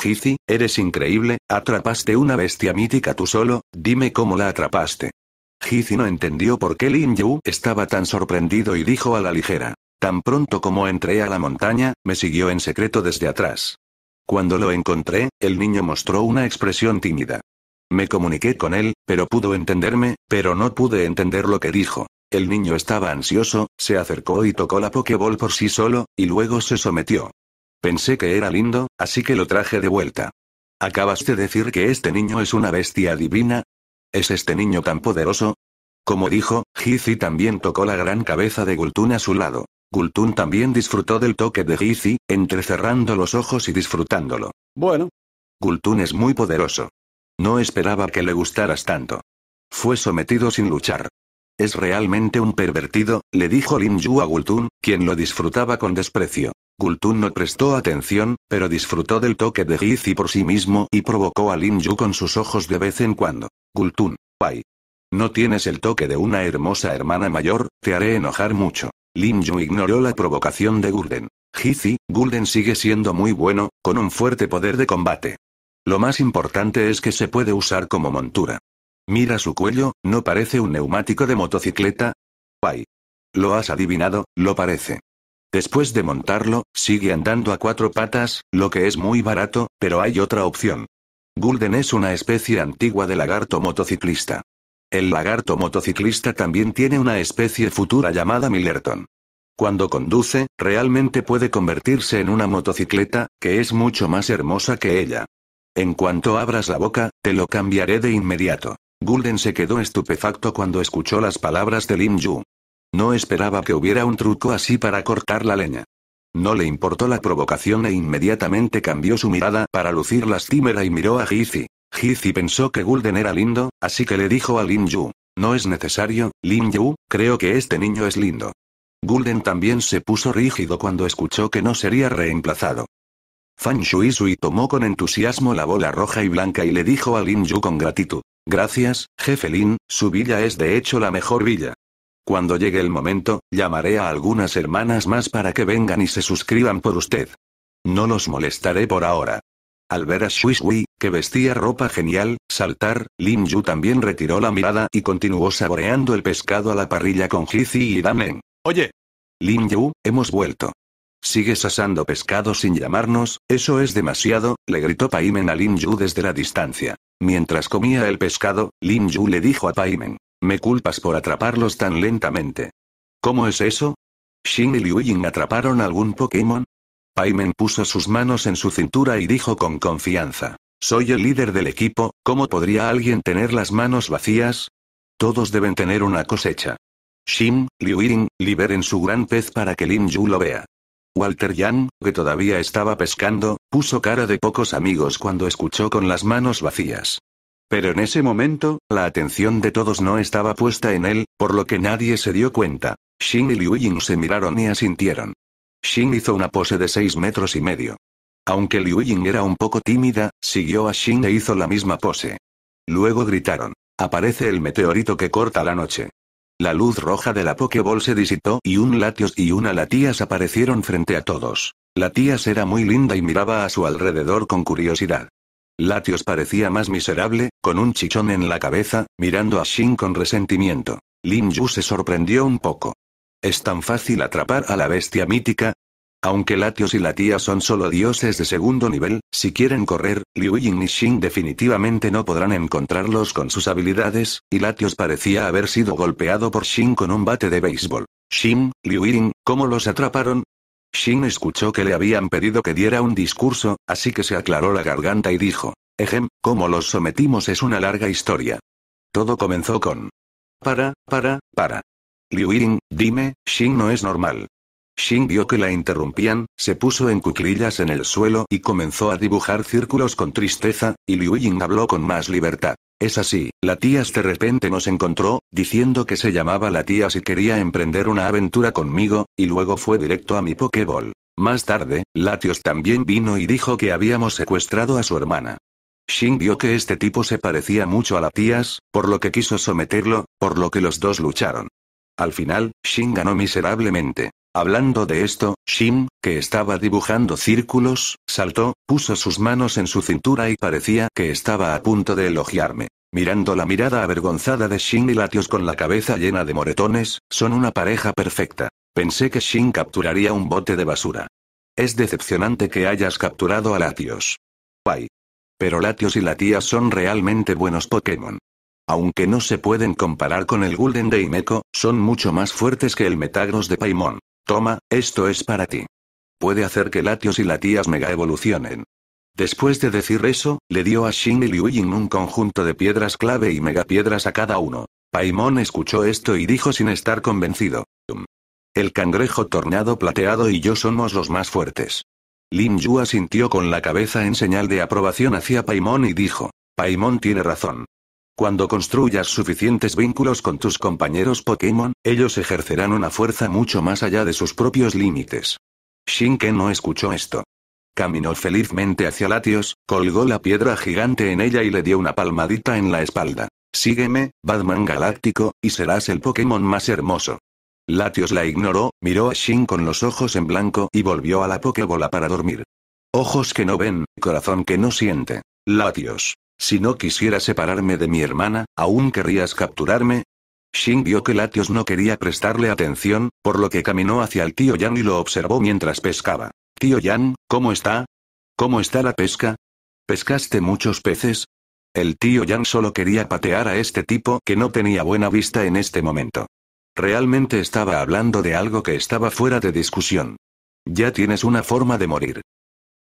Gizi, eres increíble, atrapaste una bestia mítica tú solo, dime cómo la atrapaste. Gizi no entendió por qué Lin Yu estaba tan sorprendido y dijo a la ligera. Tan pronto como entré a la montaña, me siguió en secreto desde atrás. Cuando lo encontré, el niño mostró una expresión tímida. Me comuniqué con él, pero pudo entenderme, pero no pude entender lo que dijo. El niño estaba ansioso, se acercó y tocó la Pokéball por sí solo, y luego se sometió. Pensé que era lindo, así que lo traje de vuelta. ¿Acabas de decir que este niño es una bestia divina? ¿Es este niño tan poderoso? Como dijo, Gizi también tocó la gran cabeza de Gultun a su lado. Gultun también disfrutó del toque de Gizi, entrecerrando los ojos y disfrutándolo. Bueno. Gultun es muy poderoso. No esperaba que le gustaras tanto. Fue sometido sin luchar. Es realmente un pervertido, le dijo Lin Yu a Gultun, quien lo disfrutaba con desprecio. Gultun no prestó atención, pero disfrutó del toque de Gizi por sí mismo y provocó a Lin Yu con sus ojos de vez en cuando. Gultun, pai. No tienes el toque de una hermosa hermana mayor, te haré enojar mucho. Lin Yu ignoró la provocación de Gulden. Gizi, Gulden sigue siendo muy bueno, con un fuerte poder de combate. Lo más importante es que se puede usar como montura. Mira su cuello, ¿no parece un neumático de motocicleta? ¡Guay! Lo has adivinado, lo parece. Después de montarlo, sigue andando a cuatro patas, lo que es muy barato, pero hay otra opción. Gulden es una especie antigua de lagarto motociclista. El lagarto motociclista también tiene una especie futura llamada Millerton. Cuando conduce, realmente puede convertirse en una motocicleta, que es mucho más hermosa que ella. En cuanto abras la boca, te lo cambiaré de inmediato. Gulden se quedó estupefacto cuando escuchó las palabras de Lim Yu. No esperaba que hubiera un truco así para cortar la leña. No le importó la provocación e inmediatamente cambió su mirada para lucir lastimera y miró a Gizi. Gizi pensó que Gulden era lindo, así que le dijo a Lin Yu, no es necesario, Lin Yu, creo que este niño es lindo. Gulden también se puso rígido cuando escuchó que no sería reemplazado. Fan Shui tomó con entusiasmo la bola roja y blanca y le dijo a Lin Yu con gratitud. Gracias, jefe Lin, su villa es de hecho la mejor villa. Cuando llegue el momento, llamaré a algunas hermanas más para que vengan y se suscriban por usted. No los molestaré por ahora. Al ver a Shui Shui, que vestía ropa genial, saltar, Lin Yu también retiró la mirada y continuó saboreando el pescado a la parrilla con Jizi y Danen. Oye. Lin Yu, hemos vuelto. Sigues asando pescado sin llamarnos, eso es demasiado, le gritó Paimen a Lin Yu desde la distancia. Mientras comía el pescado, Lin Yu le dijo a Paimen. Me culpas por atraparlos tan lentamente. ¿Cómo es eso? ¿Shin y Liu Ying atraparon algún Pokémon? Paimen puso sus manos en su cintura y dijo con confianza. Soy el líder del equipo, ¿cómo podría alguien tener las manos vacías? Todos deben tener una cosecha. Shin, Liu Ying, liberen su gran pez para que Lin Yu lo vea. Walter Yang, que todavía estaba pescando, puso cara de pocos amigos cuando escuchó con las manos vacías. Pero en ese momento, la atención de todos no estaba puesta en él, por lo que nadie se dio cuenta. Shin y Liu Ying se miraron y asintieron. Shin hizo una pose de seis metros y medio. Aunque Liu Ying era un poco tímida, siguió a Shin e hizo la misma pose. Luego gritaron. Aparece el meteorito que corta la noche. La luz roja de la pokeball se disipó y un Latios y una Latias aparecieron frente a todos. Latias era muy linda y miraba a su alrededor con curiosidad. Latios parecía más miserable, con un chichón en la cabeza, mirando a Shin con resentimiento. Lin Yu se sorprendió un poco. ¿Es tan fácil atrapar a la bestia mítica? Aunque Latios y la tía son solo dioses de segundo nivel, si quieren correr, Liu Ying y Xing definitivamente no podrán encontrarlos con sus habilidades, y Latios parecía haber sido golpeado por Xing con un bate de béisbol. Xing, Liu Ying, ¿cómo los atraparon? Xing escuchó que le habían pedido que diera un discurso, así que se aclaró la garganta y dijo, Ejem, cómo los sometimos es una larga historia. Todo comenzó con... Para, para, para. Liu Ying, dime, Xing no es normal. Shin vio que la interrumpían, se puso en cuclillas en el suelo y comenzó a dibujar círculos con tristeza, y Liu Ying habló con más libertad. Es así, la tías de repente nos encontró, diciendo que se llamaba la tía y quería emprender una aventura conmigo, y luego fue directo a mi pokeball. Más tarde, Latios también vino y dijo que habíamos secuestrado a su hermana. Shin vio que este tipo se parecía mucho a la tías, por lo que quiso someterlo, por lo que los dos lucharon. Al final, Shin ganó miserablemente. Hablando de esto, Shin, que estaba dibujando círculos, saltó, puso sus manos en su cintura y parecía que estaba a punto de elogiarme. Mirando la mirada avergonzada de Shin y Latios con la cabeza llena de moretones, son una pareja perfecta. Pensé que Shin capturaría un bote de basura. Es decepcionante que hayas capturado a Latios. Guay. Pero Latios y Latias son realmente buenos Pokémon. Aunque no se pueden comparar con el Golden de Meco, son mucho más fuertes que el Metagross de Paimon. Toma, esto es para ti. Puede hacer que Latios y Latías mega evolucionen. Después de decir eso, le dio a Shin y Liu Ying un conjunto de piedras clave y megapiedras a cada uno. Paimon escuchó esto y dijo sin estar convencido. El cangrejo tornado plateado y yo somos los más fuertes. Lin Yu asintió con la cabeza en señal de aprobación hacia Paimon y dijo. Paimon tiene razón. Cuando construyas suficientes vínculos con tus compañeros Pokémon, ellos ejercerán una fuerza mucho más allá de sus propios límites. Shinken no escuchó esto. Caminó felizmente hacia Latios, colgó la piedra gigante en ella y le dio una palmadita en la espalda. Sígueme, Batman Galáctico, y serás el Pokémon más hermoso. Latios la ignoró, miró a Shin con los ojos en blanco y volvió a la Pokébola para dormir. Ojos que no ven, corazón que no siente. Latios. Si no quisiera separarme de mi hermana, ¿aún querrías capturarme? Shin vio que Latios no quería prestarle atención, por lo que caminó hacia el tío Yan y lo observó mientras pescaba. Tío Yan, ¿cómo está? ¿Cómo está la pesca? ¿Pescaste muchos peces? El tío Yan solo quería patear a este tipo que no tenía buena vista en este momento. Realmente estaba hablando de algo que estaba fuera de discusión. Ya tienes una forma de morir.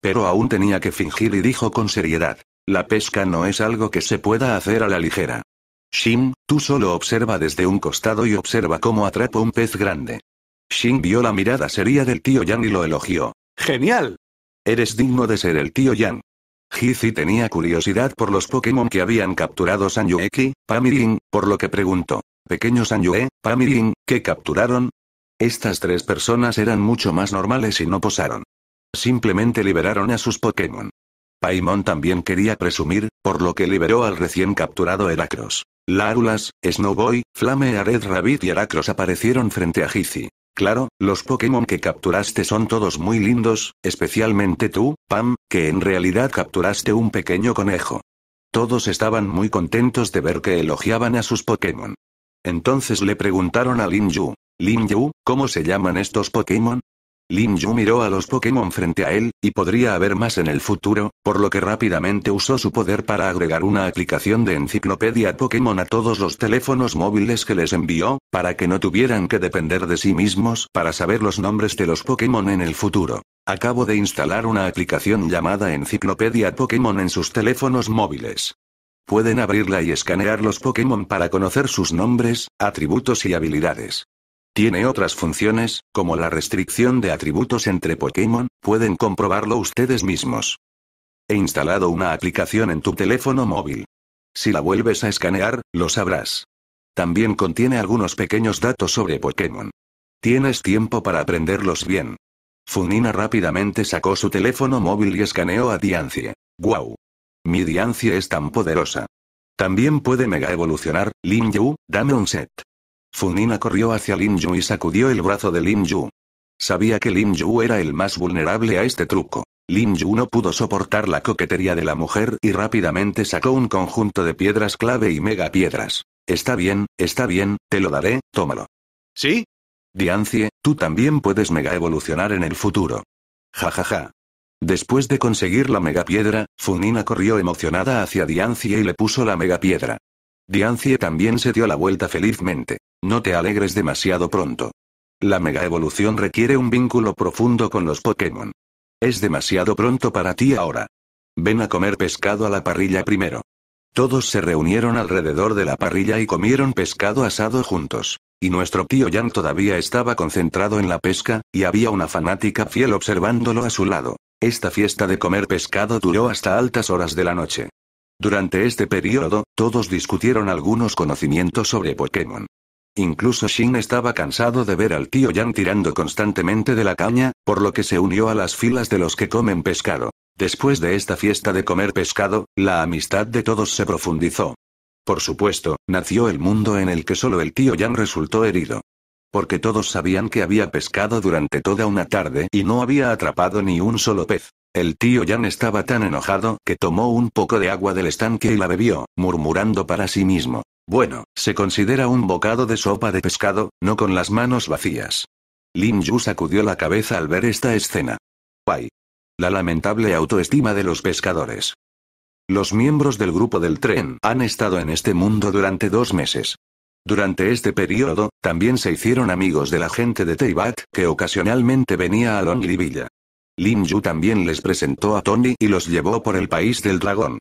Pero aún tenía que fingir y dijo con seriedad. La pesca no es algo que se pueda hacer a la ligera. Shin, tú solo observa desde un costado y observa cómo atrapa un pez grande. Shin vio la mirada seria del tío Yan y lo elogió. ¡Genial! Eres digno de ser el tío Yan. Hizi tenía curiosidad por los Pokémon que habían capturado Sanyueki, Pamirin, por lo que preguntó. Pequeño Sanyue, Pamirin, ¿qué capturaron? Estas tres personas eran mucho más normales y no posaron. Simplemente liberaron a sus Pokémon. Paimon también quería presumir, por lo que liberó al recién capturado Heracross. Larulas, Snowboy, Flame, Ared, Rabbit y Heracross aparecieron frente a Gizi. Claro, los Pokémon que capturaste son todos muy lindos, especialmente tú, Pam, que en realidad capturaste un pequeño conejo. Todos estaban muy contentos de ver que elogiaban a sus Pokémon. Entonces le preguntaron a Lin Yu, Lin Yu, ¿cómo se llaman estos Pokémon? Lin Yu miró a los Pokémon frente a él, y podría haber más en el futuro, por lo que rápidamente usó su poder para agregar una aplicación de enciclopedia Pokémon a todos los teléfonos móviles que les envió, para que no tuvieran que depender de sí mismos para saber los nombres de los Pokémon en el futuro. Acabo de instalar una aplicación llamada Enciclopedia Pokémon en sus teléfonos móviles. Pueden abrirla y escanear los Pokémon para conocer sus nombres, atributos y habilidades. Tiene otras funciones, como la restricción de atributos entre Pokémon, pueden comprobarlo ustedes mismos. He instalado una aplicación en tu teléfono móvil. Si la vuelves a escanear, lo sabrás. También contiene algunos pequeños datos sobre Pokémon. Tienes tiempo para aprenderlos bien. Funina rápidamente sacó su teléfono móvil y escaneó a Diancie. ¡Guau! Mi Diancie es tan poderosa. También puede mega evolucionar, Lin Yu, dame un set. Funina corrió hacia Lin Yu y sacudió el brazo de Lin Yu. Sabía que Lin Yu era el más vulnerable a este truco. Lin Yu no pudo soportar la coquetería de la mujer y rápidamente sacó un conjunto de piedras clave y mega piedras. Está bien, está bien, te lo daré, tómalo. ¿Sí? Diancie, tú también puedes mega evolucionar en el futuro. Ja ja ja. Después de conseguir la mega piedra, Funina corrió emocionada hacia Diancie y le puso la mega piedra. Diancie también se dio la vuelta felizmente. No te alegres demasiado pronto. La mega evolución requiere un vínculo profundo con los Pokémon. Es demasiado pronto para ti ahora. Ven a comer pescado a la parrilla primero. Todos se reunieron alrededor de la parrilla y comieron pescado asado juntos. Y nuestro tío Jan todavía estaba concentrado en la pesca, y había una fanática fiel observándolo a su lado. Esta fiesta de comer pescado duró hasta altas horas de la noche. Durante este periodo, todos discutieron algunos conocimientos sobre Pokémon. Incluso Shin estaba cansado de ver al tío Yan tirando constantemente de la caña, por lo que se unió a las filas de los que comen pescado. Después de esta fiesta de comer pescado, la amistad de todos se profundizó. Por supuesto, nació el mundo en el que solo el tío Yan resultó herido. Porque todos sabían que había pescado durante toda una tarde y no había atrapado ni un solo pez. El tío Jan estaba tan enojado que tomó un poco de agua del estanque y la bebió, murmurando para sí mismo. Bueno, se considera un bocado de sopa de pescado, no con las manos vacías. Lin Yu sacudió la cabeza al ver esta escena. ¡Ay! La lamentable autoestima de los pescadores. Los miembros del grupo del tren han estado en este mundo durante dos meses. Durante este periodo, también se hicieron amigos de la gente de Teibat, que ocasionalmente venía a Longlivilla. Lin Yu también les presentó a Tony y los llevó por el país del dragón.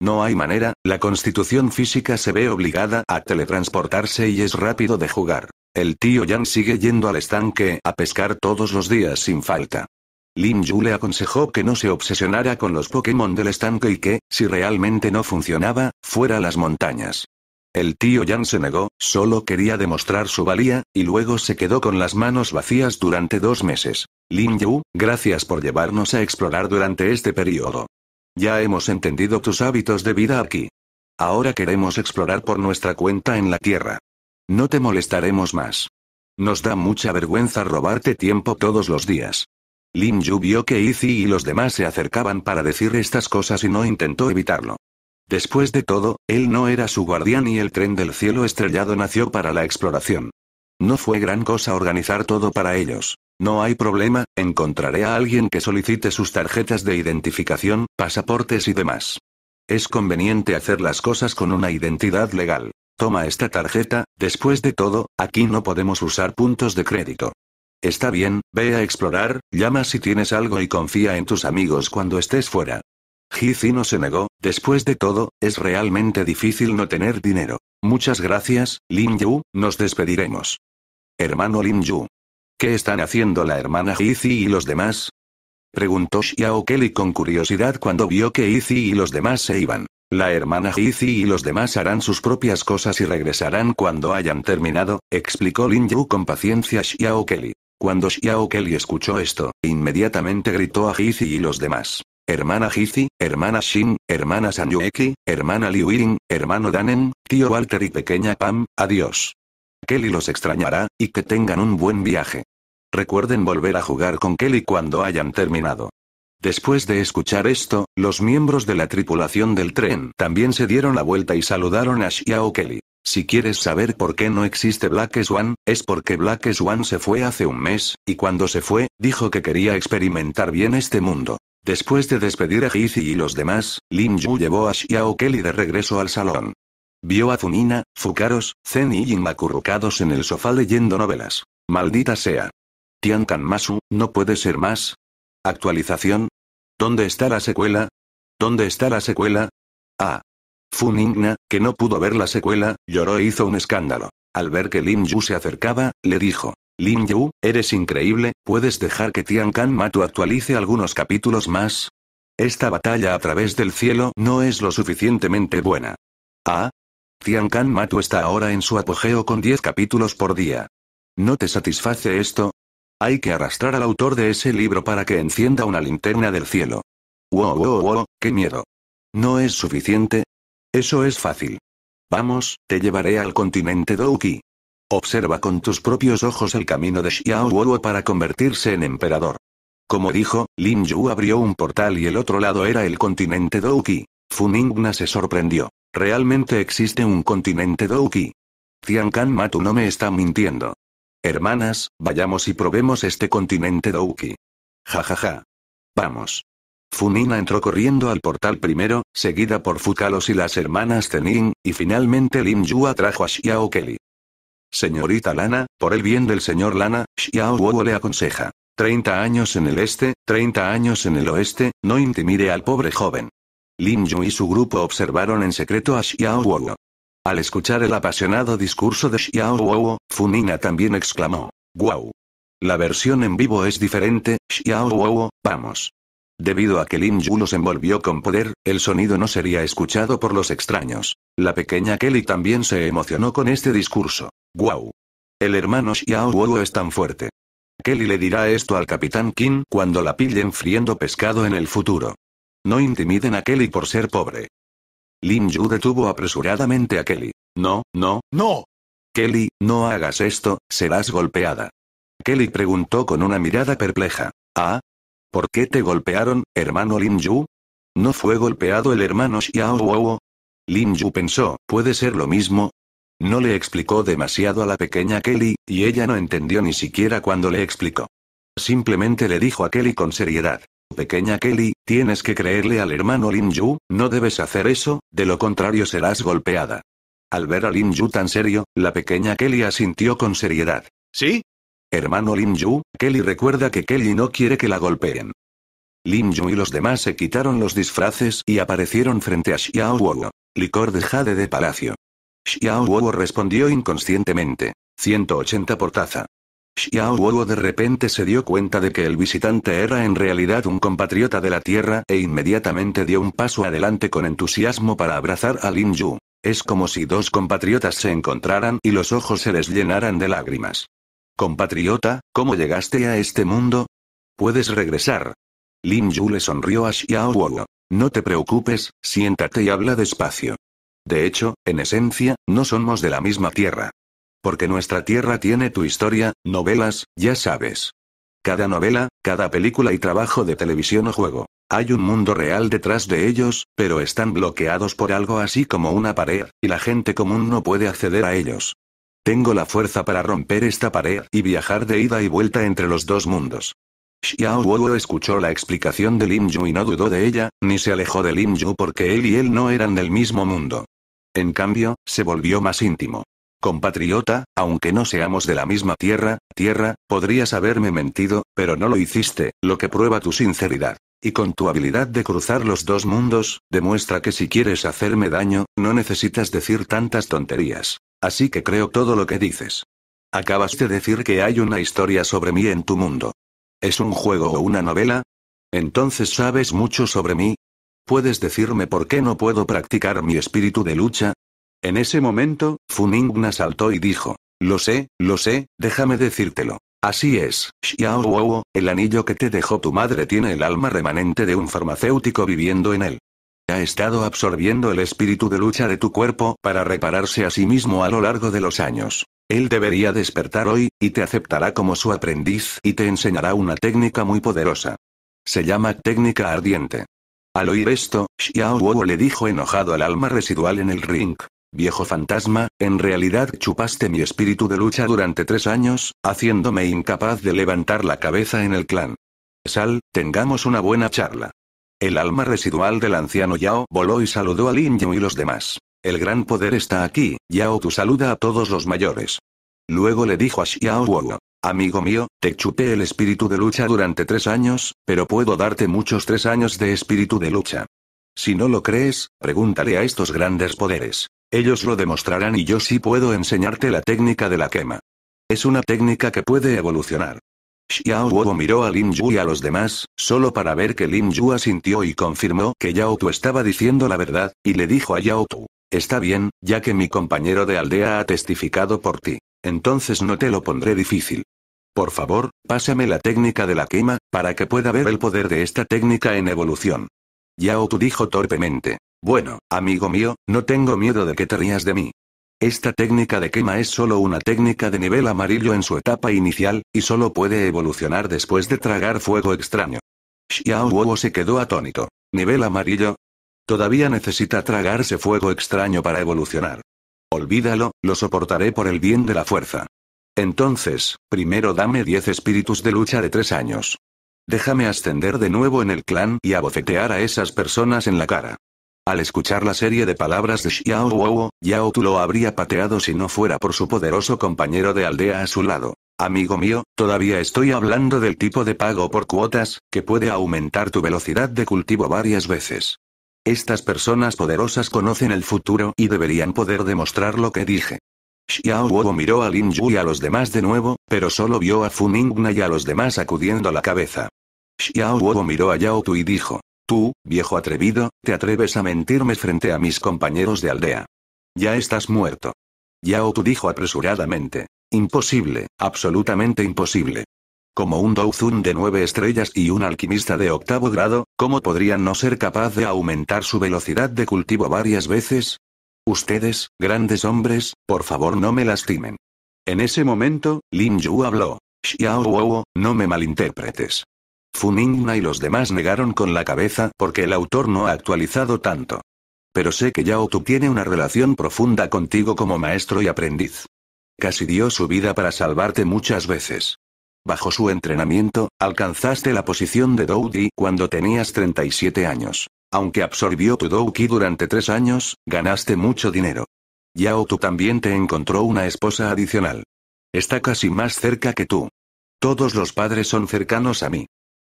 No hay manera, la constitución física se ve obligada a teletransportarse y es rápido de jugar. El tío Yang sigue yendo al estanque a pescar todos los días sin falta. Lin Yu le aconsejó que no se obsesionara con los Pokémon del estanque y que, si realmente no funcionaba, fuera a las montañas. El tío Yan se negó, solo quería demostrar su valía, y luego se quedó con las manos vacías durante dos meses. Lin Yu, gracias por llevarnos a explorar durante este periodo. Ya hemos entendido tus hábitos de vida aquí. Ahora queremos explorar por nuestra cuenta en la Tierra. No te molestaremos más. Nos da mucha vergüenza robarte tiempo todos los días. Lin Yu vio que Izzy y los demás se acercaban para decir estas cosas y no intentó evitarlo. Después de todo, él no era su guardián y el tren del cielo estrellado nació para la exploración. No fue gran cosa organizar todo para ellos. No hay problema, encontraré a alguien que solicite sus tarjetas de identificación, pasaportes y demás. Es conveniente hacer las cosas con una identidad legal. Toma esta tarjeta, después de todo, aquí no podemos usar puntos de crédito. Está bien, ve a explorar, llama si tienes algo y confía en tus amigos cuando estés fuera no se negó, después de todo, es realmente difícil no tener dinero. Muchas gracias, Lin Yu, nos despediremos. Hermano Lin Yu. ¿Qué están haciendo la hermana Hizi y los demás? Preguntó Xiao Kelly con curiosidad cuando vio que Hizi y los demás se iban. La hermana Hizi y los demás harán sus propias cosas y regresarán cuando hayan terminado, explicó Lin Yu con paciencia Xiao Kelly. Cuando Xiao Kelly escuchó esto, inmediatamente gritó a Hizi y los demás hermana Jici, hermana Shin, hermana Sanyueki, hermana Liu Ying, hermano Danen, tío Walter y pequeña Pam, adiós. Kelly los extrañará, y que tengan un buen viaje. Recuerden volver a jugar con Kelly cuando hayan terminado. Después de escuchar esto, los miembros de la tripulación del tren también se dieron la vuelta y saludaron a Xiao Kelly. Si quieres saber por qué no existe Black Swan, es porque Black Swan se fue hace un mes, y cuando se fue, dijo que quería experimentar bien este mundo. Después de despedir a Hizi y los demás, Lin Yu llevó a Xiao Kelly de regreso al salón. Vio a Funina, Fukaros, Zen y Jin macurrucados en el sofá leyendo novelas. Maldita sea. Tian Masu, no puede ser más. Actualización. ¿Dónde está la secuela? ¿Dónde está la secuela? Ah. Funina, que no pudo ver la secuela, lloró e hizo un escándalo. Al ver que Lin Yu se acercaba, le dijo, Lin Yu, eres increíble, ¿puedes dejar que Tian Kan Matu actualice algunos capítulos más? Esta batalla a través del cielo no es lo suficientemente buena. Ah. Tian Kan Matu está ahora en su apogeo con 10 capítulos por día. ¿No te satisface esto? Hay que arrastrar al autor de ese libro para que encienda una linterna del cielo. Wow, wow, wow, qué miedo. ¿No es suficiente? Eso es fácil. Vamos, te llevaré al continente Douki. Observa con tus propios ojos el camino de Xiao Wuo para convertirse en emperador. Como dijo, Lin Yu abrió un portal y el otro lado era el continente Douqi. Funingna se sorprendió. ¿Realmente existe un continente Douqi? Tiankan Matu no me está mintiendo. Hermanas, vayamos y probemos este continente Douqi. Ja ja ja. Vamos. Funina entró corriendo al portal primero, seguida por Fukalos y las hermanas Tenin, y finalmente Lin Yu atrajo a Xiao Kelly. Señorita Lana, por el bien del señor Lana, Xiao Guo le aconseja. 30 años en el este, 30 años en el oeste, no intimide al pobre joven. Lin Yu y su grupo observaron en secreto a Xiao Guo. Al escuchar el apasionado discurso de Xiao Guo, Funina también exclamó: ¡Guau! La versión en vivo es diferente, Xiao Guo, vamos. Debido a que Lin Yu los envolvió con poder, el sonido no sería escuchado por los extraños. La pequeña Kelly también se emocionó con este discurso. ¡Guau! El hermano Xiao Wu es tan fuerte. Kelly le dirá esto al capitán Kim cuando la pille friendo pescado en el futuro. No intimiden a Kelly por ser pobre. Lin Yu detuvo apresuradamente a Kelly. No, no, no. Kelly, no hagas esto, serás golpeada. Kelly preguntó con una mirada perpleja. Ah, ¿Por qué te golpearon, hermano Lin Yu? ¿No fue golpeado el hermano Xiao Wo? Lin Yu pensó, ¿puede ser lo mismo? No le explicó demasiado a la pequeña Kelly, y ella no entendió ni siquiera cuando le explicó. Simplemente le dijo a Kelly con seriedad. Pequeña Kelly, tienes que creerle al hermano Lin Yu, no debes hacer eso, de lo contrario serás golpeada. Al ver a Lin Yu tan serio, la pequeña Kelly asintió con seriedad. ¿Sí? Hermano Lim Yu, Kelly recuerda que Kelly no quiere que la golpeen. Lim Yu y los demás se quitaron los disfraces y aparecieron frente a Xiao Guo. Licor de jade de palacio. Xiao Guo respondió inconscientemente. 180 por taza. Xiao Guo de repente se dio cuenta de que el visitante era en realidad un compatriota de la tierra e inmediatamente dio un paso adelante con entusiasmo para abrazar a Lin Yu. Es como si dos compatriotas se encontraran y los ojos se les llenaran de lágrimas. Compatriota, ¿cómo llegaste a este mundo? Puedes regresar. Lin Yu le sonrió a Xiao Wuo. No te preocupes, siéntate y habla despacio. De hecho, en esencia, no somos de la misma tierra. Porque nuestra tierra tiene tu historia, novelas, ya sabes. Cada novela, cada película y trabajo de televisión o juego. Hay un mundo real detrás de ellos, pero están bloqueados por algo así como una pared, y la gente común no puede acceder a ellos. Tengo la fuerza para romper esta pared y viajar de ida y vuelta entre los dos mundos. Xiao Wu escuchó la explicación de Lin Yu y no dudó de ella, ni se alejó de Lin Yu porque él y él no eran del mismo mundo. En cambio, se volvió más íntimo. Compatriota, aunque no seamos de la misma tierra, tierra, podrías haberme mentido, pero no lo hiciste, lo que prueba tu sinceridad. Y con tu habilidad de cruzar los dos mundos, demuestra que si quieres hacerme daño, no necesitas decir tantas tonterías. Así que creo todo lo que dices. Acabas de decir que hay una historia sobre mí en tu mundo. ¿Es un juego o una novela? Entonces sabes mucho sobre mí. ¿Puedes decirme por qué no puedo practicar mi espíritu de lucha? En ese momento, Funingna saltó y dijo, Lo sé, lo sé, déjame decírtelo. Así es, Xiao el anillo que te dejó tu madre tiene el alma remanente de un farmacéutico viviendo en él. Ha estado absorbiendo el espíritu de lucha de tu cuerpo para repararse a sí mismo a lo largo de los años. Él debería despertar hoy, y te aceptará como su aprendiz y te enseñará una técnica muy poderosa. Se llama técnica ardiente. Al oír esto, Xiao Wu le dijo enojado al alma residual en el ring. Viejo fantasma, en realidad chupaste mi espíritu de lucha durante tres años, haciéndome incapaz de levantar la cabeza en el clan. Sal, tengamos una buena charla. El alma residual del anciano Yao voló y saludó a Lin Yu y los demás. El gran poder está aquí, Yao Tu saluda a todos los mayores. Luego le dijo a Xiao Wuo, Amigo mío, te chupé el espíritu de lucha durante tres años, pero puedo darte muchos tres años de espíritu de lucha. Si no lo crees, pregúntale a estos grandes poderes. Ellos lo demostrarán y yo sí puedo enseñarte la técnica de la quema. Es una técnica que puede evolucionar. Xiao Huo miró a Lin Yu y a los demás, solo para ver que Lin Yu asintió y confirmó que Yao Tu estaba diciendo la verdad, y le dijo a Yao Tu. Está bien, ya que mi compañero de aldea ha testificado por ti. Entonces no te lo pondré difícil. Por favor, pásame la técnica de la quema, para que pueda ver el poder de esta técnica en evolución. Yao Tu dijo torpemente. Bueno, amigo mío, no tengo miedo de que te rías de mí. Esta técnica de quema es solo una técnica de nivel amarillo en su etapa inicial, y solo puede evolucionar después de tragar fuego extraño. Xiao Wu se quedó atónito. ¿Nivel amarillo? Todavía necesita tragarse fuego extraño para evolucionar. Olvídalo, lo soportaré por el bien de la fuerza. Entonces, primero dame 10 espíritus de lucha de 3 años. Déjame ascender de nuevo en el clan y abofetear a esas personas en la cara. Al escuchar la serie de palabras de Xiao Wu, Yao Tu lo habría pateado si no fuera por su poderoso compañero de aldea a su lado. Amigo mío, todavía estoy hablando del tipo de pago por cuotas, que puede aumentar tu velocidad de cultivo varias veces. Estas personas poderosas conocen el futuro y deberían poder demostrar lo que dije. Xiao Wu miró a Lin Yu y a los demás de nuevo, pero solo vio a Funingna y a los demás acudiendo la cabeza. Xiao Wu miró a Yao Tu y dijo, Tú, viejo atrevido, te atreves a mentirme frente a mis compañeros de aldea. Ya estás muerto. Yao Tu dijo apresuradamente. Imposible, absolutamente imposible. Como un Douzun de nueve estrellas y un alquimista de octavo grado, ¿cómo podrían no ser capaz de aumentar su velocidad de cultivo varias veces? Ustedes, grandes hombres, por favor no me lastimen. En ese momento, Lin Yu habló. Xiao Wu, no me malinterpretes ninguna y los demás negaron con la cabeza porque el autor no ha actualizado tanto. Pero sé que Tu tiene una relación profunda contigo como maestro y aprendiz. Casi dio su vida para salvarte muchas veces. Bajo su entrenamiento, alcanzaste la posición de Di cuando tenías 37 años. Aunque absorbió tu Qi durante tres años, ganaste mucho dinero. Yao Tu también te encontró una esposa adicional. Está casi más cerca que tú. Todos los padres son cercanos a mí.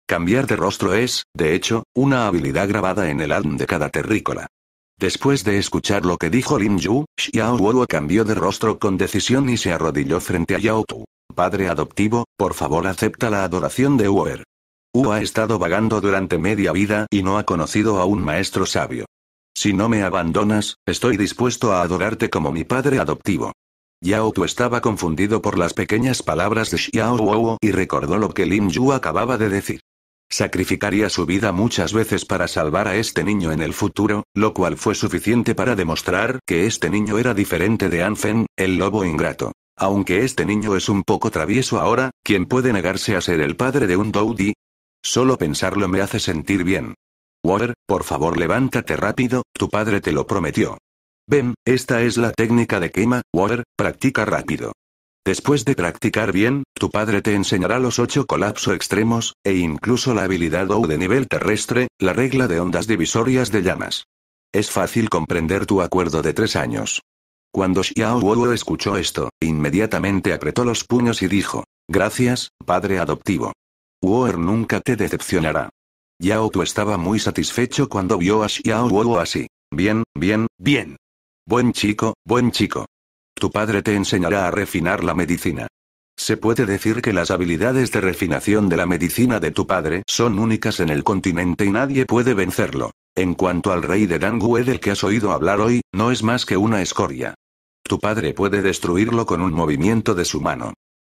Cambiar de rostro es, de hecho, una habilidad grabada en el alma de cada terrícola. Después de escuchar lo que dijo Lin Yu, Xiao Huo cambió de rostro con decisión y se arrodilló frente a Yao Tu. Padre adoptivo, por favor acepta la adoración de Wu'er. Wu ha estado vagando durante media vida y no ha conocido a un maestro sabio. Si no me abandonas, estoy dispuesto a adorarte como mi padre adoptivo. Yao Tu estaba confundido por las pequeñas palabras de Xiao Huo y recordó lo que Lin Yu acababa de decir. Sacrificaría su vida muchas veces para salvar a este niño en el futuro, lo cual fue suficiente para demostrar que este niño era diferente de Anfen, el lobo ingrato. Aunque este niño es un poco travieso ahora, ¿quién puede negarse a ser el padre de un Dowdy? Solo pensarlo me hace sentir bien. Water, por favor levántate rápido, tu padre te lo prometió. Ven, esta es la técnica de quema, Water, practica rápido. Después de practicar bien, tu padre te enseñará los ocho colapso extremos, e incluso la habilidad O de nivel terrestre, la regla de ondas divisorias de llamas. Es fácil comprender tu acuerdo de tres años. Cuando Xiao Wu escuchó esto, inmediatamente apretó los puños y dijo, Gracias, padre adoptivo. Wu'er nunca te decepcionará. Yao Tu estaba muy satisfecho cuando vio a Xiao Wu así. Bien, bien, bien. Buen chico, buen chico. Tu padre te enseñará a refinar la medicina. Se puede decir que las habilidades de refinación de la medicina de tu padre son únicas en el continente y nadie puede vencerlo. En cuanto al rey de Dangue del que has oído hablar hoy, no es más que una escoria. Tu padre puede destruirlo con un movimiento de su mano.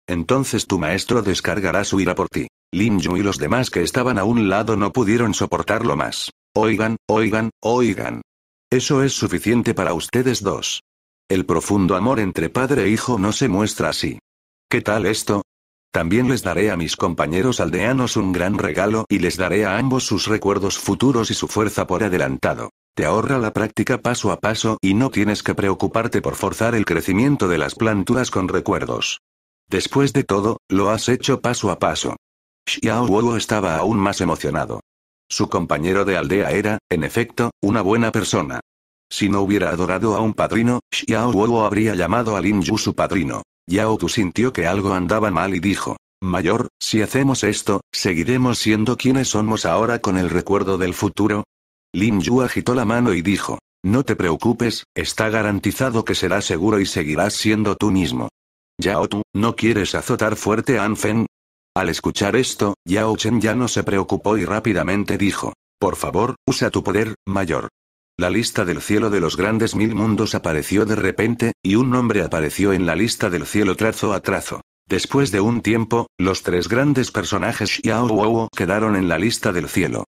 Entonces tu maestro descargará su ira por ti. Lin Yu y los demás que estaban a un lado no pudieron soportarlo más. Oigan, oigan, oigan. Eso es suficiente para ustedes dos. El profundo amor entre padre e hijo no se muestra así. ¿Qué tal esto? También les daré a mis compañeros aldeanos un gran regalo y les daré a ambos sus recuerdos futuros y su fuerza por adelantado. Te ahorra la práctica paso a paso y no tienes que preocuparte por forzar el crecimiento de las planturas con recuerdos. Después de todo, lo has hecho paso a paso. Xiao Wu estaba aún más emocionado. Su compañero de aldea era, en efecto, una buena persona. Si no hubiera adorado a un padrino, Xiao Huo habría llamado a Lin Yu su padrino. Yao Tu sintió que algo andaba mal y dijo, Mayor, si hacemos esto, ¿seguiremos siendo quienes somos ahora con el recuerdo del futuro? Lin Yu agitó la mano y dijo, No te preocupes, está garantizado que será seguro y seguirás siendo tú mismo. Yao Tu, ¿no quieres azotar fuerte a Anfen? Al escuchar esto, Yao Chen ya no se preocupó y rápidamente dijo, Por favor, usa tu poder, mayor. La lista del cielo de los grandes mil mundos apareció de repente, y un nombre apareció en la lista del cielo trazo a trazo. Después de un tiempo, los tres grandes personajes Xiao Wu quedaron en la lista del cielo.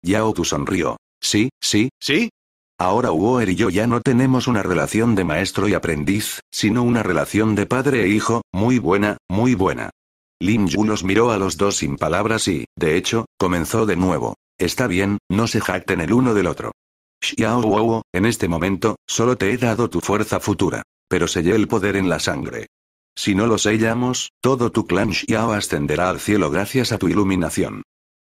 Yao Tu sonrió. Sí, sí, sí. Ahora Wuo er y yo ya no tenemos una relación de maestro y aprendiz, sino una relación de padre e hijo, muy buena, muy buena. Lin Yu los miró a los dos sin palabras y, de hecho, comenzó de nuevo. Está bien, no se jacten el uno del otro. Xiao en este momento, solo te he dado tu fuerza futura. Pero sellé el poder en la sangre. Si no lo sellamos, todo tu clan Xiao ascenderá al cielo gracias a tu iluminación.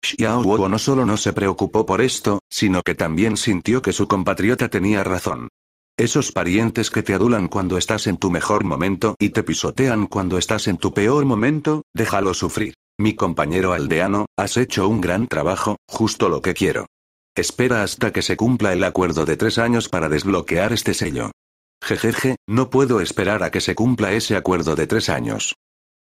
Xiao no solo no se preocupó por esto, sino que también sintió que su compatriota tenía razón. Esos parientes que te adulan cuando estás en tu mejor momento y te pisotean cuando estás en tu peor momento, déjalo sufrir. Mi compañero aldeano, has hecho un gran trabajo, justo lo que quiero. Espera hasta que se cumpla el acuerdo de tres años para desbloquear este sello. Jejeje, no puedo esperar a que se cumpla ese acuerdo de tres años.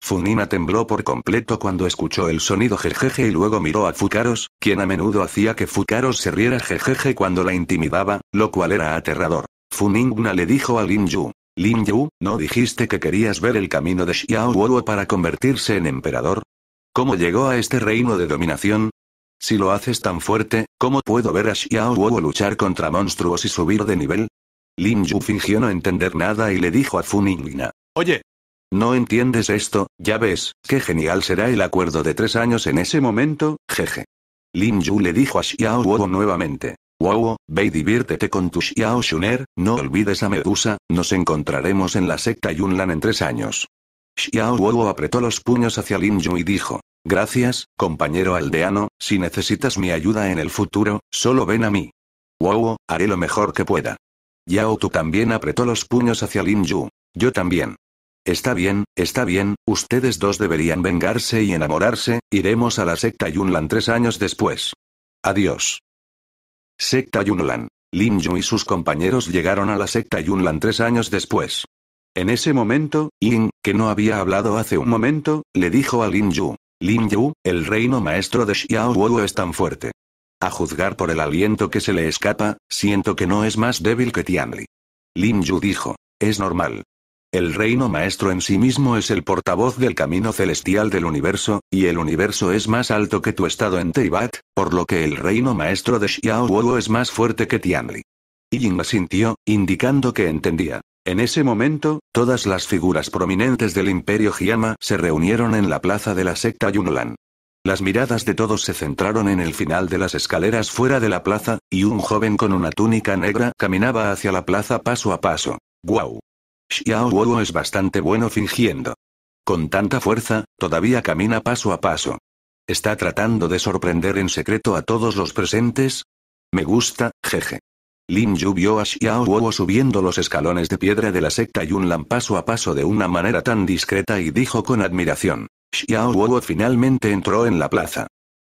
Funina tembló por completo cuando escuchó el sonido jejeje y luego miró a Fucaros, quien a menudo hacía que Fucaros se riera jejeje cuando la intimidaba, lo cual era aterrador. Funingna le dijo a Lin Yu. Lin Yu, ¿no dijiste que querías ver el camino de Xiao para convertirse en emperador? ¿Cómo llegó a este reino de dominación? Si lo haces tan fuerte, ¿cómo puedo ver a Xiao Huo luchar contra monstruos y subir de nivel? Lin Yu fingió no entender nada y le dijo a Funingna. Oye. ¿No entiendes esto? Ya ves, qué genial será el acuerdo de tres años en ese momento, jeje. Lin Yu le dijo a Xiao Huo nuevamente. Wow, ve y diviértete con tu Xiao Shuner, no olvides a Medusa, nos encontraremos en la secta Yunlan en tres años. Xiao Huo apretó los puños hacia Lin Yu y dijo. Gracias, compañero aldeano, si necesitas mi ayuda en el futuro, solo ven a mí. Wow, haré lo mejor que pueda. Yao Tu también apretó los puños hacia Lin Yu. Yo también. Está bien, está bien, ustedes dos deberían vengarse y enamorarse, iremos a la secta Yunlan tres años después. Adiós. Secta Yunlan. Lin Yu y sus compañeros llegaron a la secta Yunlan tres años después. En ese momento, Ying, que no había hablado hace un momento, le dijo a Lin Yu. Lin Yu, el reino maestro de Xiao Wu es tan fuerte. A juzgar por el aliento que se le escapa, siento que no es más débil que Tianli. Lin Yu dijo. Es normal. El reino maestro en sí mismo es el portavoz del camino celestial del universo, y el universo es más alto que tu estado en Teibat, por lo que el reino maestro de Xiao Wu es más fuerte que Tianli. Ying asintió, indicando que entendía. En ese momento, todas las figuras prominentes del imperio Hiyama se reunieron en la plaza de la secta Yunolan. Las miradas de todos se centraron en el final de las escaleras fuera de la plaza, y un joven con una túnica negra caminaba hacia la plaza paso a paso. ¡Guau! Xiao Wu es bastante bueno fingiendo. Con tanta fuerza, todavía camina paso a paso. ¿Está tratando de sorprender en secreto a todos los presentes? Me gusta, jeje. Lin Yu vio a Xiao Huo subiendo los escalones de piedra de la secta Yunlan paso a paso de una manera tan discreta y dijo con admiración. Xiao Huo finalmente entró en la plaza.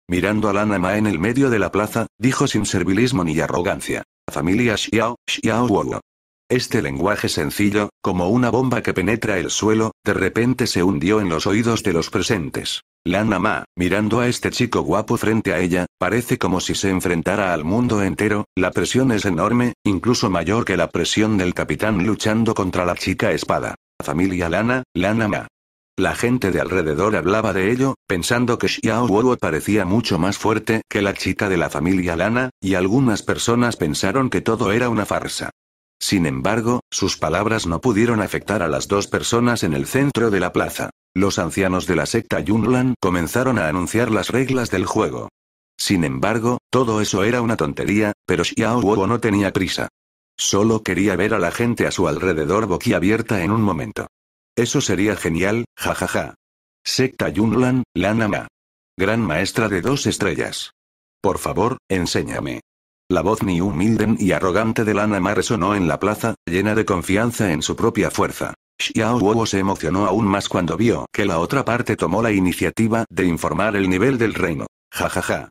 Mirando a Lan en el medio de la plaza, dijo sin servilismo ni arrogancia. Familia Xiao, Xiao Huo. Este lenguaje sencillo, como una bomba que penetra el suelo, de repente se hundió en los oídos de los presentes. Lana Ma, mirando a este chico guapo frente a ella, parece como si se enfrentara al mundo entero, la presión es enorme, incluso mayor que la presión del capitán luchando contra la chica espada. Familia Lana, Lana Ma. La gente de alrededor hablaba de ello, pensando que Xiao Guo parecía mucho más fuerte que la chica de la familia Lana, y algunas personas pensaron que todo era una farsa. Sin embargo, sus palabras no pudieron afectar a las dos personas en el centro de la plaza. Los ancianos de la secta Yunlan comenzaron a anunciar las reglas del juego. Sin embargo, todo eso era una tontería, pero Xiao Huo no tenía prisa. Solo quería ver a la gente a su alrededor boquiabierta en un momento. Eso sería genial, jajaja. Ja, ja. Secta Yunlan, Lanama, Gran maestra de dos estrellas. Por favor, enséñame. La voz ni humilde ni arrogante de Lana resonó en la plaza, llena de confianza en su propia fuerza. Xiao Huo se emocionó aún más cuando vio que la otra parte tomó la iniciativa de informar el nivel del reino. Ja Ja, ja.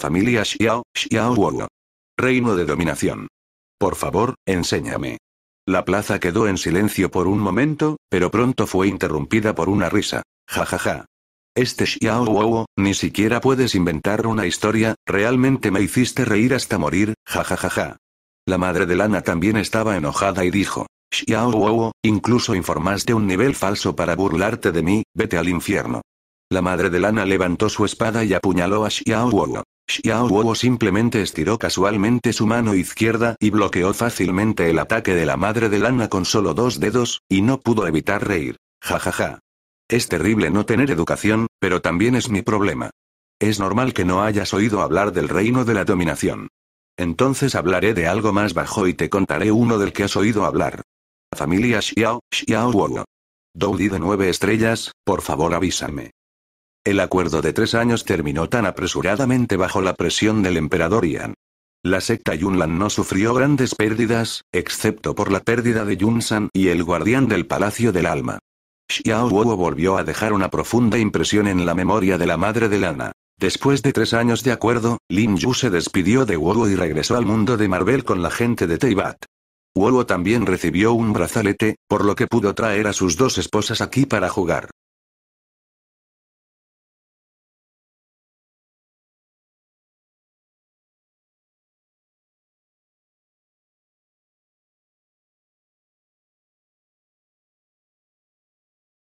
Familia Xiao, Xiao Huo. Reino de dominación. Por favor, enséñame. La plaza quedó en silencio por un momento, pero pronto fue interrumpida por una risa. Ja Ja, ja. Este Xiao Wow, ni siquiera puedes inventar una historia, realmente me hiciste reír hasta morir, jajajaja. La madre de Lana también estaba enojada y dijo, Xiao Wow, incluso informaste un nivel falso para burlarte de mí, vete al infierno. La madre de Lana levantó su espada y apuñaló a Xiao Wow. Xiao Wuo simplemente estiró casualmente su mano izquierda y bloqueó fácilmente el ataque de la madre de Lana con solo dos dedos, y no pudo evitar reír. Ja ja ja. Es terrible no tener educación, pero también es mi problema. Es normal que no hayas oído hablar del reino de la dominación. Entonces hablaré de algo más bajo y te contaré uno del que has oído hablar. La Familia Xiao, Xiao Dou Doudi de nueve estrellas, por favor avísame. El acuerdo de tres años terminó tan apresuradamente bajo la presión del emperador Yan. La secta Yunlan no sufrió grandes pérdidas, excepto por la pérdida de San y el guardián del Palacio del Alma. Xiao Wuo volvió a dejar una profunda impresión en la memoria de la madre de Lana. Después de tres años de acuerdo, Lin Yu se despidió de Huo y regresó al mundo de Marvel con la gente de Teyvat. Huo también recibió un brazalete, por lo que pudo traer a sus dos esposas aquí para jugar.